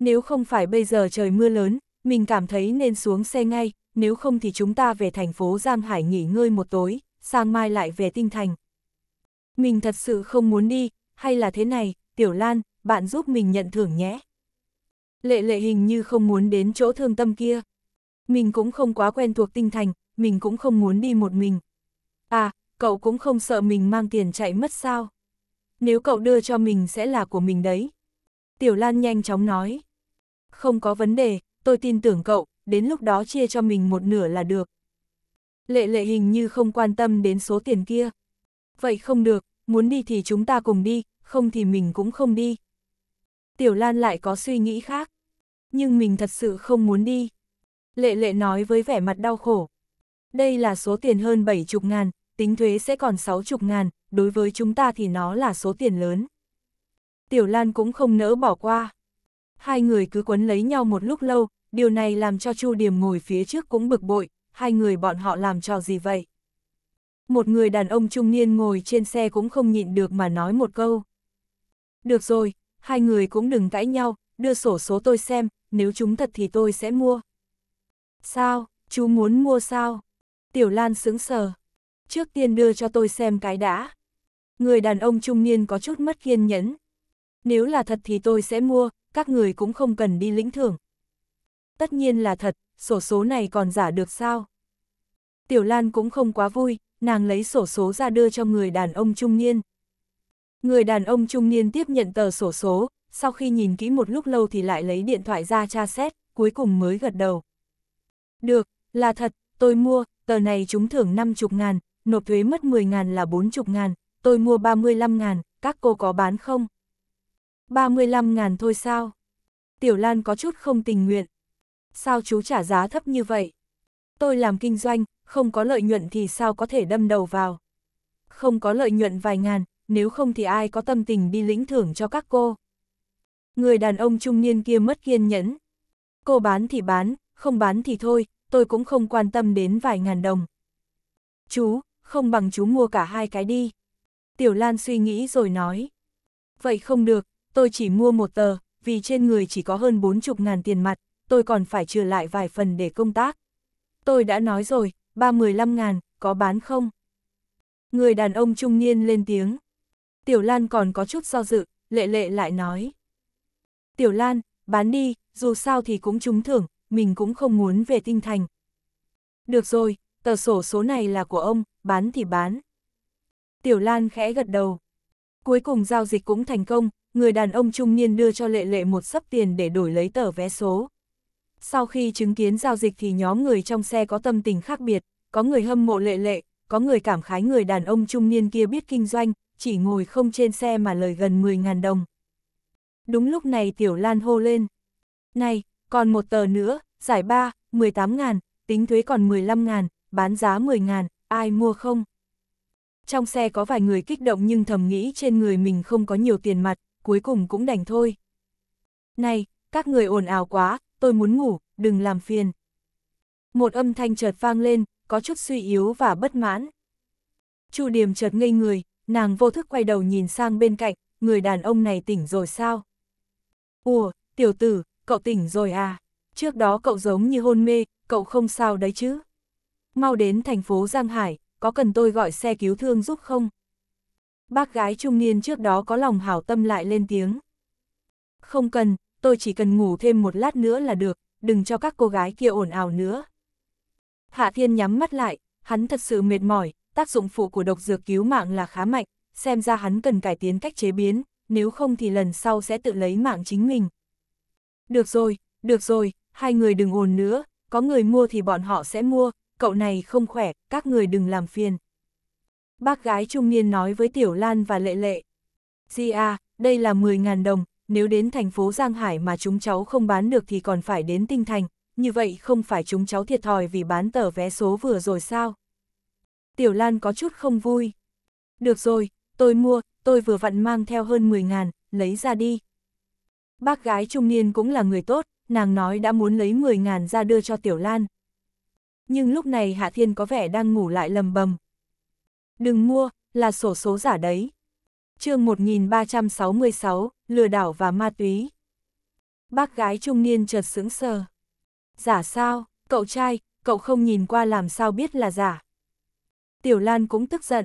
Speaker 1: nếu không phải bây giờ trời mưa lớn, mình cảm thấy nên xuống xe ngay, nếu không thì chúng ta về thành phố Giang Hải nghỉ ngơi một tối, sang mai lại về tinh thành. Mình thật sự không muốn đi, hay là thế này, Tiểu Lan, bạn giúp mình nhận thưởng nhé lệ lệ hình như không muốn đến chỗ thương tâm kia. Mình cũng không quá quen thuộc tinh thành, mình cũng không muốn đi một mình. À, cậu cũng không sợ mình mang tiền chạy mất sao? Nếu cậu đưa cho mình sẽ là của mình đấy. Tiểu Lan nhanh chóng nói. Không có vấn đề, tôi tin tưởng cậu, đến lúc đó chia cho mình một nửa là được. Lệ lệ hình như không quan tâm đến số tiền kia. Vậy không được, muốn đi thì chúng ta cùng đi, không thì mình cũng không đi. Tiểu Lan lại có suy nghĩ khác. Nhưng mình thật sự không muốn đi. Lệ lệ nói với vẻ mặt đau khổ. Đây là số tiền hơn 70 ngàn, tính thuế sẽ còn 60 ngàn, đối với chúng ta thì nó là số tiền lớn. Tiểu Lan cũng không nỡ bỏ qua. Hai người cứ quấn lấy nhau một lúc lâu, điều này làm cho Chu Điềm ngồi phía trước cũng bực bội, hai người bọn họ làm trò gì vậy? Một người đàn ông trung niên ngồi trên xe cũng không nhịn được mà nói một câu. Được rồi, hai người cũng đừng cãi nhau, đưa sổ số tôi xem, nếu chúng thật thì tôi sẽ mua. Sao, chú muốn mua sao? Tiểu Lan sững sờ. Trước tiên đưa cho tôi xem cái đã. Người đàn ông trung niên có chút mất kiên nhẫn. Nếu là thật thì tôi sẽ mua, các người cũng không cần đi lĩnh thưởng. Tất nhiên là thật, sổ số này còn giả được sao? Tiểu Lan cũng không quá vui, nàng lấy sổ số ra đưa cho người đàn ông trung niên. Người đàn ông trung niên tiếp nhận tờ sổ số, sau khi nhìn kỹ một lúc lâu thì lại lấy điện thoại ra tra xét, cuối cùng mới gật đầu. Được, là thật, tôi mua, tờ này trúng thưởng 50 ngàn, nộp thuế mất 10 ngàn là 40 ngàn, tôi mua 35 ngàn, các cô có bán không? 35 ngàn thôi sao? Tiểu Lan có chút không tình nguyện. Sao chú trả giá thấp như vậy? Tôi làm kinh doanh, không có lợi nhuận thì sao có thể đâm đầu vào? Không có lợi nhuận vài ngàn, nếu không thì ai có tâm tình đi lĩnh thưởng cho các cô. Người đàn ông trung niên kia mất kiên nhẫn. Cô bán thì bán, không bán thì thôi, tôi cũng không quan tâm đến vài ngàn đồng. Chú, không bằng chú mua cả hai cái đi. Tiểu Lan suy nghĩ rồi nói. Vậy không được, tôi chỉ mua một tờ, vì trên người chỉ có hơn bốn chục ngàn tiền mặt, tôi còn phải trừ lại vài phần để công tác. Tôi đã nói rồi, ba mười lăm ngàn, có bán không? Người đàn ông trung niên lên tiếng. Tiểu Lan còn có chút do dự, lệ lệ lại nói. Tiểu Lan, bán đi, dù sao thì cũng trúng thưởng, mình cũng không muốn về tinh thành. Được rồi, tờ sổ số này là của ông, bán thì bán. Tiểu Lan khẽ gật đầu. Cuối cùng giao dịch cũng thành công, người đàn ông trung niên đưa cho lệ lệ một sấp tiền để đổi lấy tờ vé số. Sau khi chứng kiến giao dịch thì nhóm người trong xe có tâm tình khác biệt, có người hâm mộ lệ lệ, có người cảm khái người đàn ông trung niên kia biết kinh doanh, chỉ ngồi không trên xe mà lời gần 10.000 đồng. Đúng lúc này Tiểu Lan hô lên. Này, còn một tờ nữa, giải ba 18 ngàn, tính thuế còn 15 ngàn, bán giá 10 ngàn, ai mua không? Trong xe có vài người kích động nhưng thầm nghĩ trên người mình không có nhiều tiền mặt, cuối cùng cũng đành thôi. Này, các người ồn ào quá, tôi muốn ngủ, đừng làm phiền. Một âm thanh chợt vang lên, có chút suy yếu và bất mãn. Chu Điềm chợt ngây người, nàng vô thức quay đầu nhìn sang bên cạnh, người đàn ông này tỉnh rồi sao? Ủa, tiểu tử, cậu tỉnh rồi à? Trước đó cậu giống như hôn mê, cậu không sao đấy chứ? Mau đến thành phố Giang Hải, có cần tôi gọi xe cứu thương giúp không? Bác gái trung niên trước đó có lòng hảo tâm lại lên tiếng. Không cần, tôi chỉ cần ngủ thêm một lát nữa là được, đừng cho các cô gái kia ồn ào nữa. Hạ Thiên nhắm mắt lại, hắn thật sự mệt mỏi, tác dụng phụ của độc dược cứu mạng là khá mạnh, xem ra hắn cần cải tiến cách chế biến, nếu không thì lần sau sẽ tự lấy mạng chính mình. Được rồi, được rồi, hai người đừng ồn nữa, có người mua thì bọn họ sẽ mua, cậu này không khỏe, các người đừng làm phiền. Bác gái trung niên nói với Tiểu Lan và Lệ Lệ. Di à, đây là 10.000 đồng, nếu đến thành phố Giang Hải mà chúng cháu không bán được thì còn phải đến Tinh Thành, như vậy không phải chúng cháu thiệt thòi vì bán tờ vé số vừa rồi sao? Tiểu Lan có chút không vui. Được rồi, tôi mua, tôi vừa vặn mang theo hơn 10 ngàn, lấy ra đi. Bác gái trung niên cũng là người tốt, nàng nói đã muốn lấy 10 ngàn ra đưa cho Tiểu Lan. Nhưng lúc này Hạ Thiên có vẻ đang ngủ lại lầm bầm. Đừng mua, là sổ số giả đấy. chương 1366, lừa đảo và ma túy. Bác gái trung niên chợt sững sờ. Giả sao, cậu trai, cậu không nhìn qua làm sao biết là giả. Tiểu Lan cũng tức giận.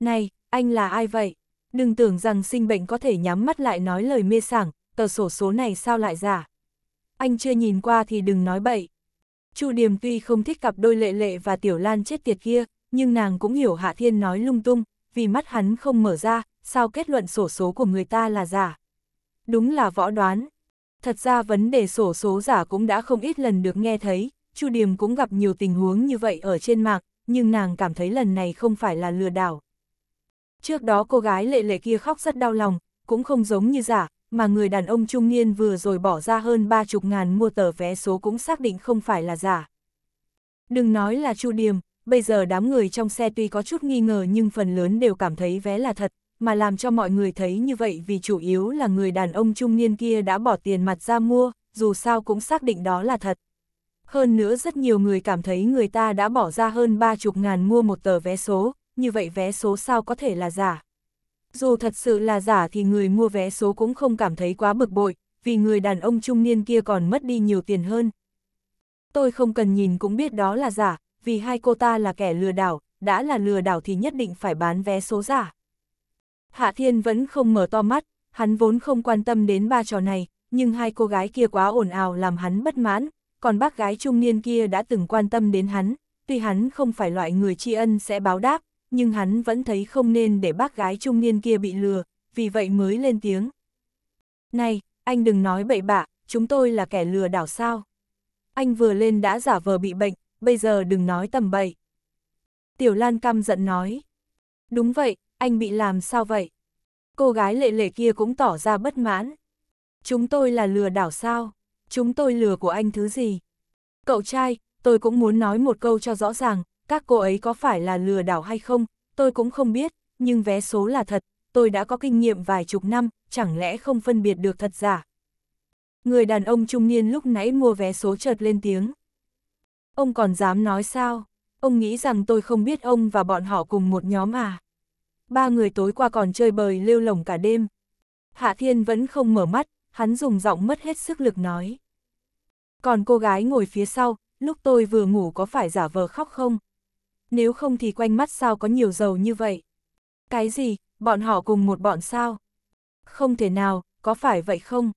Speaker 1: Này, anh là ai vậy? Đừng tưởng rằng sinh bệnh có thể nhắm mắt lại nói lời mê sảng, tờ sổ số này sao lại giả. Anh chưa nhìn qua thì đừng nói bậy. Chu Điềm tuy không thích cặp đôi lệ lệ và Tiểu Lan chết tiệt kia, nhưng nàng cũng hiểu Hạ Thiên nói lung tung, vì mắt hắn không mở ra, sao kết luận sổ số của người ta là giả. Đúng là võ đoán. Thật ra vấn đề sổ số giả cũng đã không ít lần được nghe thấy, Chu Điềm cũng gặp nhiều tình huống như vậy ở trên mạng, nhưng nàng cảm thấy lần này không phải là lừa đảo. Trước đó cô gái lệ lệ kia khóc rất đau lòng, cũng không giống như giả, mà người đàn ông trung niên vừa rồi bỏ ra hơn ba chục ngàn mua tờ vé số cũng xác định không phải là giả. Đừng nói là chu điềm, bây giờ đám người trong xe tuy có chút nghi ngờ nhưng phần lớn đều cảm thấy vé là thật, mà làm cho mọi người thấy như vậy vì chủ yếu là người đàn ông trung niên kia đã bỏ tiền mặt ra mua, dù sao cũng xác định đó là thật. Hơn nữa rất nhiều người cảm thấy người ta đã bỏ ra hơn ba chục ngàn mua một tờ vé số, như vậy vé số sao có thể là giả. Dù thật sự là giả thì người mua vé số cũng không cảm thấy quá bực bội, vì người đàn ông trung niên kia còn mất đi nhiều tiền hơn. Tôi không cần nhìn cũng biết đó là giả, vì hai cô ta là kẻ lừa đảo, đã là lừa đảo thì nhất định phải bán vé số giả. Hạ Thiên vẫn không mở to mắt, hắn vốn không quan tâm đến ba trò này, nhưng hai cô gái kia quá ồn ào làm hắn bất mãn, còn bác gái trung niên kia đã từng quan tâm đến hắn, tuy hắn không phải loại người tri ân sẽ báo đáp, nhưng hắn vẫn thấy không nên để bác gái trung niên kia bị lừa, vì vậy mới lên tiếng. Này, anh đừng nói bậy bạ, chúng tôi là kẻ lừa đảo sao? Anh vừa lên đã giả vờ bị bệnh, bây giờ đừng nói tầm bậy. Tiểu Lan căm giận nói. Đúng vậy, anh bị làm sao vậy? Cô gái lệ lệ kia cũng tỏ ra bất mãn. Chúng tôi là lừa đảo sao? chúng tôi lừa của anh thứ gì? Cậu trai, tôi cũng muốn nói một câu cho rõ ràng, các cô ấy có phải là lừa đảo hay không, tôi cũng không biết, nhưng vé số là thật, tôi đã có kinh nghiệm vài chục năm, chẳng lẽ không phân biệt được thật giả. Người đàn ông trung niên lúc nãy mua vé số chợt lên tiếng. Ông còn dám nói sao? Ông nghĩ rằng tôi không biết ông và bọn họ cùng một nhóm à? Ba người tối qua còn chơi bời lêu lồng cả đêm. Hạ Thiên vẫn không mở mắt, hắn dùng giọng mất hết sức lực nói. Còn cô gái ngồi phía sau, lúc tôi vừa ngủ có phải giả vờ khóc không? Nếu không thì quanh mắt sao có nhiều dầu như vậy? Cái gì, bọn họ cùng một bọn sao? Không thể nào, có phải vậy không?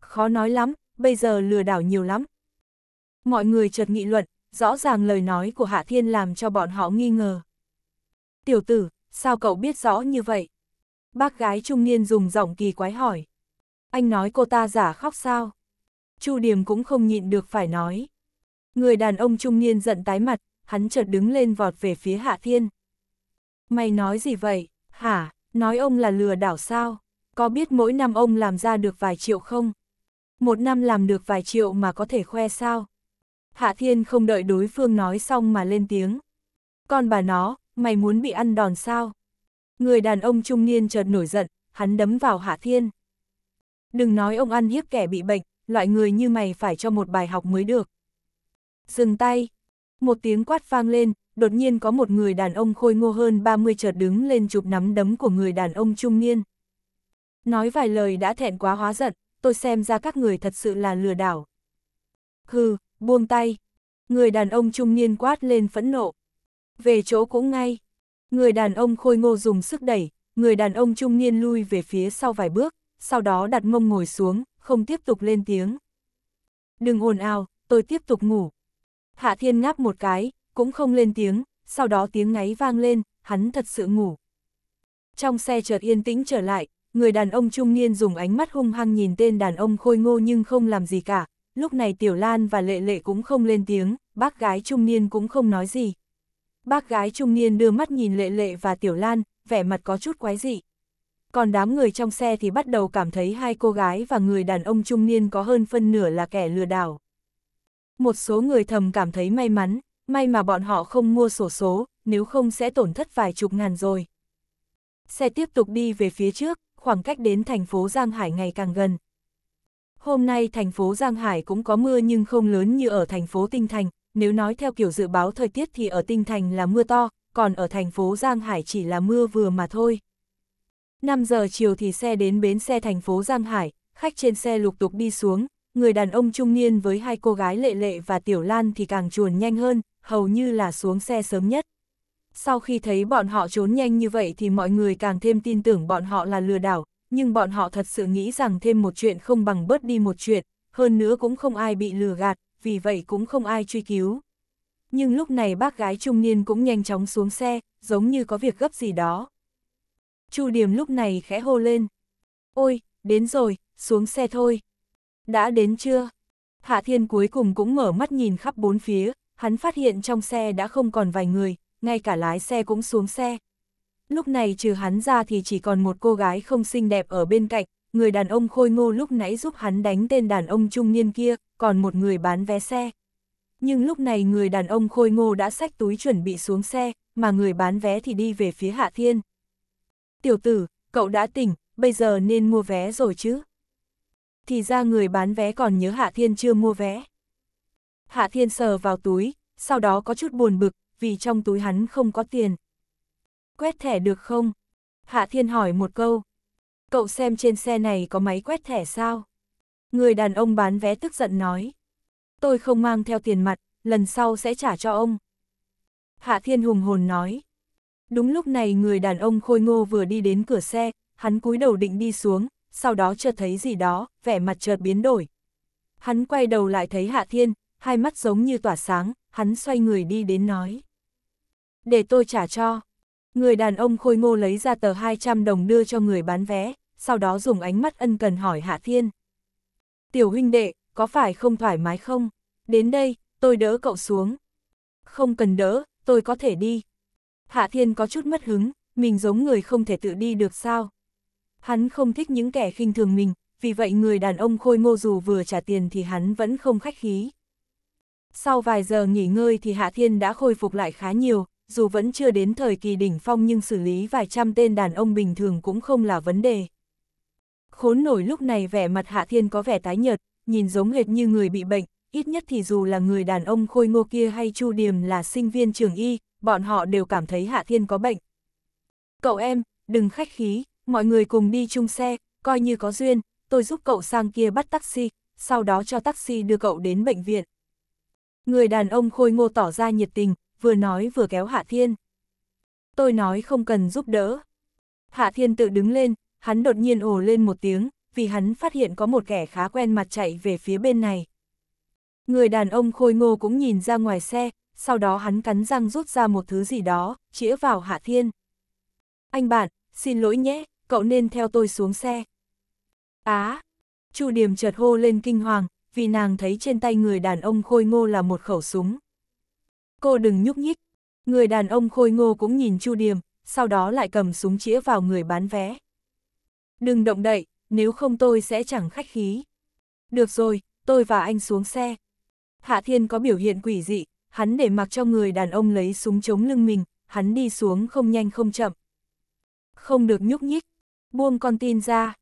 Speaker 1: Khó nói lắm, bây giờ lừa đảo nhiều lắm. Mọi người chợt nghị luận, rõ ràng lời nói của Hạ Thiên làm cho bọn họ nghi ngờ. Tiểu tử, sao cậu biết rõ như vậy? Bác gái trung niên dùng giọng kỳ quái hỏi anh nói cô ta giả khóc sao? Chu Điềm cũng không nhịn được phải nói. Người đàn ông trung niên giận tái mặt, hắn chợt đứng lên vọt về phía Hạ Thiên. Mày nói gì vậy, hả, nói ông là lừa đảo sao? Có biết mỗi năm ông làm ra được vài triệu không? Một năm làm được vài triệu mà có thể khoe sao? Hạ Thiên không đợi đối phương nói xong mà lên tiếng. Con bà nó, mày muốn bị ăn đòn sao? Người đàn ông trung niên chợt nổi giận, hắn đấm vào Hạ Thiên đừng nói ông ăn hiếp kẻ bị bệnh, loại người như mày phải cho một bài học mới được. Dừng tay. Một tiếng quát vang lên, đột nhiên có một người đàn ông khôi ngô hơn 30 chợt đứng lên chụp nắm đấm của người đàn ông trung niên. Nói vài lời đã thẹn quá hóa giận, tôi xem ra các người thật sự là lừa đảo. Hừ, buông tay. Người đàn ông trung niên quát lên phẫn nộ. Về chỗ cũng ngay. Người đàn ông khôi ngô dùng sức đẩy, người đàn ông trung niên lui về phía sau vài bước, sau đó đặt mông ngồi xuống, không tiếp tục lên tiếng. Đừng ồn ào, tôi tiếp tục ngủ. Hạ Thiên ngáp một cái, cũng không lên tiếng, sau đó tiếng ngáy vang lên, hắn thật sự ngủ. Trong xe chợt yên tĩnh trở lại, người đàn ông trung niên dùng ánh mắt hung hăng nhìn tên đàn ông khôi ngô nhưng không làm gì cả, lúc này Tiểu Lan và Lệ Lệ cũng không lên tiếng, bác gái trung niên cũng không nói gì. Bác gái trung niên đưa mắt nhìn Lệ Lệ và Tiểu Lan, vẻ mặt có chút quái dị còn đám người trong xe thì bắt đầu cảm thấy hai cô gái và người đàn ông trung niên có hơn phân nửa là kẻ lừa đảo. Một số người thầm cảm thấy may mắn, may mà bọn họ không mua sổ số, nếu không sẽ tổn thất vài chục ngàn rồi. Xe tiếp tục đi về phía trước, khoảng cách đến thành phố Giang Hải ngày càng gần. Hôm nay thành phố Giang Hải cũng có mưa nhưng không lớn như ở thành phố Tinh Thành, nếu nói theo kiểu dự báo thời tiết thì ở Tinh Thành là mưa to, còn ở thành phố Giang Hải chỉ là mưa vừa mà thôi. 5 giờ chiều thì xe đến bến xe thành phố Giang Hải, khách trên xe lục tục đi xuống, người đàn ông trung niên với hai cô gái Lệ Lệ và Tiểu Lan thì càng chuồn nhanh hơn, hầu như là xuống xe sớm nhất. Sau khi thấy bọn họ trốn nhanh như vậy thì mọi người càng thêm tin tưởng bọn họ là lừa đảo, nhưng bọn họ thật sự nghĩ rằng thêm một chuyện không bằng bớt đi một chuyện, hơn nữa cũng không ai bị lừa gạt, vì vậy cũng không ai truy cứu. Nhưng lúc này bác gái trung niên cũng nhanh chóng xuống xe, giống như có việc gấp gì đó. Chu Điềm lúc này khẽ hô lên. Ôi, đến rồi, xuống xe thôi. Đã đến chưa? Hạ Thiên cuối cùng cũng mở mắt nhìn khắp bốn phía, hắn phát hiện trong xe đã không còn vài người, ngay cả lái xe cũng xuống xe. Lúc này trừ hắn ra thì chỉ còn một cô gái không xinh đẹp ở bên cạnh, người đàn ông khôi ngô lúc nãy giúp hắn đánh tên đàn ông trung niên kia, còn một người bán vé xe. Nhưng lúc này người đàn ông khôi ngô đã xách túi chuẩn bị xuống xe, mà người bán vé thì đi về phía Hạ Thiên tiểu tử, cậu đã tỉnh, bây giờ nên mua vé rồi chứ. Thì ra người bán vé còn nhớ Hạ Thiên chưa mua vé. Hạ Thiên sờ vào túi, sau đó có chút buồn bực, vì trong túi hắn không có tiền. Quét thẻ được không? Hạ Thiên hỏi một câu. Cậu xem trên xe này có máy quét thẻ sao? Người đàn ông bán vé tức giận nói. Tôi không mang theo tiền mặt, lần sau sẽ trả cho ông. Hạ Thiên hùng hồn nói. Đúng lúc này người đàn ông khôi ngô vừa đi đến cửa xe, hắn cúi đầu định đi xuống, sau đó chợt thấy gì đó, vẻ mặt chợt biến đổi. Hắn quay đầu lại thấy Hạ Thiên, hai mắt giống như tỏa sáng, hắn xoay người đi đến nói. Để tôi trả cho. Người đàn ông khôi ngô lấy ra tờ 200 đồng đưa cho người bán vé, sau đó dùng ánh mắt ân cần hỏi Hạ Thiên. Tiểu huynh đệ, có phải không thoải mái không? Đến đây, tôi đỡ cậu xuống. Không cần đỡ, tôi có thể đi. Hạ Thiên có chút mất hứng, mình giống người không thể tự đi được sao. Hắn không thích những kẻ khinh thường mình, vì vậy người đàn ông khôi ngô dù vừa trả tiền thì hắn vẫn không khách khí. Sau vài giờ nghỉ ngơi thì Hạ Thiên đã khôi phục lại khá nhiều, dù vẫn chưa đến thời kỳ đỉnh phong nhưng xử lý vài trăm tên đàn ông bình thường cũng không là vấn đề. Khốn nổi lúc này vẻ mặt Hạ Thiên có vẻ tái nhợt, nhìn giống hệt như người bị bệnh, ít nhất thì dù là người đàn ông khôi ngô kia hay Chu Điềm là sinh viên trường y, bọn họ đều cảm thấy Hạ Thiên có bệnh. Cậu em, đừng khách khí, mọi người cùng đi chung xe, coi như có duyên, tôi giúp cậu sang kia bắt taxi, sau đó cho taxi đưa cậu đến bệnh viện. Người đàn ông khôi ngô tỏ ra nhiệt tình, vừa nói vừa kéo Hạ Thiên. Tôi nói không cần giúp đỡ. Hạ Thiên tự đứng lên, hắn đột nhiên ồ lên một tiếng, vì hắn phát hiện có một kẻ khá quen mặt chạy về phía bên này. Người đàn ông khôi ngô cũng nhìn ra ngoài xe, sau đó hắn cắn răng rút ra một thứ gì đó, chĩa vào Hạ Thiên. Anh bạn, xin lỗi nhé, cậu nên theo tôi xuống xe. Á! Chu Điềm chợt hô lên kinh hoàng, vì nàng thấy trên tay người đàn ông khôi ngô là một khẩu súng. Cô đừng nhúc nhích. Người đàn ông khôi ngô cũng nhìn Chu Điềm, sau đó lại cầm súng chĩa vào người bán vé. Đừng động đậy, nếu không tôi sẽ chẳng khách khí. Được rồi, tôi và anh xuống xe. Hạ Thiên có biểu hiện quỷ dị, hắn để mặc cho người đàn ông lấy súng chống lưng mình, hắn đi xuống không nhanh không chậm. Không được nhúc nhích, buông con tin ra.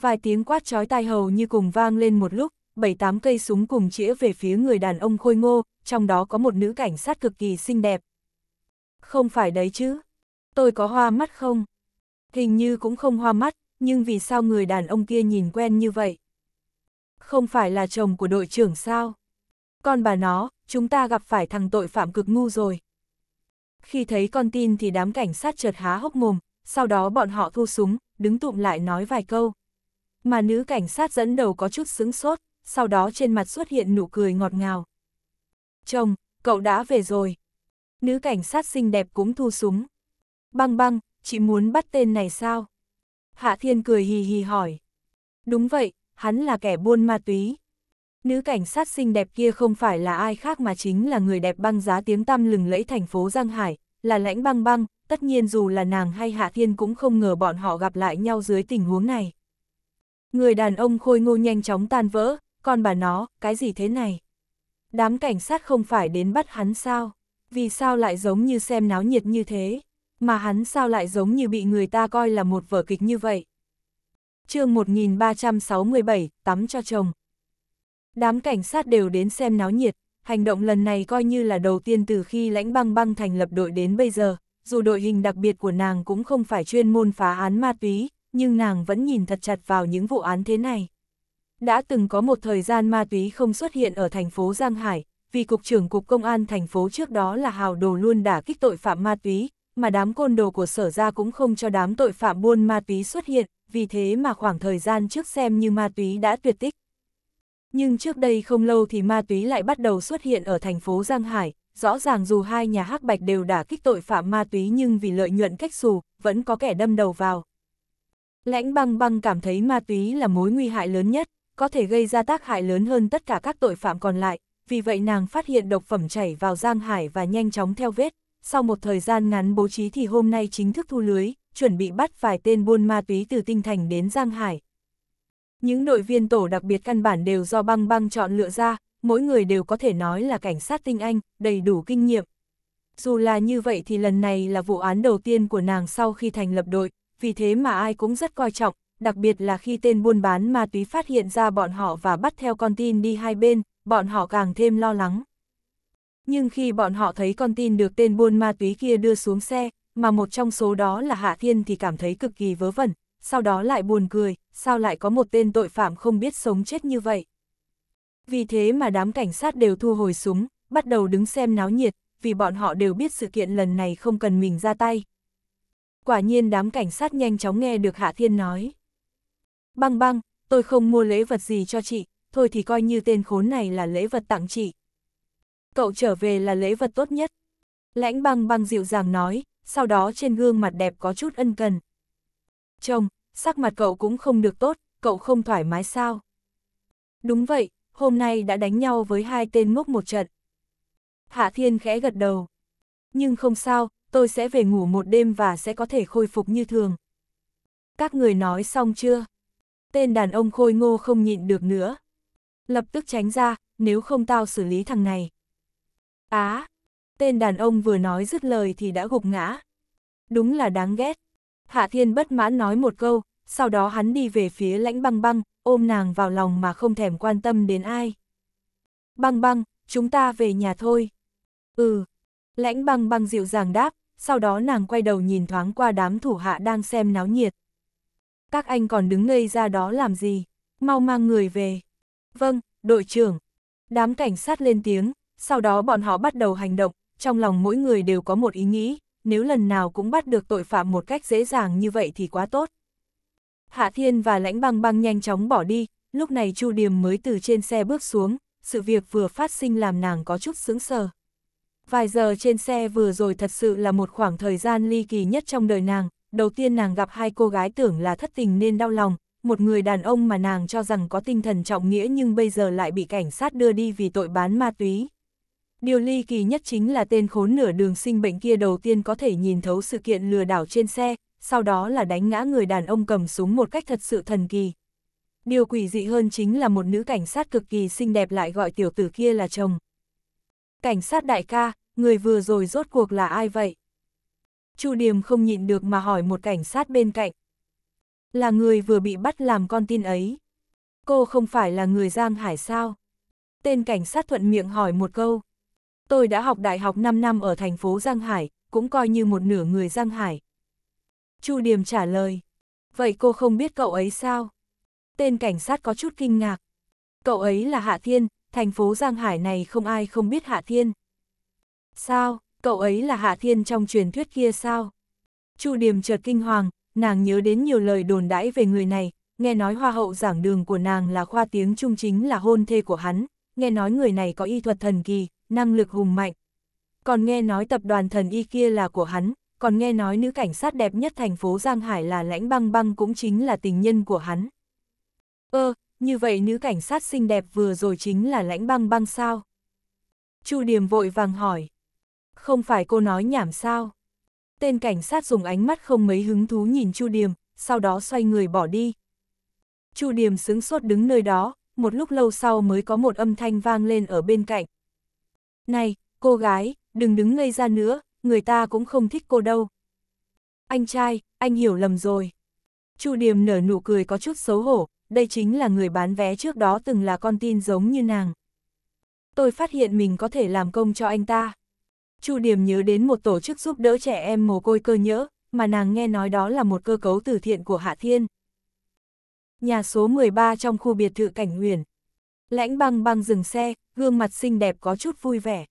Speaker 1: Vài tiếng quát chói tai hầu như cùng vang lên một lúc, bảy tám cây súng cùng chĩa về phía người đàn ông khôi ngô, trong đó có một nữ cảnh sát cực kỳ xinh đẹp. Không phải đấy chứ, tôi có hoa mắt không? Hình như cũng không hoa mắt, nhưng vì sao người đàn ông kia nhìn quen như vậy? Không phải là chồng của đội trưởng sao? Con bà nó, chúng ta gặp phải thằng tội phạm cực ngu rồi. Khi thấy con tin thì đám cảnh sát chợt há hốc mồm, sau đó bọn họ thu súng, đứng tụm lại nói vài câu. Mà nữ cảnh sát dẫn đầu có chút sững sốt, sau đó trên mặt xuất hiện nụ cười ngọt ngào. Chồng, cậu đã về rồi. Nữ cảnh sát xinh đẹp cũng thu súng. Băng băng, chị muốn bắt tên này sao? Hạ Thiên cười hì hì hỏi. Đúng vậy, hắn là kẻ buôn ma túy. Nữ cảnh sát xinh đẹp kia không phải là ai khác mà chính là người đẹp băng giá tiếng tăm lừng lẫy thành phố Giang Hải, là lãnh băng băng, tất nhiên dù là nàng hay Hạ Thiên cũng không ngờ bọn họ gặp lại nhau dưới tình huống này. Người đàn ông khôi ngô nhanh chóng tan vỡ, còn bà nó, cái gì thế này? Đám cảnh sát không phải đến bắt hắn sao? Vì sao lại giống như xem náo nhiệt như thế? Mà hắn sao lại giống như bị người ta coi là một vở kịch như vậy? chương 1367, tắm cho chồng Đám cảnh sát đều đến xem náo nhiệt, hành động lần này coi như là đầu tiên từ khi lãnh băng băng thành lập đội đến bây giờ, dù đội hình đặc biệt của nàng cũng không phải chuyên môn phá án ma túy, nhưng nàng vẫn nhìn thật chặt vào những vụ án thế này. Đã từng có một thời gian ma túy không xuất hiện ở thành phố Giang Hải, vì Cục trưởng Cục Công an thành phố trước đó là hào đồ luôn đả kích tội phạm ma túy, mà đám côn đồ của sở ra cũng không cho đám tội phạm buôn ma túy xuất hiện, vì thế mà khoảng thời gian trước xem như ma túy đã tuyệt tích. Nhưng trước đây không lâu thì ma túy lại bắt đầu xuất hiện ở thành phố Giang Hải, rõ ràng dù hai nhà hắc bạch đều đã kích tội phạm ma túy nhưng vì lợi nhuận cách xù, vẫn có kẻ đâm đầu vào. Lãnh băng băng cảm thấy ma túy là mối nguy hại lớn nhất, có thể gây ra tác hại lớn hơn tất cả các tội phạm còn lại, vì vậy nàng phát hiện độc phẩm chảy vào Giang Hải và nhanh chóng theo vết. Sau một thời gian ngắn bố trí thì hôm nay chính thức thu lưới, chuẩn bị bắt vài tên buôn ma túy từ Tinh Thành đến Giang Hải. Những đội viên tổ đặc biệt căn bản đều do băng băng chọn lựa ra, mỗi người đều có thể nói là cảnh sát tinh anh, đầy đủ kinh nghiệm. Dù là như vậy thì lần này là vụ án đầu tiên của nàng sau khi thành lập đội, vì thế mà ai cũng rất coi trọng, đặc biệt là khi tên buôn bán ma túy phát hiện ra bọn họ và bắt theo con tin đi hai bên, bọn họ càng thêm lo lắng. Nhưng khi bọn họ thấy con tin được tên buôn ma túy kia đưa xuống xe, mà một trong số đó là Hạ Thiên thì cảm thấy cực kỳ vớ vẩn, sau đó lại buồn cười, sao lại có một tên tội phạm không biết sống chết như vậy. Vì thế mà đám cảnh sát đều thu hồi súng, bắt đầu đứng xem náo nhiệt, vì bọn họ đều biết sự kiện lần này không cần mình ra tay. Quả nhiên đám cảnh sát nhanh chóng nghe được Hạ Thiên nói. Băng băng, tôi không mua lễ vật gì cho chị, thôi thì coi như tên khốn này là lễ vật tặng chị. Cậu trở về là lễ vật tốt nhất. Lãnh băng băng dịu dàng nói, sau đó trên gương mặt đẹp có chút ân cần, chồng, sắc mặt cậu cũng không được tốt, cậu không thoải mái sao? Đúng vậy, hôm nay đã đánh nhau với hai tên ngốc một trận. Hạ Thiên khẽ gật đầu. Nhưng không sao, tôi sẽ về ngủ một đêm và sẽ có thể khôi phục như thường. Các người nói xong chưa? Tên đàn ông khôi ngô không nhịn được nữa. Lập tức tránh ra, nếu không tao xử lý thằng này. Á, tên đàn ông vừa nói dứt lời thì đã gục ngã. Đúng là đáng ghét. Hạ Thiên bất mãn nói một câu, sau đó hắn đi về phía lãnh băng băng, ôm nàng vào lòng mà không thèm quan tâm đến ai. Băng băng, chúng ta về nhà thôi. Ừ, lãnh băng băng dịu dàng đáp, sau đó nàng quay đầu nhìn thoáng qua đám thủ hạ đang xem náo nhiệt. Các anh còn đứng ngây ra đó làm gì, mau mang người về. Vâng, đội trưởng. Đám cảnh sát lên tiếng, sau đó bọn họ bắt đầu hành động, trong lòng mỗi người đều có một ý nghĩ, nếu lần nào cũng bắt được tội phạm một cách dễ dàng như vậy thì quá tốt. Hạ Thiên và Lãnh Băng Băng nhanh chóng bỏ đi, lúc này Chu Điềm mới từ trên xe bước xuống, sự việc vừa phát sinh làm nàng có chút sững sờ. Vài giờ trên xe vừa rồi thật sự là một khoảng thời gian ly kỳ nhất trong đời nàng, đầu tiên nàng gặp hai cô gái tưởng là thất tình nên đau lòng, một người đàn ông mà nàng cho rằng có tinh thần trọng nghĩa nhưng bây giờ lại bị cảnh sát đưa đi vì tội bán ma túy. Điều ly kỳ nhất chính là tên khốn nửa đường sinh bệnh kia đầu tiên có thể nhìn thấu sự kiện lừa đảo trên xe, sau đó là đánh ngã người đàn ông cầm súng một cách thật sự thần kỳ. Điều quỷ dị hơn chính là một nữ cảnh sát cực kỳ xinh đẹp lại gọi tiểu tử kia là chồng. Cảnh sát đại ca, người vừa rồi rốt cuộc là ai vậy? Chu Điềm không nhịn được mà hỏi một cảnh sát bên cạnh. Là người vừa bị bắt làm con tin ấy. Cô không phải là người Giang Hải sao? Tên cảnh sát thuận miệng hỏi một câu. Tôi đã học đại học 5 năm ở thành phố Giang Hải, cũng coi như một nửa người Giang Hải. Chu Điềm trả lời. Vậy cô không biết cậu ấy sao? Tên cảnh sát có chút kinh ngạc. Cậu ấy là Hạ Thiên, thành phố Giang Hải này không ai không biết Hạ Thiên. Sao, cậu ấy là Hạ Thiên trong truyền thuyết kia sao? Chu Điềm chợt kinh hoàng, nàng nhớ đến nhiều lời đồn đãi về người này, nghe nói hoa hậu giảng đường của nàng là khoa tiếng trung chính là hôn thê của hắn, nghe nói người này có y thuật thần kỳ, năng lực hùng mạnh. Còn nghe nói tập đoàn thần y kia là của hắn, còn nghe nói nữ cảnh sát đẹp nhất thành phố Giang Hải là lãnh băng băng cũng chính là tình nhân của hắn. Ơ, ờ, như vậy nữ cảnh sát xinh đẹp vừa rồi chính là lãnh băng băng sao? Chu Điềm vội vàng hỏi. Không phải cô nói nhảm sao? Tên cảnh sát dùng ánh mắt không mấy hứng thú nhìn Chu Điềm, sau đó xoay người bỏ đi. Chu Điềm sững sốt đứng nơi đó, một lúc lâu sau mới có một âm thanh vang lên ở bên cạnh, này, cô gái, đừng đứng ngây ra nữa, người ta cũng không thích cô đâu. Anh trai, anh hiểu lầm rồi. Chu Điềm nở nụ cười có chút xấu hổ, đây chính là người bán vé trước đó từng là con tin giống như nàng. Tôi phát hiện mình có thể làm công cho anh ta. Chu Điềm nhớ đến một tổ chức giúp đỡ trẻ em mồ côi cơ nhỡ, mà nàng nghe nói đó là một cơ cấu từ thiện của Hạ Thiên. Nhà số 13 trong khu biệt thự Cảnh Huyền, Lãnh băng băng dừng xe, gương mặt xinh đẹp có chút vui vẻ.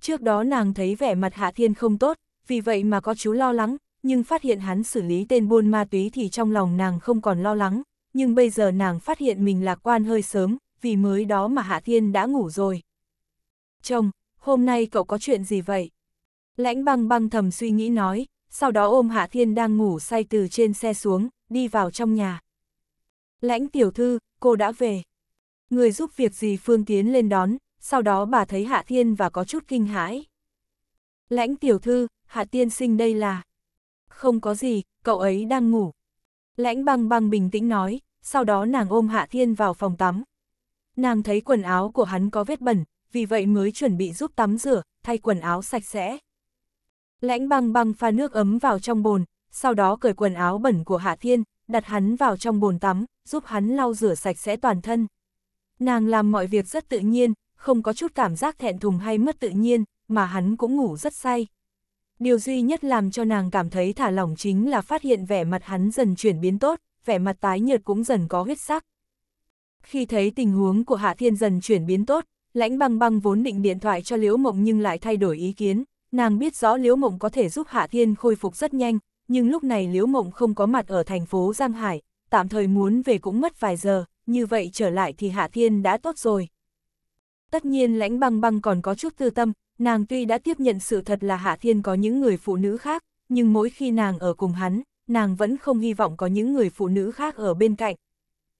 Speaker 1: Trước đó nàng thấy vẻ mặt Hạ Thiên không tốt, vì vậy mà có chú lo lắng, nhưng phát hiện hắn xử lý tên buôn ma túy thì trong lòng nàng không còn lo lắng, nhưng bây giờ nàng phát hiện mình lạc quan hơi sớm, vì mới đó mà Hạ Thiên đã ngủ rồi. Chồng, hôm nay cậu có chuyện gì vậy? Lãnh băng băng thầm suy nghĩ nói, sau đó ôm Hạ Thiên đang ngủ say từ trên xe xuống, đi vào trong nhà. Lãnh tiểu thư, cô đã về. Người giúp việc gì Phương tiến lên đón, sau đó bà thấy Hạ Thiên và có chút kinh hãi. Lãnh tiểu thư, Hạ Tiên sinh đây là... Không có gì, cậu ấy đang ngủ. Lãnh băng băng bình tĩnh nói, sau đó nàng ôm Hạ Thiên vào phòng tắm. Nàng thấy quần áo của hắn có vết bẩn, vì vậy mới chuẩn bị giúp tắm rửa, thay quần áo sạch sẽ. Lãnh băng băng pha nước ấm vào trong bồn, sau đó cởi quần áo bẩn của Hạ Thiên, đặt hắn vào trong bồn tắm, giúp hắn lau rửa sạch sẽ toàn thân. Nàng làm mọi việc rất tự nhiên, không có chút cảm giác thẹn thùng hay mất tự nhiên, mà hắn cũng ngủ rất say. Điều duy nhất làm cho nàng cảm thấy thả lỏng chính là phát hiện vẻ mặt hắn dần chuyển biến tốt, vẻ mặt tái nhợt cũng dần có huyết sắc. Khi thấy tình huống của Hạ Thiên dần chuyển biến tốt, lãnh băng băng vốn định điện thoại cho Liễu Mộng nhưng lại thay đổi ý kiến, nàng biết rõ Liễu Mộng có thể giúp Hạ Thiên khôi phục rất nhanh, nhưng lúc này Liễu Mộng không có mặt ở thành phố Giang Hải, tạm thời muốn về cũng mất vài giờ, như vậy trở lại thì Hạ Thiên đã tốt rồi. Tất nhiên lãnh băng băng còn có chút tư tâm, nàng tuy đã tiếp nhận sự thật là Hạ Thiên có những người phụ nữ khác, nhưng mỗi khi nàng ở cùng hắn, nàng vẫn không hy vọng có những người phụ nữ khác ở bên cạnh.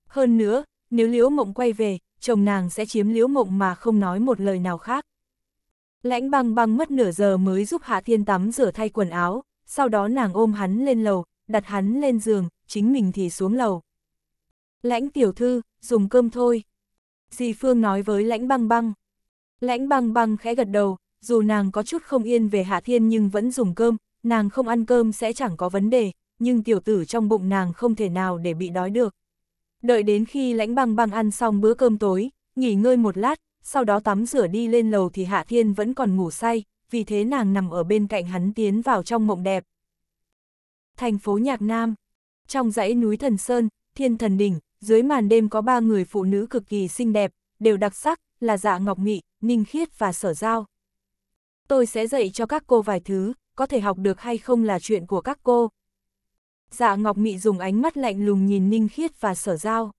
Speaker 1: Hơn nữa, nếu Liễu Mộng quay về, chồng nàng sẽ chiếm Liễu Mộng mà không nói một lời nào khác. Lãnh băng băng mất nửa giờ mới giúp Hạ Thiên tắm rửa thay quần áo, sau đó nàng ôm hắn lên lầu, đặt hắn lên giường, chính mình thì xuống lầu. Lãnh tiểu thư, dùng cơm thôi. Dì Phương nói với lãnh băng băng. Lãnh băng băng khẽ gật đầu, dù nàng có chút không yên về Hạ Thiên nhưng vẫn dùng cơm, nàng không ăn cơm sẽ chẳng có vấn đề, nhưng tiểu tử trong bụng nàng không thể nào để bị đói được. Đợi đến khi lãnh băng băng ăn xong bữa cơm tối, nghỉ ngơi một lát, sau đó tắm rửa đi lên lầu thì Hạ Thiên vẫn còn ngủ say, vì thế nàng nằm ở bên cạnh hắn tiến vào trong mộng đẹp. Thành phố Nhạc Nam trong dãy núi Thần Sơn, Thiên Thần Đỉnh, dưới màn đêm có ba người phụ nữ cực kỳ xinh đẹp, đều đặc sắc, là Dạ Ngọc Nghị, Ninh Khiết và Sở Giao. Tôi sẽ dạy cho các cô vài thứ, có thể học được hay không là chuyện của các cô. Dạ Ngọc Nghị dùng ánh mắt lạnh lùng nhìn Ninh Khiết và Sở Giao.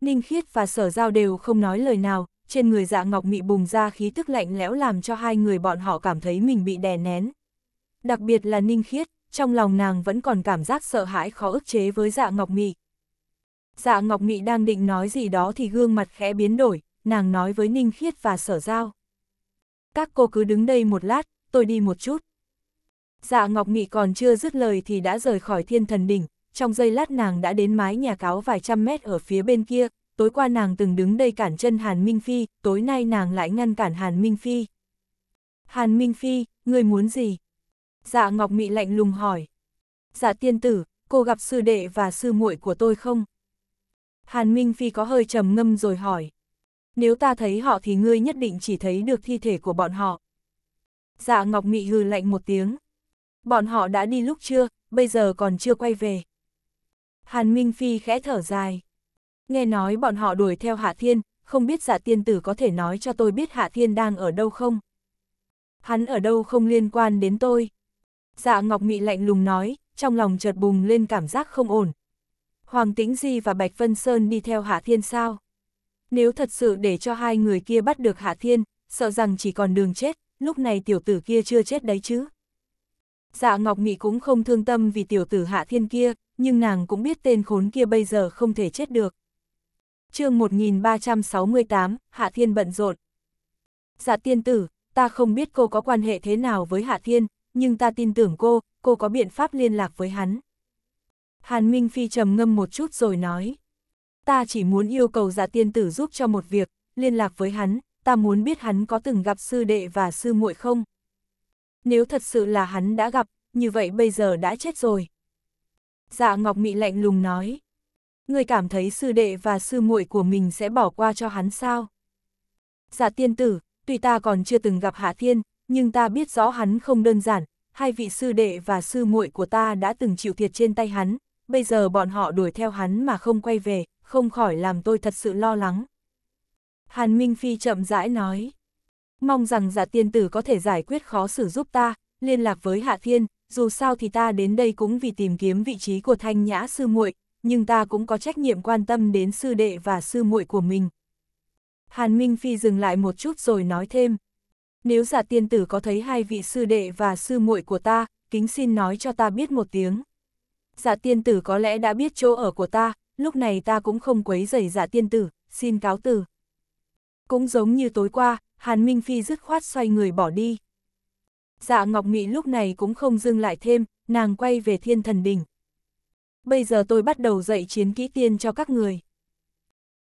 Speaker 1: Ninh Khiết và Sở Giao đều không nói lời nào, trên người Dạ Ngọc Nghị bùng ra khí tức lạnh lẽo làm cho hai người bọn họ cảm thấy mình bị đè nén. Đặc biệt là Ninh Khiết, trong lòng nàng vẫn còn cảm giác sợ hãi khó ức chế với dạ Ngọc Nghị. Dạ Ngọc Nghị đang định nói gì đó thì gương mặt khẽ biến đổi, nàng nói với Ninh Khiết và Sở Giao. Các cô cứ đứng đây một lát, tôi đi một chút. Dạ Ngọc Nghị còn chưa dứt lời thì đã rời khỏi thiên thần đỉnh, trong giây lát nàng đã đến mái nhà cáo vài trăm mét ở phía bên kia, tối qua nàng từng đứng đây cản chân Hàn Minh Phi, tối nay nàng lại ngăn cản Hàn Minh Phi. Hàn Minh Phi, người muốn gì? Dạ Ngọc Mị lạnh lùng hỏi. Dạ tiên tử, cô gặp sư đệ và sư muội của tôi không? Hàn Minh Phi có hơi trầm ngâm rồi hỏi. Nếu ta thấy họ thì ngươi nhất định chỉ thấy được thi thể của bọn họ. Dạ Ngọc Mị hừ lạnh một tiếng. Bọn họ đã đi lúc chưa, bây giờ còn chưa quay về. Hàn Minh Phi khẽ thở dài. Nghe nói bọn họ đuổi theo Hạ Thiên, không biết dạ tiên tử có thể nói cho tôi biết Hạ Thiên đang ở đâu không? Hắn ở đâu không liên quan đến tôi. Dạ Ngọc Mị lạnh lùng nói, trong lòng chợt bùng lên cảm giác không ổn. Hoàng Tĩnh Di và Bạch Vân Sơn đi theo Hạ Thiên sao? Nếu thật sự để cho hai người kia bắt được Hạ Thiên, sợ rằng chỉ còn đường chết, lúc này tiểu tử kia chưa chết đấy chứ. Dạ Ngọc Mị cũng không thương tâm vì tiểu tử Hạ Thiên kia, nhưng nàng cũng biết tên khốn kia bây giờ không thể chết được. chương 1368, Hạ Thiên bận rộn. Dạ tiên tử, ta không biết cô có quan hệ thế nào với Hạ Thiên, nhưng ta tin tưởng cô, cô có biện pháp liên lạc với hắn. Hàn Minh Phi trầm ngâm một chút rồi nói. Ta chỉ muốn yêu cầu dạ tiên tử giúp cho một việc, liên lạc với hắn, ta muốn biết hắn có từng gặp sư đệ và sư muội không. Nếu thật sự là hắn đã gặp, như vậy bây giờ đã chết rồi. Dạ Ngọc Mị lạnh lùng nói. Người cảm thấy sư đệ và sư muội của mình sẽ bỏ qua cho hắn sao? Dạ tiên tử, tuy ta còn chưa từng gặp Hạ Thiên, nhưng ta biết rõ hắn không đơn giản, hai vị sư đệ và sư muội của ta đã từng chịu thiệt trên tay hắn, bây giờ bọn họ đuổi theo hắn mà không quay về, không khỏi làm tôi thật sự lo lắng. Hàn Minh Phi chậm rãi nói, mong rằng giả tiên tử có thể giải quyết khó xử giúp ta, liên lạc với Hạ Thiên, dù sao thì ta đến đây cũng vì tìm kiếm vị trí của thanh nhã sư muội nhưng ta cũng có trách nhiệm quan tâm đến sư đệ và sư muội của mình. Hàn Minh Phi dừng lại một chút rồi nói thêm, nếu giả tiên tử có thấy hai vị sư đệ và sư muội của ta, kính xin nói cho ta biết một tiếng. Giả tiên tử có lẽ đã biết chỗ ở của ta, lúc này ta cũng không quấy rầy giả tiên tử, xin cáo từ. Cũng giống như tối qua, Hàn Minh Phi dứt khoát xoay người bỏ đi. Dạ Ngọc mỹ lúc này cũng không dừng lại thêm, nàng quay về thiên thần đỉnh Bây giờ tôi bắt đầu dạy chiến kỹ tiên cho các người.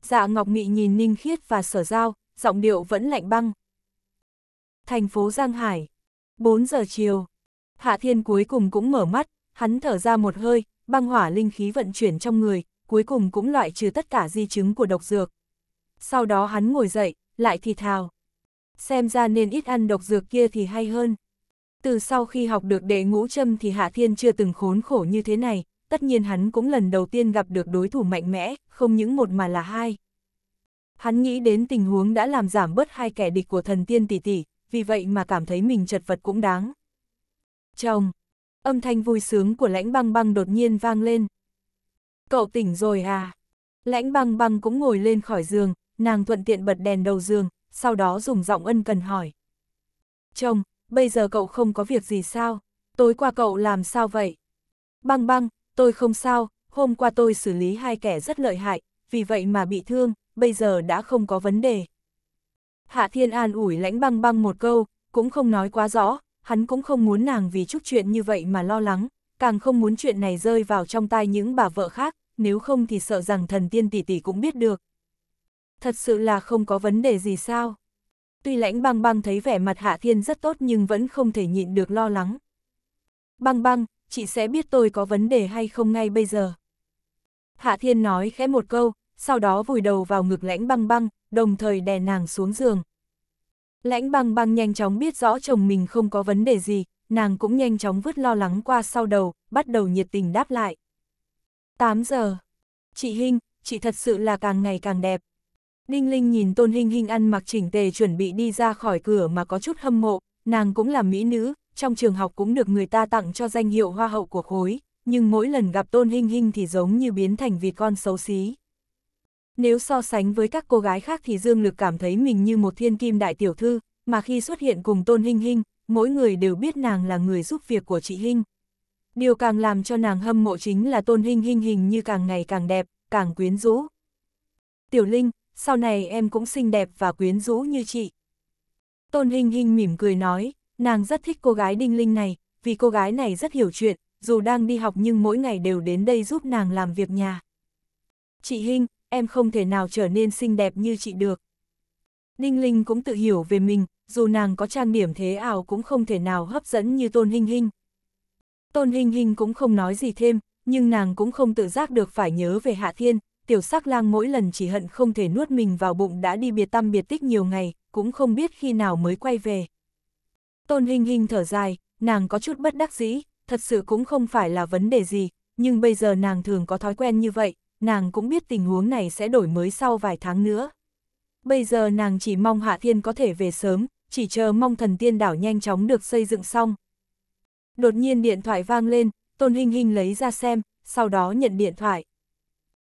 Speaker 1: Dạ Ngọc mỹ nhìn Ninh Khiết và sở giao, giọng điệu vẫn lạnh băng, thành phố Giang Hải. 4 giờ chiều, Hạ Thiên cuối cùng cũng mở mắt, hắn thở ra một hơi, băng hỏa linh khí vận chuyển trong người, cuối cùng cũng loại trừ tất cả di chứng của độc dược. Sau đó hắn ngồi dậy, lại thì thào. Xem ra nên ít ăn độc dược kia thì hay hơn. Từ sau khi học được đệ ngũ châm thì Hạ Thiên chưa từng khốn khổ như thế này, tất nhiên hắn cũng lần đầu tiên gặp được đối thủ mạnh mẽ, không những một mà là hai. Hắn nghĩ đến tình huống đã làm giảm bớt hai kẻ địch của thần tiên tỷ tỷ, vì vậy mà cảm thấy mình chật vật cũng đáng. Chồng! Âm thanh vui sướng của lãnh băng băng đột nhiên vang lên. Cậu tỉnh rồi à? Lãnh băng băng cũng ngồi lên khỏi giường, nàng thuận tiện bật đèn đầu giường, sau đó dùng giọng ân cần hỏi. Chồng, bây giờ cậu không có việc gì sao? Tối qua cậu làm sao vậy? Băng băng, tôi không sao, hôm qua tôi xử lý hai kẻ rất lợi hại, vì vậy mà bị thương, bây giờ đã không có vấn đề. Hạ Thiên An ủi lãnh băng băng một câu, cũng không nói quá rõ, hắn cũng không muốn nàng vì chút chuyện như vậy mà lo lắng, càng không muốn chuyện này rơi vào trong tay những bà vợ khác, nếu không thì sợ rằng thần tiên tỷ tỷ cũng biết được. Thật sự là không có vấn đề gì sao? Tuy lãnh băng băng thấy vẻ mặt Hạ Thiên rất tốt nhưng vẫn không thể nhịn được lo lắng. Băng băng, chị sẽ biết tôi có vấn đề hay không ngay bây giờ. Hạ Thiên nói khẽ một câu, sau đó vùi đầu vào ngực lãnh băng băng, đồng thời đè nàng xuống giường. Lãnh băng băng nhanh chóng biết rõ chồng mình không có vấn đề gì, nàng cũng nhanh chóng vứt lo lắng qua sau đầu, bắt đầu nhiệt tình đáp lại. 8 giờ. Chị Hinh, chị thật sự là càng ngày càng đẹp. Đinh Linh nhìn Tôn Hinh Hinh ăn mặc chỉnh tề chuẩn bị đi ra khỏi cửa mà có chút hâm mộ, nàng cũng là mỹ nữ, trong trường học cũng được người ta tặng cho danh hiệu hoa hậu của khối, nhưng mỗi lần gặp Tôn Hinh Hinh thì giống như biến thành vịt con xấu xí. Nếu so sánh với các cô gái khác thì Dương Lực cảm thấy mình như một thiên kim đại tiểu thư, mà khi xuất hiện cùng Tôn Hinh Hinh, mỗi người đều biết nàng là người giúp việc của chị Hinh. Điều càng làm cho nàng hâm mộ chính là Tôn Hinh Hinh hình như càng ngày càng đẹp, càng quyến rũ. Tiểu Linh, sau này em cũng xinh đẹp và quyến rũ như chị. Tôn Hinh Hinh mỉm cười nói, nàng rất thích cô gái Đinh Linh này, vì cô gái này rất hiểu chuyện, dù đang đi học nhưng mỗi ngày đều đến đây giúp nàng làm việc nhà. Chị Hinh, em không thể nào trở nên xinh đẹp như chị được. Ninh Linh cũng tự hiểu về mình, dù nàng có trang điểm thế ảo cũng không thể nào hấp dẫn như Tôn Hinh Hinh. Tôn Hinh Hinh cũng không nói gì thêm, nhưng nàng cũng không tự giác được phải nhớ về Hạ Thiên, tiểu sắc lang mỗi lần chỉ hận không thể nuốt mình vào bụng đã đi biệt tâm biệt tích nhiều ngày, cũng không biết khi nào mới quay về. Tôn Hinh Hinh thở dài, nàng có chút bất đắc dĩ, thật sự cũng không phải là vấn đề gì, nhưng bây giờ nàng thường có thói quen như vậy, nàng cũng biết tình huống này sẽ đổi mới sau vài tháng nữa. Bây giờ nàng chỉ mong Hạ Thiên có thể về sớm, chỉ chờ mong thần tiên đảo nhanh chóng được xây dựng xong. Đột nhiên điện thoại vang lên, Tôn Hinh Hinh lấy ra xem, sau đó nhận điện thoại.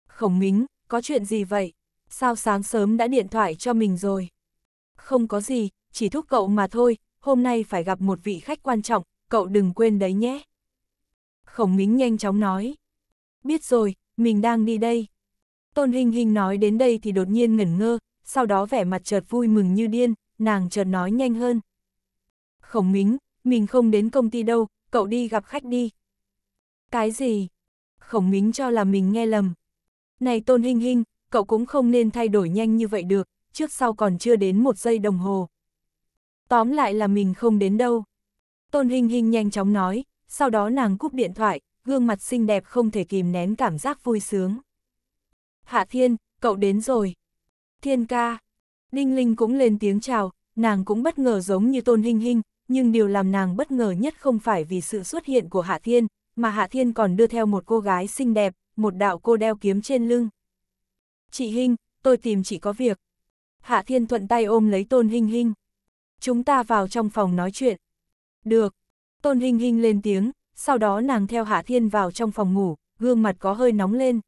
Speaker 1: Khổng Mính, có chuyện gì vậy? Sao sáng sớm đã điện thoại cho mình rồi? Không có gì, chỉ thúc cậu mà thôi, hôm nay phải gặp một vị khách quan trọng, cậu đừng quên đấy nhé. Khổng Mính nhanh chóng nói. Biết rồi, mình đang đi đây. Tôn Hình Hình nói đến đây thì đột nhiên ngẩn ngơ, sau đó vẻ mặt chợt vui mừng như điên, nàng chợt nói nhanh hơn. Khổng Mính, mình không đến công ty đâu, cậu đi gặp khách đi. Cái gì? Khổng Mính cho là mình nghe lầm. Này Tôn Hình Hình, cậu cũng không nên thay đổi nhanh như vậy được, trước sau còn chưa đến một giây đồng hồ. Tóm lại là mình không đến đâu. Tôn Hình Hình nhanh chóng nói, sau đó nàng cúp điện thoại, gương mặt xinh đẹp không thể kìm nén cảm giác vui sướng. Hạ Thiên, cậu đến rồi. Thiên ca. Đinh Linh cũng lên tiếng chào, nàng cũng bất ngờ giống như Tôn Hinh Hinh, nhưng điều làm nàng bất ngờ nhất không phải vì sự xuất hiện của Hạ Thiên, mà Hạ Thiên còn đưa theo một cô gái xinh đẹp, một đạo cô đeo kiếm trên lưng. Chị Hinh, tôi tìm chị có việc. Hạ Thiên thuận tay ôm lấy Tôn Hinh Hinh. Chúng ta vào trong phòng nói chuyện. Được. Tôn Hinh Hinh lên tiếng, sau đó nàng theo Hạ Thiên vào trong phòng ngủ, gương mặt có hơi nóng lên.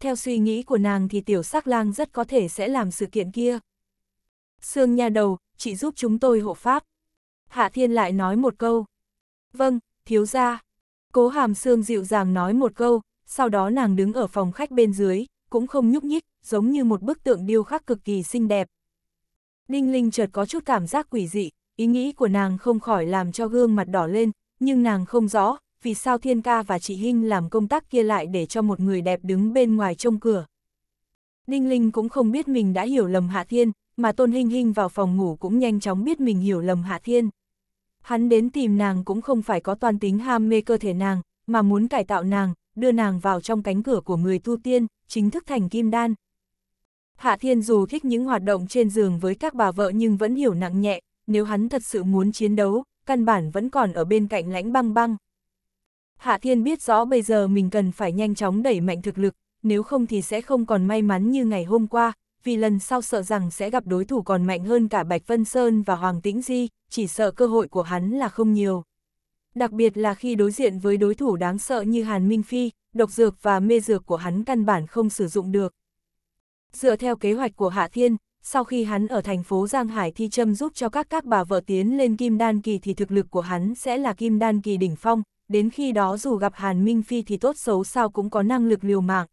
Speaker 1: Theo suy nghĩ của nàng thì tiểu sắc lang rất có thể sẽ làm sự kiện kia. Sương nha đầu, chị giúp chúng tôi hộ pháp. Hạ Thiên lại nói một câu. Vâng, thiếu gia. Cố hàm Sương dịu dàng nói một câu, sau đó nàng đứng ở phòng khách bên dưới, cũng không nhúc nhích, giống như một bức tượng điêu khắc cực kỳ xinh đẹp. Đinh Linh chợt có chút cảm giác quỷ dị, ý nghĩ của nàng không khỏi làm cho gương mặt đỏ lên, nhưng nàng không rõ, vì sao Thiên Ca và chị Hinh làm công tác kia lại để cho một người đẹp đứng bên ngoài trông cửa. Đinh Linh cũng không biết mình đã hiểu lầm Hạ Thiên, mà Tôn Hinh Hinh vào phòng ngủ cũng nhanh chóng biết mình hiểu lầm Hạ Thiên. Hắn đến tìm nàng cũng không phải có toàn tính ham mê cơ thể nàng, mà muốn cải tạo nàng, đưa nàng vào trong cánh cửa của người tu tiên, chính thức thành kim đan. Hạ Thiên dù thích những hoạt động trên giường với các bà vợ nhưng vẫn hiểu nặng nhẹ, nếu hắn thật sự muốn chiến đấu, căn bản vẫn còn ở bên cạnh lãnh băng băng. Hạ Thiên biết rõ bây giờ mình cần phải nhanh chóng đẩy mạnh thực lực, nếu không thì sẽ không còn may mắn như ngày hôm qua, vì lần sau sợ rằng sẽ gặp đối thủ còn mạnh hơn cả Bạch Vân Sơn và Hoàng Tĩnh Di, chỉ sợ cơ hội của hắn là không nhiều. Đặc biệt là khi đối diện với đối thủ đáng sợ như Hàn Minh Phi, độc dược và mê dược của hắn căn bản không sử dụng được. Dựa theo kế hoạch của Hạ Thiên, sau khi hắn ở thành phố Giang Hải thi châm giúp cho các các bà vợ tiến lên kim đan kỳ thì thực lực của hắn sẽ là kim đan kỳ đỉnh phong, đến khi đó dù gặp Hàn Minh Phi thì tốt xấu sao cũng có năng lực liều mạng.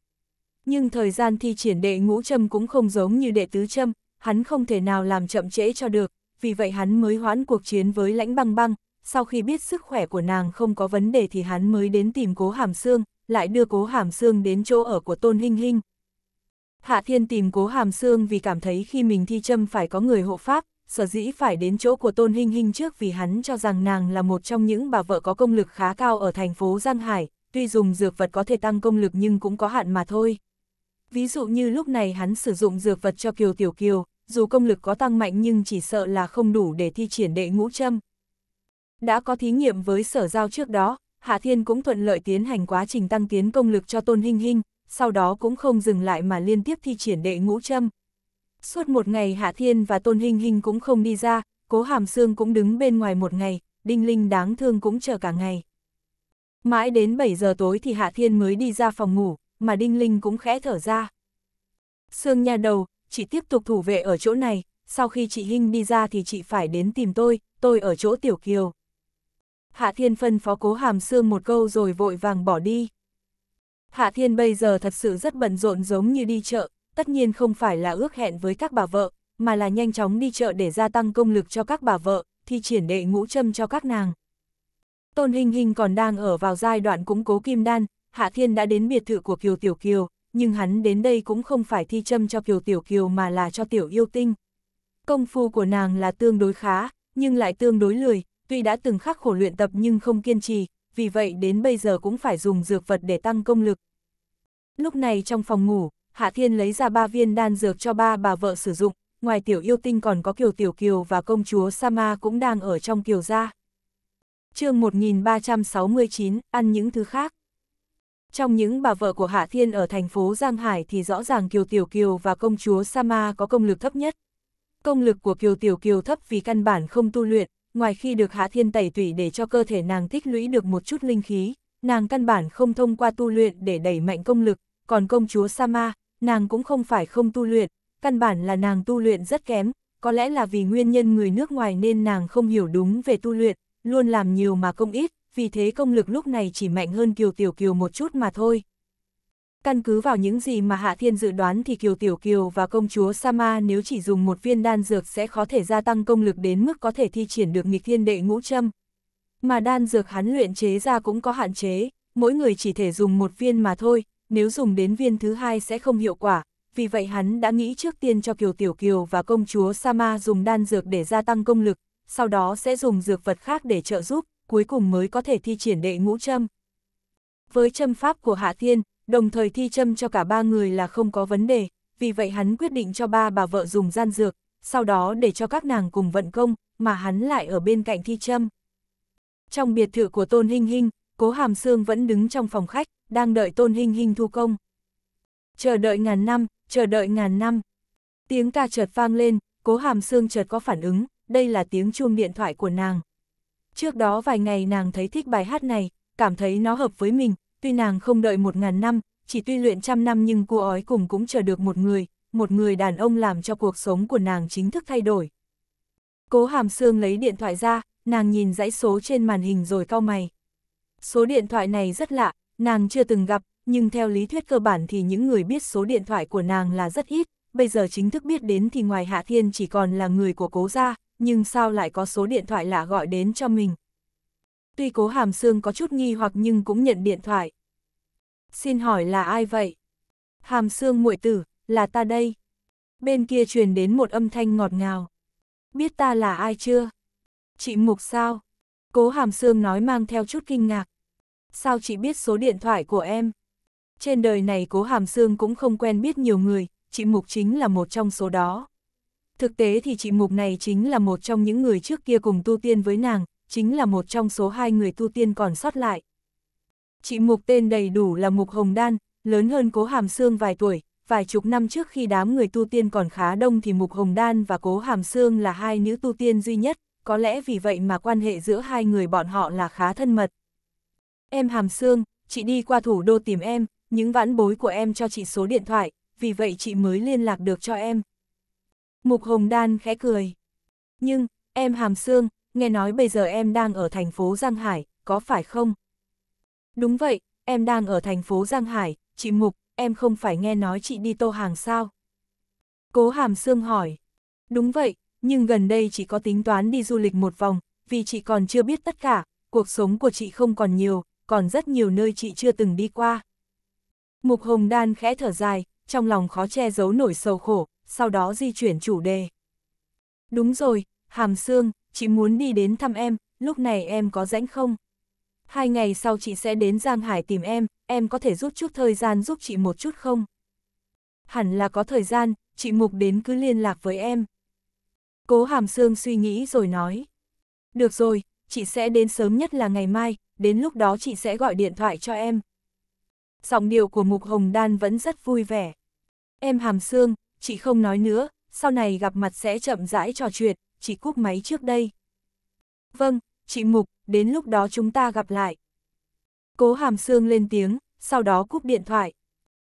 Speaker 1: Nhưng thời gian thi triển đệ ngũ châm cũng không giống như đệ tứ châm, hắn không thể nào làm chậm trễ cho được, vì vậy hắn mới hoãn cuộc chiến với lãnh băng băng, sau khi biết sức khỏe của nàng không có vấn đề thì hắn mới đến tìm cố hàm xương, lại đưa cố hàm xương đến chỗ ở của tôn hinh hinh, Hạ Thiên tìm cố hàm xương vì cảm thấy khi mình thi châm phải có người hộ pháp, sở dĩ phải đến chỗ của Tôn Hinh Hinh trước vì hắn cho rằng nàng là một trong những bà vợ có công lực khá cao ở thành phố Giang Hải, tuy dùng dược vật có thể tăng công lực nhưng cũng có hạn mà thôi. Ví dụ như lúc này hắn sử dụng dược vật cho Kiều Tiểu Kiều, dù công lực có tăng mạnh nhưng chỉ sợ là không đủ để thi triển đệ ngũ châm. Đã có thí nghiệm với sở giao trước đó, Hạ Thiên cũng thuận lợi tiến hành quá trình tăng tiến công lực cho Tôn Hinh Hinh, sau đó cũng không dừng lại mà liên tiếp thi triển đệ ngũ châm. Suốt một ngày Hạ Thiên và Tôn Hinh Hinh cũng không đi ra, Cố Hàm Sương cũng đứng bên ngoài một ngày, Đinh Linh đáng thương cũng chờ cả ngày. Mãi đến 7 giờ tối thì Hạ Thiên mới đi ra phòng ngủ, mà Đinh Linh cũng khẽ thở ra. Sương nhà đầu, chị tiếp tục thủ vệ ở chỗ này, sau khi chị Hinh đi ra thì chị phải đến tìm tôi, tôi ở chỗ Tiểu Kiều. Hạ Thiên phân phó cố hàm xương một câu rồi vội vàng bỏ đi. Hạ Thiên bây giờ thật sự rất bận rộn giống như đi chợ, tất nhiên không phải là ước hẹn với các bà vợ, mà là nhanh chóng đi chợ để gia tăng công lực cho các bà vợ, thi triển đệ ngũ châm cho các nàng. Tôn Hình Hình còn đang ở vào giai đoạn củng cố kim đan, Hạ Thiên đã đến biệt thự của Kiều Tiểu Kiều, nhưng hắn đến đây cũng không phải thi châm cho Kiều Tiểu Kiều mà là cho Tiểu Yêu Tinh. Công phu của nàng là tương đối khá, nhưng lại tương đối lười, tuy đã từng khắc khổ luyện tập nhưng không kiên trì, vì vậy đến bây giờ cũng phải dùng dược vật để tăng công lực. Lúc này trong phòng ngủ, Hạ Thiên lấy ra ba viên đan dược cho ba bà vợ sử dụng, ngoài tiểu yêu tinh còn có Kiều Tiểu Kiều và công chúa Sama cũng đang ở trong Kiều gia. chương 1369, ăn những thứ khác. Trong những bà vợ của Hạ Thiên ở thành phố Giang Hải thì rõ ràng Kiều Tiểu Kiều và công chúa Sama có công lực thấp nhất. Công lực của Kiều Tiểu Kiều thấp vì căn bản không tu luyện, ngoài khi được Hạ Thiên tẩy tủy để cho cơ thể nàng tích lũy được một chút linh khí, nàng căn bản không thông qua tu luyện để đẩy mạnh công lực, còn công chúa Sama, nàng cũng không phải không tu luyện, căn bản là nàng tu luyện rất kém, có lẽ là vì nguyên nhân người nước ngoài nên nàng không hiểu đúng về tu luyện, luôn làm nhiều mà công ít, vì thế công lực lúc này chỉ mạnh hơn Kiều Tiểu Kiều một chút mà thôi. Căn cứ vào những gì mà Hạ Thiên dự đoán thì Kiều Tiểu Kiều và công chúa Sama nếu chỉ dùng một viên đan dược sẽ có thể gia tăng công lực đến mức có thể thi triển được nghịch thiên đệ ngũ châm. Mà đan dược hắn luyện chế ra cũng có hạn chế, mỗi người chỉ thể dùng một viên mà thôi, nếu dùng đến viên thứ hai sẽ không hiệu quả, vì vậy hắn đã nghĩ trước tiên cho Kiều Tiểu Kiều và công chúa Sama dùng đan dược để gia tăng công lực, sau đó sẽ dùng dược vật khác để trợ giúp, cuối cùng mới có thể thi triển đệ ngũ châm. Với châm pháp của Hạ Thiên, đồng thời thi châm cho cả ba người là không có vấn đề, vì vậy hắn quyết định cho ba bà vợ dùng gian dược, sau đó để cho các nàng cùng vận công, mà hắn lại ở bên cạnh thi châm. Trong biệt thự của Tôn Hinh Hinh, Cố Hàm Sương vẫn đứng trong phòng khách, đang đợi Tôn Hinh Hinh thu công. Chờ đợi ngàn năm, chờ đợi ngàn năm. Tiếng ca chợt vang lên, Cố Hàm Sương chợt có phản ứng, đây là tiếng chuông điện thoại của nàng. Trước đó vài ngày nàng thấy thích bài hát này, cảm thấy nó hợp với mình, tuy nàng không đợi một ngàn năm, chỉ tuy luyện trăm năm nhưng cô ói cùng cũng chờ được một người, một người đàn ông làm cho cuộc sống của nàng chính thức thay đổi. Cố hàm xương lấy điện thoại ra, nàng nhìn dãy số trên màn hình rồi cau mày. Số điện thoại này rất lạ, nàng chưa từng gặp, nhưng theo lý thuyết cơ bản thì những người biết số điện thoại của nàng là rất ít, bây giờ chính thức biết đến thì ngoài Hạ Thiên chỉ còn là người của cố gia, nhưng sao lại có số điện thoại lạ gọi đến cho mình tuy cố hàm xương có chút nghi hoặc nhưng cũng nhận điện thoại. Xin hỏi là ai vậy? Hàm xương muội tử, là ta đây. Bên kia truyền đến một âm thanh ngọt ngào. Biết ta là ai chưa? Chị Mục sao? Cố hàm xương nói mang theo chút kinh ngạc. Sao chị biết số điện thoại của em? Trên đời này cố hàm xương cũng không quen biết nhiều người, chị Mục chính là một trong số đó. Thực tế thì chị Mục này chính là một trong những người trước kia cùng tu tiên với nàng, chính là một trong số hai người tu tiên còn sót lại. Chị Mục tên đầy đủ là Mục Hồng Đan, lớn hơn Cố Hàm Sương vài tuổi, vài chục năm trước khi đám người tu tiên còn khá đông thì Mục Hồng Đan và Cố Hàm Sương là hai nữ tu tiên duy nhất, có lẽ vì vậy mà quan hệ giữa hai người bọn họ là khá thân mật. Em Hàm Sương, chị đi qua thủ đô tìm em, những vãn bối của em cho chị số điện thoại, vì vậy chị mới liên lạc được cho em. Mục Hồng Đan khẽ cười. Nhưng, em Hàm Sương, nghe nói bây giờ em đang ở thành phố Giang Hải, có phải không? Đúng vậy, em đang ở thành phố Giang Hải, chị Mục, em không phải nghe nói chị đi tô hàng sao? Cố Hàm Sương hỏi. Đúng vậy, nhưng gần đây chị có tính toán đi du lịch một vòng, vì chị còn chưa biết tất cả, cuộc sống của chị không còn nhiều, còn rất nhiều nơi chị chưa từng đi qua. Mục Hồng Đan khẽ thở dài, trong lòng khó che giấu nổi sầu khổ, sau đó di chuyển chủ đề. Đúng rồi, Hàm Sương, chị muốn đi đến thăm em, lúc này em có rảnh không? Hai ngày sau chị sẽ đến Giang Hải tìm em, em có thể rút chút thời gian giúp chị một chút không? Hẳn là có thời gian, chị Mục đến cứ liên lạc với em. Cố Hàm Sương suy nghĩ rồi nói. Được rồi, chị sẽ đến sớm nhất là ngày mai, đến lúc đó chị sẽ gọi điện thoại cho em. Giọng điệu của Mục Hồng Đan vẫn rất vui vẻ. Em Hàm Sương, chị không nói nữa, sau này gặp mặt sẽ chậm rãi trò chuyện, chị cúp máy trước đây. Vâng, chị Mục, đến lúc đó chúng ta gặp lại. Cố Hàm Sương lên tiếng, sau đó cúp điện thoại.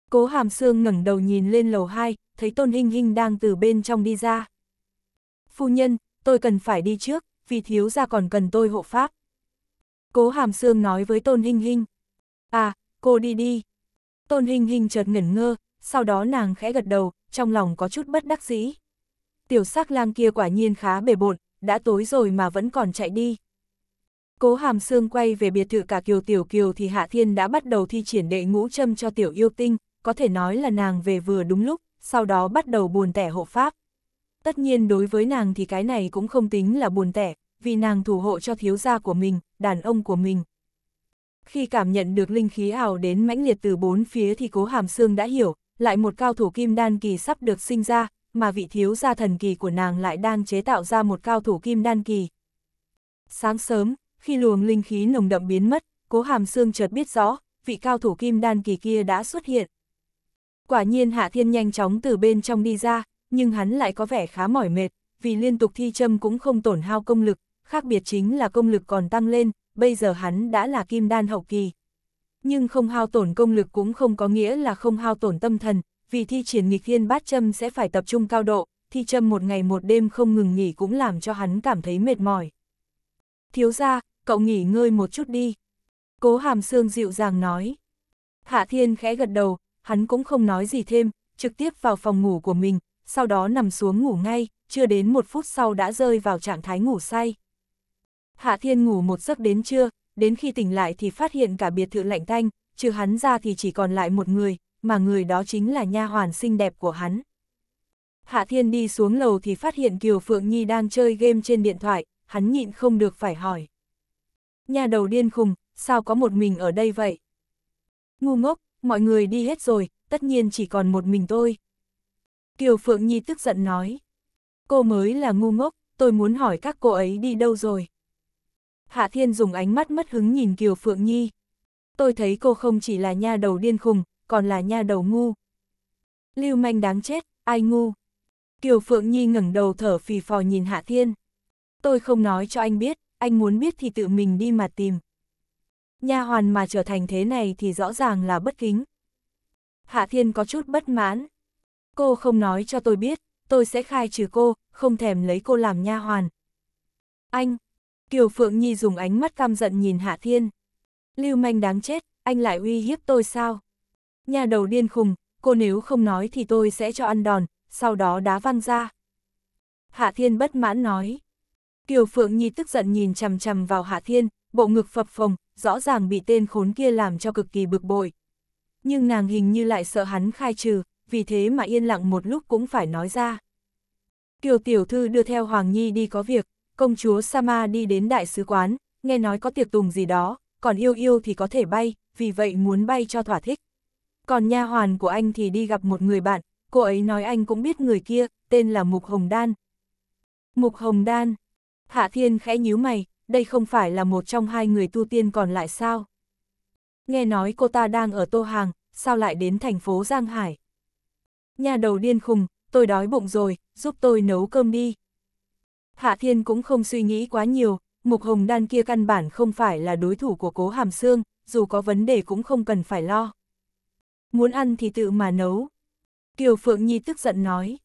Speaker 1: Cố Hàm Sương ngẩng đầu nhìn lên lầu 2, thấy Tôn Hinh Hinh đang từ bên trong đi ra. Phu nhân, tôi cần phải đi trước, vì thiếu gia còn cần tôi hộ pháp. Cố Hàm Sương nói với Tôn Hinh Hinh. À, cô đi đi. Tôn Hinh Hinh chợt ngẩn ngơ, sau đó nàng khẽ gật đầu, trong lòng có chút bất đắc dĩ tiểu sắc lang kia quả nhiên khá bề bộn, đã tối rồi mà vẫn còn chạy đi. Cố hàm xương quay về biệt thự cả kiều tiểu kiều thì Hạ Thiên đã bắt đầu thi triển đệ ngũ châm cho tiểu yêu tinh, có thể nói là nàng về vừa đúng lúc, sau đó bắt đầu buồn tẻ hộ pháp. Tất nhiên đối với nàng thì cái này cũng không tính là buồn tẻ, vì nàng thủ hộ cho thiếu gia của mình, đàn ông của mình. Khi cảm nhận được linh khí ảo đến mãnh liệt từ bốn phía thì cố hàm xương đã hiểu, lại một cao thủ kim đan kỳ sắp được sinh ra, mà vị thiếu gia thần kỳ của nàng lại đang chế tạo ra một cao thủ kim đan kỳ. Sáng sớm, khi luồng linh khí nồng đậm biến mất, cố hàm xương chợt biết rõ, vị cao thủ kim đan kỳ kia đã xuất hiện. Quả nhiên Hạ Thiên nhanh chóng từ bên trong đi ra, nhưng hắn lại có vẻ khá mỏi mệt, vì liên tục thi châm cũng không tổn hao công lực, khác biệt chính là công lực còn tăng lên, bây giờ hắn đã là kim đan hậu kỳ. Nhưng không hao tổn công lực cũng không có nghĩa là không hao tổn tâm thần, vì thi triển nghịch thiên bát châm sẽ phải tập trung cao độ, thi châm một ngày một đêm không ngừng nghỉ cũng làm cho hắn cảm thấy mệt mỏi. Thiếu ra, cậu nghỉ ngơi một chút đi. Cố hàm xương dịu dàng nói. Hạ thiên khẽ gật đầu, hắn cũng không nói gì thêm, trực tiếp vào phòng ngủ của mình, sau đó nằm xuống ngủ ngay, chưa đến một phút sau đã rơi vào trạng thái ngủ say. Hạ thiên ngủ một giấc đến trưa, đến khi tỉnh lại thì phát hiện cả biệt thự lạnh thanh, trừ hắn ra thì chỉ còn lại một người, mà người đó chính là nha hoàn xinh đẹp của hắn. Hạ Thiên đi xuống lầu thì phát hiện Kiều Phượng Nhi đang chơi game trên điện thoại, hắn nhịn không được phải hỏi. Nhà đầu điên khùng, sao có một mình ở đây vậy? Ngu ngốc, mọi người đi hết rồi, tất nhiên chỉ còn một mình tôi. Kiều Phượng Nhi tức giận nói. Cô mới là ngu ngốc, tôi muốn hỏi các cô ấy đi đâu rồi. Hạ Thiên dùng ánh mắt mất hứng nhìn Kiều Phượng Nhi. Tôi thấy cô không chỉ là nha đầu điên khùng, còn là nha đầu ngu. Lưu manh đáng chết, ai ngu. Kiều Phượng Nhi ngẩng đầu thở phì phò nhìn Hạ Thiên. Tôi không nói cho anh biết, anh muốn biết thì tự mình đi mà tìm. Nha hoàn mà trở thành thế này thì rõ ràng là bất kính. Hạ Thiên có chút bất mãn. Cô không nói cho tôi biết, tôi sẽ khai trừ cô, không thèm lấy cô làm nha hoàn. Anh, Kiều Phượng Nhi dùng ánh mắt căm giận nhìn Hạ Thiên. Lưu manh đáng chết, anh lại uy hiếp tôi sao? nhà đầu điên khùng, cô nếu không nói thì tôi sẽ cho ăn đòn, sau đó đá văng ra. Hạ Thiên bất mãn nói. Kiều Phượng Nhi tức giận nhìn chằm chằm vào Hạ Thiên, bộ ngực phập phồng, rõ ràng bị tên khốn kia làm cho cực kỳ bực bội. Nhưng nàng hình như lại sợ hắn khai trừ, vì thế mà yên lặng một lúc cũng phải nói ra. Kiều Tiểu Thư đưa theo Hoàng Nhi đi có việc, công chúa Sama đi đến đại sứ quán, nghe nói có tiệc tùng gì đó, còn yêu yêu thì có thể bay, vì vậy muốn bay cho thỏa thích. Còn nha hoàn của anh thì đi gặp một người bạn, cô ấy nói anh cũng biết người kia, tên là Mục Hồng Đan. Mục Hồng Đan. Hạ Thiên khẽ nhíu mày, đây không phải là một trong hai người tu tiên còn lại sao? Nghe nói cô ta đang ở Tô Hàng, sao lại đến thành phố Giang Hải? Nhà đầu điên khùng, tôi đói bụng rồi, giúp tôi nấu cơm đi. Hạ Thiên cũng không suy nghĩ quá nhiều, Mục Hồng Đan kia căn bản không phải là đối thủ của Cố Hàm Sương, dù có vấn đề cũng không cần phải lo muốn ăn thì tự mà nấu. Kiều Phượng Nhi tức giận nói.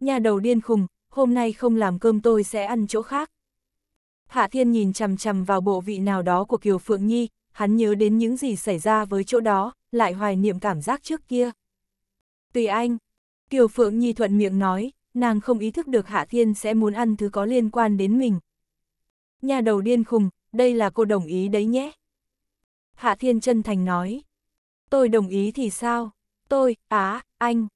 Speaker 1: Nhà đầu điên khùng, hôm nay không làm cơm tôi sẽ ăn chỗ khác. Hạ Thiên nhìn chằm chằm vào bộ vị nào đó của Kiều Phượng Nhi, hắn nhớ đến những gì xảy ra với chỗ đó, lại hoài niệm cảm giác trước kia. Tùy anh, Kiều Phượng Nhi thuận miệng nói, nàng không ý thức được Hạ Thiên sẽ muốn ăn thứ có liên quan đến mình. Nhà đầu điên khùng, đây là cô đồng ý đấy nhé. Hạ Thiên chân thành nói. Tôi đồng ý thì sao? Tôi, á, anh.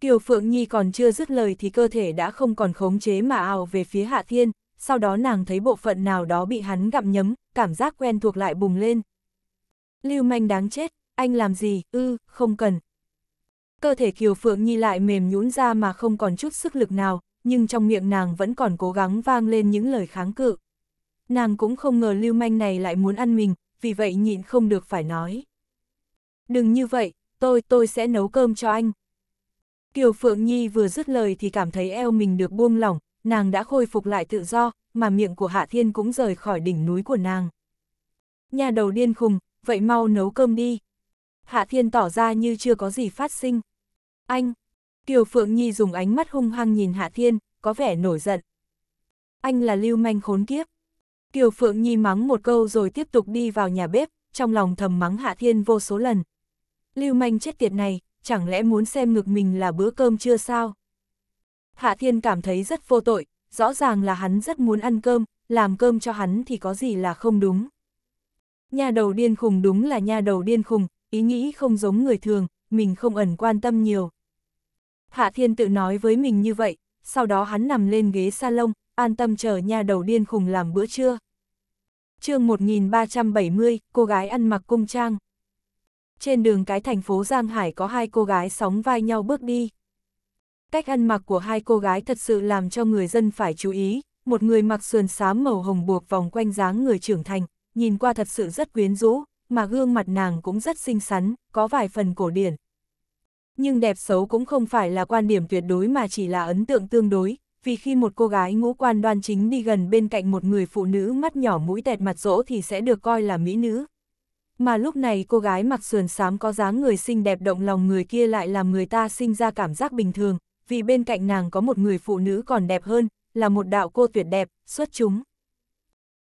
Speaker 1: Kiều Phượng Nhi còn chưa dứt lời thì cơ thể đã không còn khống chế mà ào về phía Hạ Thiên, sau đó nàng thấy bộ phận nào đó bị hắn gặm nhấm, cảm giác quen thuộc lại bùng lên. Lưu manh đáng chết, anh làm gì, ư, không cần. Cơ thể Kiều Phượng Nhi lại mềm nhũn ra mà không còn chút sức lực nào, nhưng trong miệng nàng vẫn còn cố gắng vang lên những lời kháng cự. Nàng cũng không ngờ lưu manh này lại muốn ăn mình, vì vậy nhịn không được phải nói đừng như vậy, tôi, tôi sẽ nấu cơm cho anh. Kiều Phượng Nhi vừa dứt lời thì cảm thấy eo mình được buông lỏng, nàng đã khôi phục lại tự do, mà miệng của Hạ Thiên cũng rời khỏi đỉnh núi của nàng. Nhà đầu điên khùng, vậy mau nấu cơm đi. Hạ Thiên tỏ ra như chưa có gì phát sinh. Anh, Kiều Phượng Nhi dùng ánh mắt hung hăng nhìn Hạ Thiên, có vẻ nổi giận. Anh là lưu manh khốn kiếp. Kiều Phượng Nhi mắng một câu rồi tiếp tục đi vào nhà bếp, trong lòng thầm mắng Hạ Thiên vô số lần, lưu manh chết tiệt này, chẳng lẽ muốn xem ngược mình là bữa cơm chưa sao? Hạ Thiên cảm thấy rất vô tội, rõ ràng là hắn rất muốn ăn cơm, làm cơm cho hắn thì có gì là không đúng. Nhà đầu điên khùng đúng là nhà đầu điên khùng, ý nghĩ không giống người thường, mình không ẩn quan tâm nhiều. Hạ Thiên tự nói với mình như vậy, sau đó hắn nằm lên ghế salon, an tâm chờ nhà đầu điên khùng làm bữa trưa. chương 1370, cô gái ăn mặc cung trang. Trên đường cái thành phố Giang Hải có hai cô gái sóng vai nhau bước đi. Cách ăn mặc của hai cô gái thật sự làm cho người dân phải chú ý, một người mặc sườn xám màu hồng buộc vòng quanh dáng người trưởng thành, nhìn qua thật sự rất quyến rũ, mà gương mặt nàng cũng rất xinh xắn, có vài phần cổ điển. Nhưng đẹp xấu cũng không phải là quan điểm tuyệt đối mà chỉ là ấn tượng tương đối, vì khi một cô gái ngũ quan đoan chính đi gần bên cạnh một người phụ nữ mắt nhỏ mũi tẹt mặt rỗ thì sẽ được coi là mỹ nữ, mà lúc này cô gái mặc sườn xám có dáng người xinh đẹp động lòng người kia lại làm người ta sinh ra cảm giác bình thường, vì bên cạnh nàng có một người phụ nữ còn đẹp hơn, là một đạo cô tuyệt đẹp, xuất chúng.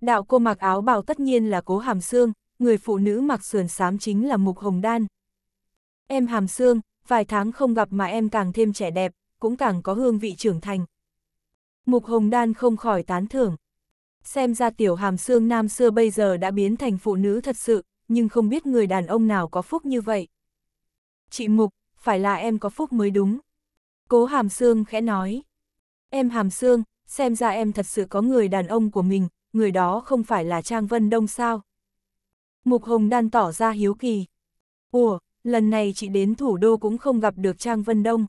Speaker 1: Đạo cô mặc áo bào tất nhiên là cố hàm xương, người phụ nữ mặc sườn xám chính là Mục Hồng Đan. Em hàm xương, vài tháng không gặp mà em càng thêm trẻ đẹp, cũng càng có hương vị trưởng thành. Mục Hồng Đan không khỏi tán thưởng. Xem ra tiểu hàm xương nam xưa bây giờ đã biến thành phụ nữ thật sự, nhưng không biết người đàn ông nào có phúc như vậy. Chị Mục, phải là em có phúc mới đúng. Cố Hàm Sương khẽ nói. Em Hàm Sương, xem ra em thật sự có người đàn ông của mình, người đó không phải là Trang Vân Đông sao. Mục Hồng Đan tỏ ra hiếu kỳ. Ủa, lần này chị đến thủ đô cũng không gặp được Trang Vân Đông.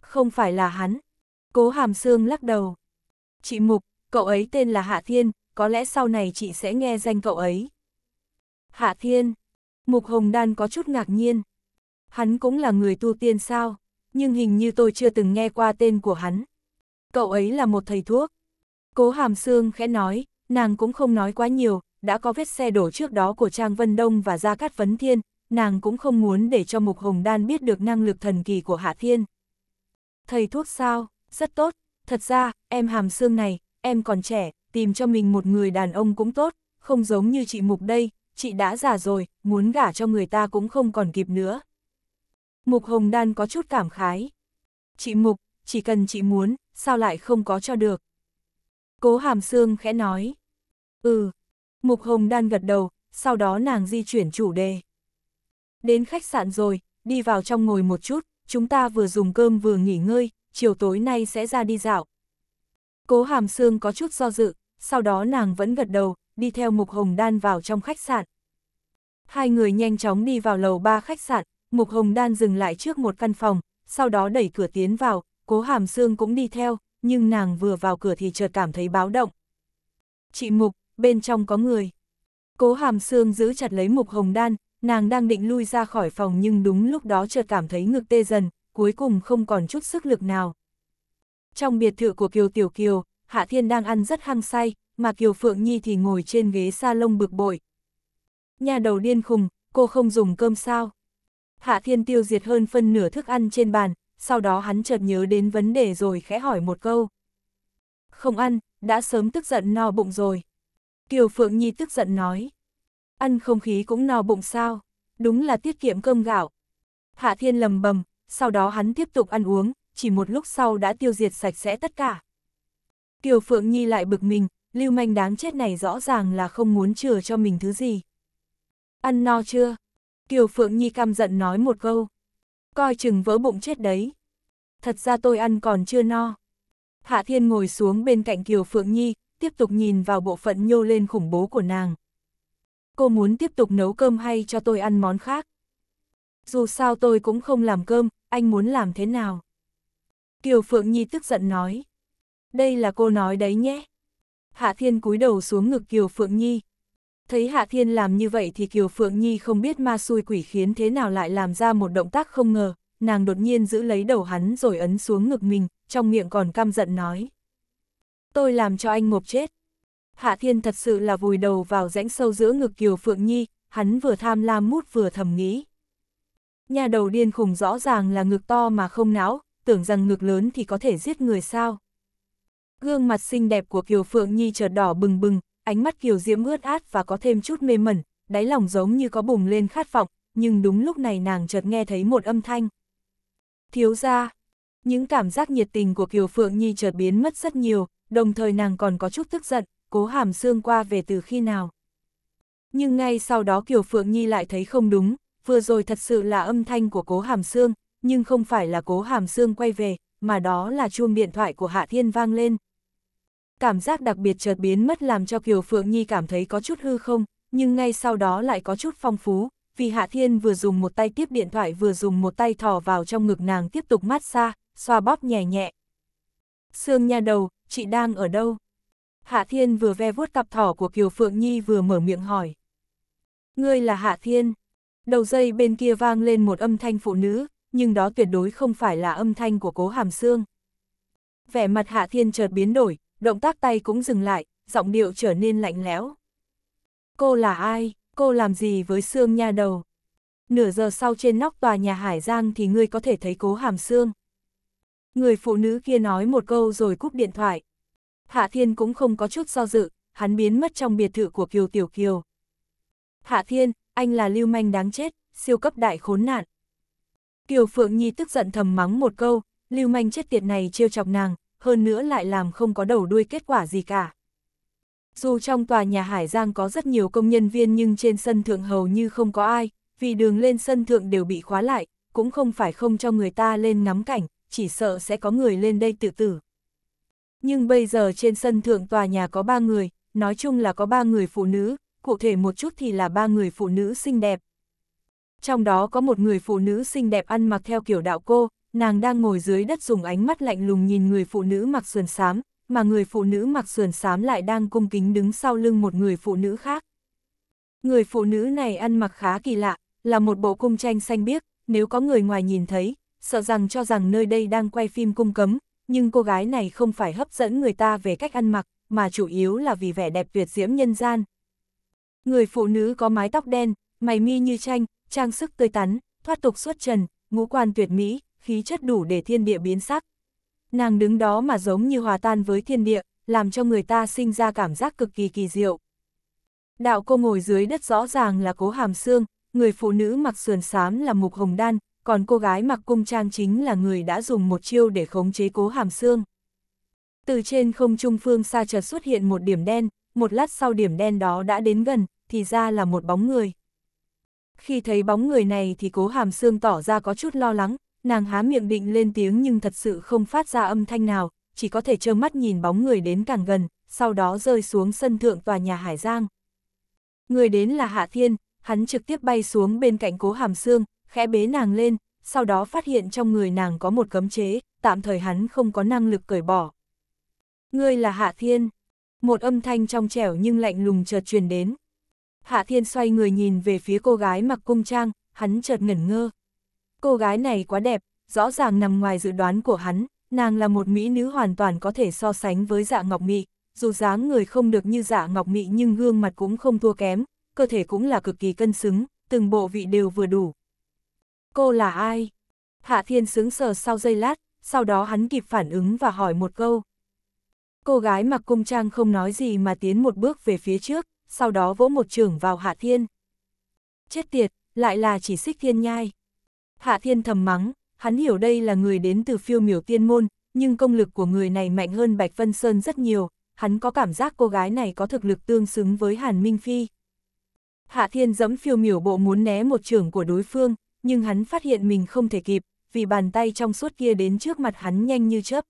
Speaker 1: Không phải là hắn. Cố Hàm Sương lắc đầu. Chị Mục, cậu ấy tên là Hạ Thiên, có lẽ sau này chị sẽ nghe danh cậu ấy. Hạ Thiên. Mục Hồng Đan có chút ngạc nhiên. Hắn cũng là người tu tiên sao, nhưng hình như tôi chưa từng nghe qua tên của hắn. Cậu ấy là một thầy thuốc. Cố Hàm Sương khẽ nói, nàng cũng không nói quá nhiều, đã có vết xe đổ trước đó của Trang Vân Đông và Gia Cát Vấn Thiên, nàng cũng không muốn để cho Mục Hồng Đan biết được năng lực thần kỳ của Hạ Thiên. Thầy thuốc sao, rất tốt, thật ra, em Hàm Sương này, em còn trẻ, tìm cho mình một người đàn ông cũng tốt, không giống như chị Mục đây, chị đã già rồi, muốn gả cho người ta cũng không còn kịp nữa. Mục Hồng Đan có chút cảm khái. Chị Mục, chỉ cần chị muốn, sao lại không có cho được. Cố Hàm Sương khẽ nói. Ừ. Mục Hồng Đan gật đầu, sau đó nàng di chuyển chủ đề. Đến khách sạn rồi, đi vào trong ngồi một chút, chúng ta vừa dùng cơm vừa nghỉ ngơi, chiều tối nay sẽ ra đi dạo. Cố Hàm Sương có chút do dự, sau đó nàng vẫn gật đầu, đi theo Mục Hồng Đan vào trong khách sạn. Hai người nhanh chóng đi vào lầu ba khách sạn, Mục Hồng Đan dừng lại trước một căn phòng, sau đó đẩy cửa tiến vào, cố hàm xương cũng đi theo, nhưng nàng vừa vào cửa thì chợt cảm thấy báo động. Chị Mục, bên trong có người. Cố hàm xương giữ chặt lấy Mục Hồng Đan, nàng đang định lui ra khỏi phòng nhưng đúng lúc đó chợt cảm thấy ngực tê dần, cuối cùng không còn chút sức lực nào. Trong biệt thự của Kiều Tiểu Kiều, Hạ Thiên đang ăn rất hăng say, mà Kiều Phượng Nhi thì ngồi trên ghế sa lông bực bội. Nhà đầu điên khùng, cô không dùng cơm sao? Hạ Thiên tiêu diệt hơn phân nửa thức ăn trên bàn, sau đó hắn chợt nhớ đến vấn đề rồi khẽ hỏi một câu. Không ăn, đã sớm tức giận no bụng rồi. Kiều Phượng Nhi tức giận nói. Ăn không khí cũng no bụng sao, đúng là tiết kiệm cơm gạo. Hạ Thiên lầm bầm, sau đó hắn tiếp tục ăn uống, chỉ một lúc sau đã tiêu diệt sạch sẽ tất cả. Kiều Phượng Nhi lại bực mình, lưu manh đáng chết này rõ ràng là không muốn chừa cho mình thứ gì. Ăn no chưa? Kiều Phượng Nhi căm giận nói một câu. Coi chừng vỡ bụng chết đấy. Thật ra tôi ăn còn chưa no. Hạ Thiên ngồi xuống bên cạnh Kiều Phượng Nhi, tiếp tục nhìn vào bộ phận nhô lên khủng bố của nàng. Cô muốn tiếp tục nấu cơm hay cho tôi ăn món khác? Dù sao tôi cũng không làm cơm, anh muốn làm thế nào? Kiều Phượng Nhi tức giận nói. Đây là cô nói đấy nhé. Hạ Thiên cúi đầu xuống ngực Kiều Phượng Nhi. Thấy Hạ Thiên làm như vậy thì Kiều Phượng Nhi không biết ma xui quỷ khiến thế nào lại làm ra một động tác không ngờ, nàng đột nhiên giữ lấy đầu hắn rồi ấn xuống ngực mình, trong miệng còn căm giận nói. Tôi làm cho anh ngộp chết. Hạ Thiên thật sự là vùi đầu vào rãnh sâu giữa ngực Kiều Phượng Nhi, hắn vừa tham lam mút vừa thầm nghĩ. Nhà đầu điên khùng rõ ràng là ngực to mà không não, tưởng rằng ngực lớn thì có thể giết người sao. Gương mặt xinh đẹp của Kiều Phượng Nhi chợt đỏ bừng bừng, ánh mắt Kiều Diễm ướt át và có thêm chút mê mẩn, đáy lòng giống như có bùng lên khát vọng, nhưng đúng lúc này nàng chợt nghe thấy một âm thanh. Thiếu ra, những cảm giác nhiệt tình của Kiều Phượng Nhi chợt biến mất rất nhiều, đồng thời nàng còn có chút tức giận, cố hàm xương qua về từ khi nào. Nhưng ngay sau đó Kiều Phượng Nhi lại thấy không đúng, vừa rồi thật sự là âm thanh của cố hàm xương, nhưng không phải là cố hàm xương quay về, mà đó là chuông điện thoại của Hạ Thiên vang lên. Cảm giác đặc biệt chợt biến mất làm cho Kiều Phượng Nhi cảm thấy có chút hư không, nhưng ngay sau đó lại có chút phong phú, vì Hạ Thiên vừa dùng một tay tiếp điện thoại vừa dùng một tay thò vào trong ngực nàng tiếp tục mát xa, xoa bóp nhẹ nhẹ. Sương nha đầu, chị đang ở đâu? Hạ Thiên vừa ve vuốt cặp thỏ của Kiều Phượng Nhi vừa mở miệng hỏi. Ngươi là Hạ Thiên. Đầu dây bên kia vang lên một âm thanh phụ nữ, nhưng đó tuyệt đối không phải là âm thanh của cố hàm xương. Vẻ mặt Hạ Thiên chợt biến đổi, động tác tay cũng dừng lại, giọng điệu trở nên lạnh lẽo. Cô là ai? Cô làm gì với xương nha đầu? Nửa giờ sau trên nóc tòa nhà Hải Giang thì ngươi có thể thấy cố hàm xương Người phụ nữ kia nói một câu rồi cúp điện thoại. Hạ Thiên cũng không có chút do dự, hắn biến mất trong biệt thự của Kiều Tiểu Kiều. Hạ Thiên, anh là lưu manh đáng chết, siêu cấp đại khốn nạn. Kiều Phượng Nhi tức giận thầm mắng một câu, lưu manh chết tiệt này trêu chọc nàng, hơn nữa lại làm không có đầu đuôi kết quả gì cả. Dù trong tòa nhà Hải Giang có rất nhiều công nhân viên nhưng trên sân thượng hầu như không có ai, vì đường lên sân thượng đều bị khóa lại, cũng không phải không cho người ta lên ngắm cảnh, chỉ sợ sẽ có người lên đây tự tử. Nhưng bây giờ trên sân thượng tòa nhà có ba người, nói chung là có ba người phụ nữ, cụ thể một chút thì là ba người phụ nữ xinh đẹp. Trong đó có một người phụ nữ xinh đẹp ăn mặc theo kiểu đạo cô, nàng đang ngồi dưới đất dùng ánh mắt lạnh lùng nhìn người phụ nữ mặc sườn xám, mà người phụ nữ mặc sườn xám lại đang cung kính đứng sau lưng một người phụ nữ khác. Người phụ nữ này ăn mặc khá kỳ lạ, là một bộ cung tranh xanh biếc, nếu có người ngoài nhìn thấy, sợ rằng cho rằng nơi đây đang quay phim cung cấm, nhưng cô gái này không phải hấp dẫn người ta về cách ăn mặc, mà chủ yếu là vì vẻ đẹp tuyệt diễm nhân gian. Người phụ nữ có mái tóc đen, mày mi như tranh, trang sức tươi tắn, thoát tục suốt trần, ngũ quan tuyệt mỹ, khí chất đủ để thiên địa biến sắc. Nàng đứng đó mà giống như hòa tan với thiên địa, làm cho người ta sinh ra cảm giác cực kỳ kỳ diệu. Đạo cô ngồi dưới đất rõ ràng là cố hàm xương, người phụ nữ mặc sườn xám là mục hồng đan, còn cô gái mặc cung trang chính là người đã dùng một chiêu để khống chế cố hàm xương. Từ trên không trung phương xa chợt xuất hiện một điểm đen, một lát sau điểm đen đó đã đến gần, thì ra là một bóng người. Khi thấy bóng người này thì cố hàm xương tỏ ra có chút lo lắng, nàng há miệng định lên tiếng nhưng thật sự không phát ra âm thanh nào, chỉ có thể trơ mắt nhìn bóng người đến càng gần, sau đó rơi xuống sân thượng tòa nhà Hải Giang. Người đến là Hạ Thiên, hắn trực tiếp bay xuống bên cạnh cố hàm xương, khẽ bế nàng lên, sau đó phát hiện trong người nàng có một cấm chế, tạm thời hắn không có năng lực cởi bỏ. Ngươi là Hạ Thiên. Một âm thanh trong trẻo nhưng lạnh lùng chợt truyền đến. Hạ Thiên xoay người nhìn về phía cô gái mặc cung trang, hắn chợt ngẩn ngơ, Cô gái này quá đẹp, rõ ràng nằm ngoài dự đoán của hắn, nàng là một mỹ nữ hoàn toàn có thể so sánh với dạ ngọc mị, dù dáng người không được như dạ ngọc mị nhưng gương mặt cũng không thua kém, cơ thể cũng là cực kỳ cân xứng, từng bộ vị đều vừa đủ. Cô là ai? Hạ Thiên sướng sờ sau giây lát, sau đó hắn kịp phản ứng và hỏi một câu. Cô gái mặc cung trang không nói gì mà tiến một bước về phía trước, sau đó vỗ một trường vào Hạ Thiên. Chết tiệt, lại là chỉ xích thiên nhai. Hạ Thiên thầm mắng, hắn hiểu đây là người đến từ phiêu miểu tiên môn, nhưng công lực của người này mạnh hơn Bạch Vân Sơn rất nhiều, hắn có cảm giác cô gái này có thực lực tương xứng với Hàn Minh Phi. Hạ Thiên giẫm phiêu miểu bộ muốn né một trưởng của đối phương, nhưng hắn phát hiện mình không thể kịp, vì bàn tay trong suốt kia đến trước mặt hắn nhanh như chớp.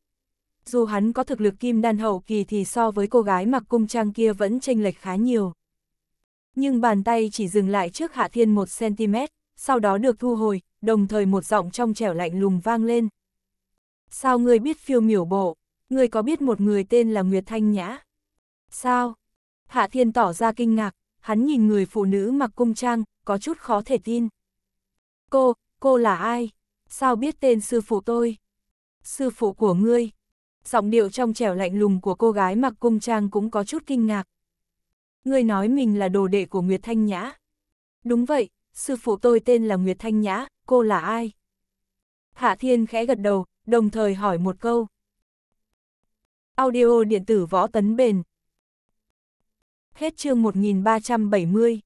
Speaker 1: Dù hắn có thực lực kim đan hậu kỳ thì so với cô gái mặc cung trang kia vẫn chênh lệch khá nhiều. Nhưng bàn tay chỉ dừng lại trước Hạ Thiên 1cm, sau đó được thu hồi, đồng thời một giọng trong trẻo lạnh lùng vang lên. Sao ngươi biết phiêu miểu bộ? Ngươi có biết một người tên là Nguyệt Thanh Nhã? Sao? Hạ Thiên tỏ ra kinh ngạc, hắn nhìn người phụ nữ mặc cung trang, có chút khó thể tin. Cô, cô là ai? Sao biết tên sư phụ tôi? Sư phụ của ngươi? Giọng điệu trong trẻo lạnh lùng của cô gái mặc cung trang cũng có chút kinh ngạc. Ngươi nói mình là đồ đệ của Nguyệt Thanh Nhã. Đúng vậy, sư phụ tôi tên là Nguyệt Thanh Nhã, cô là ai? Hạ Thiên khẽ gật đầu, đồng thời hỏi một câu. Audio điện tử võ tấn bền. Hết chương 1370.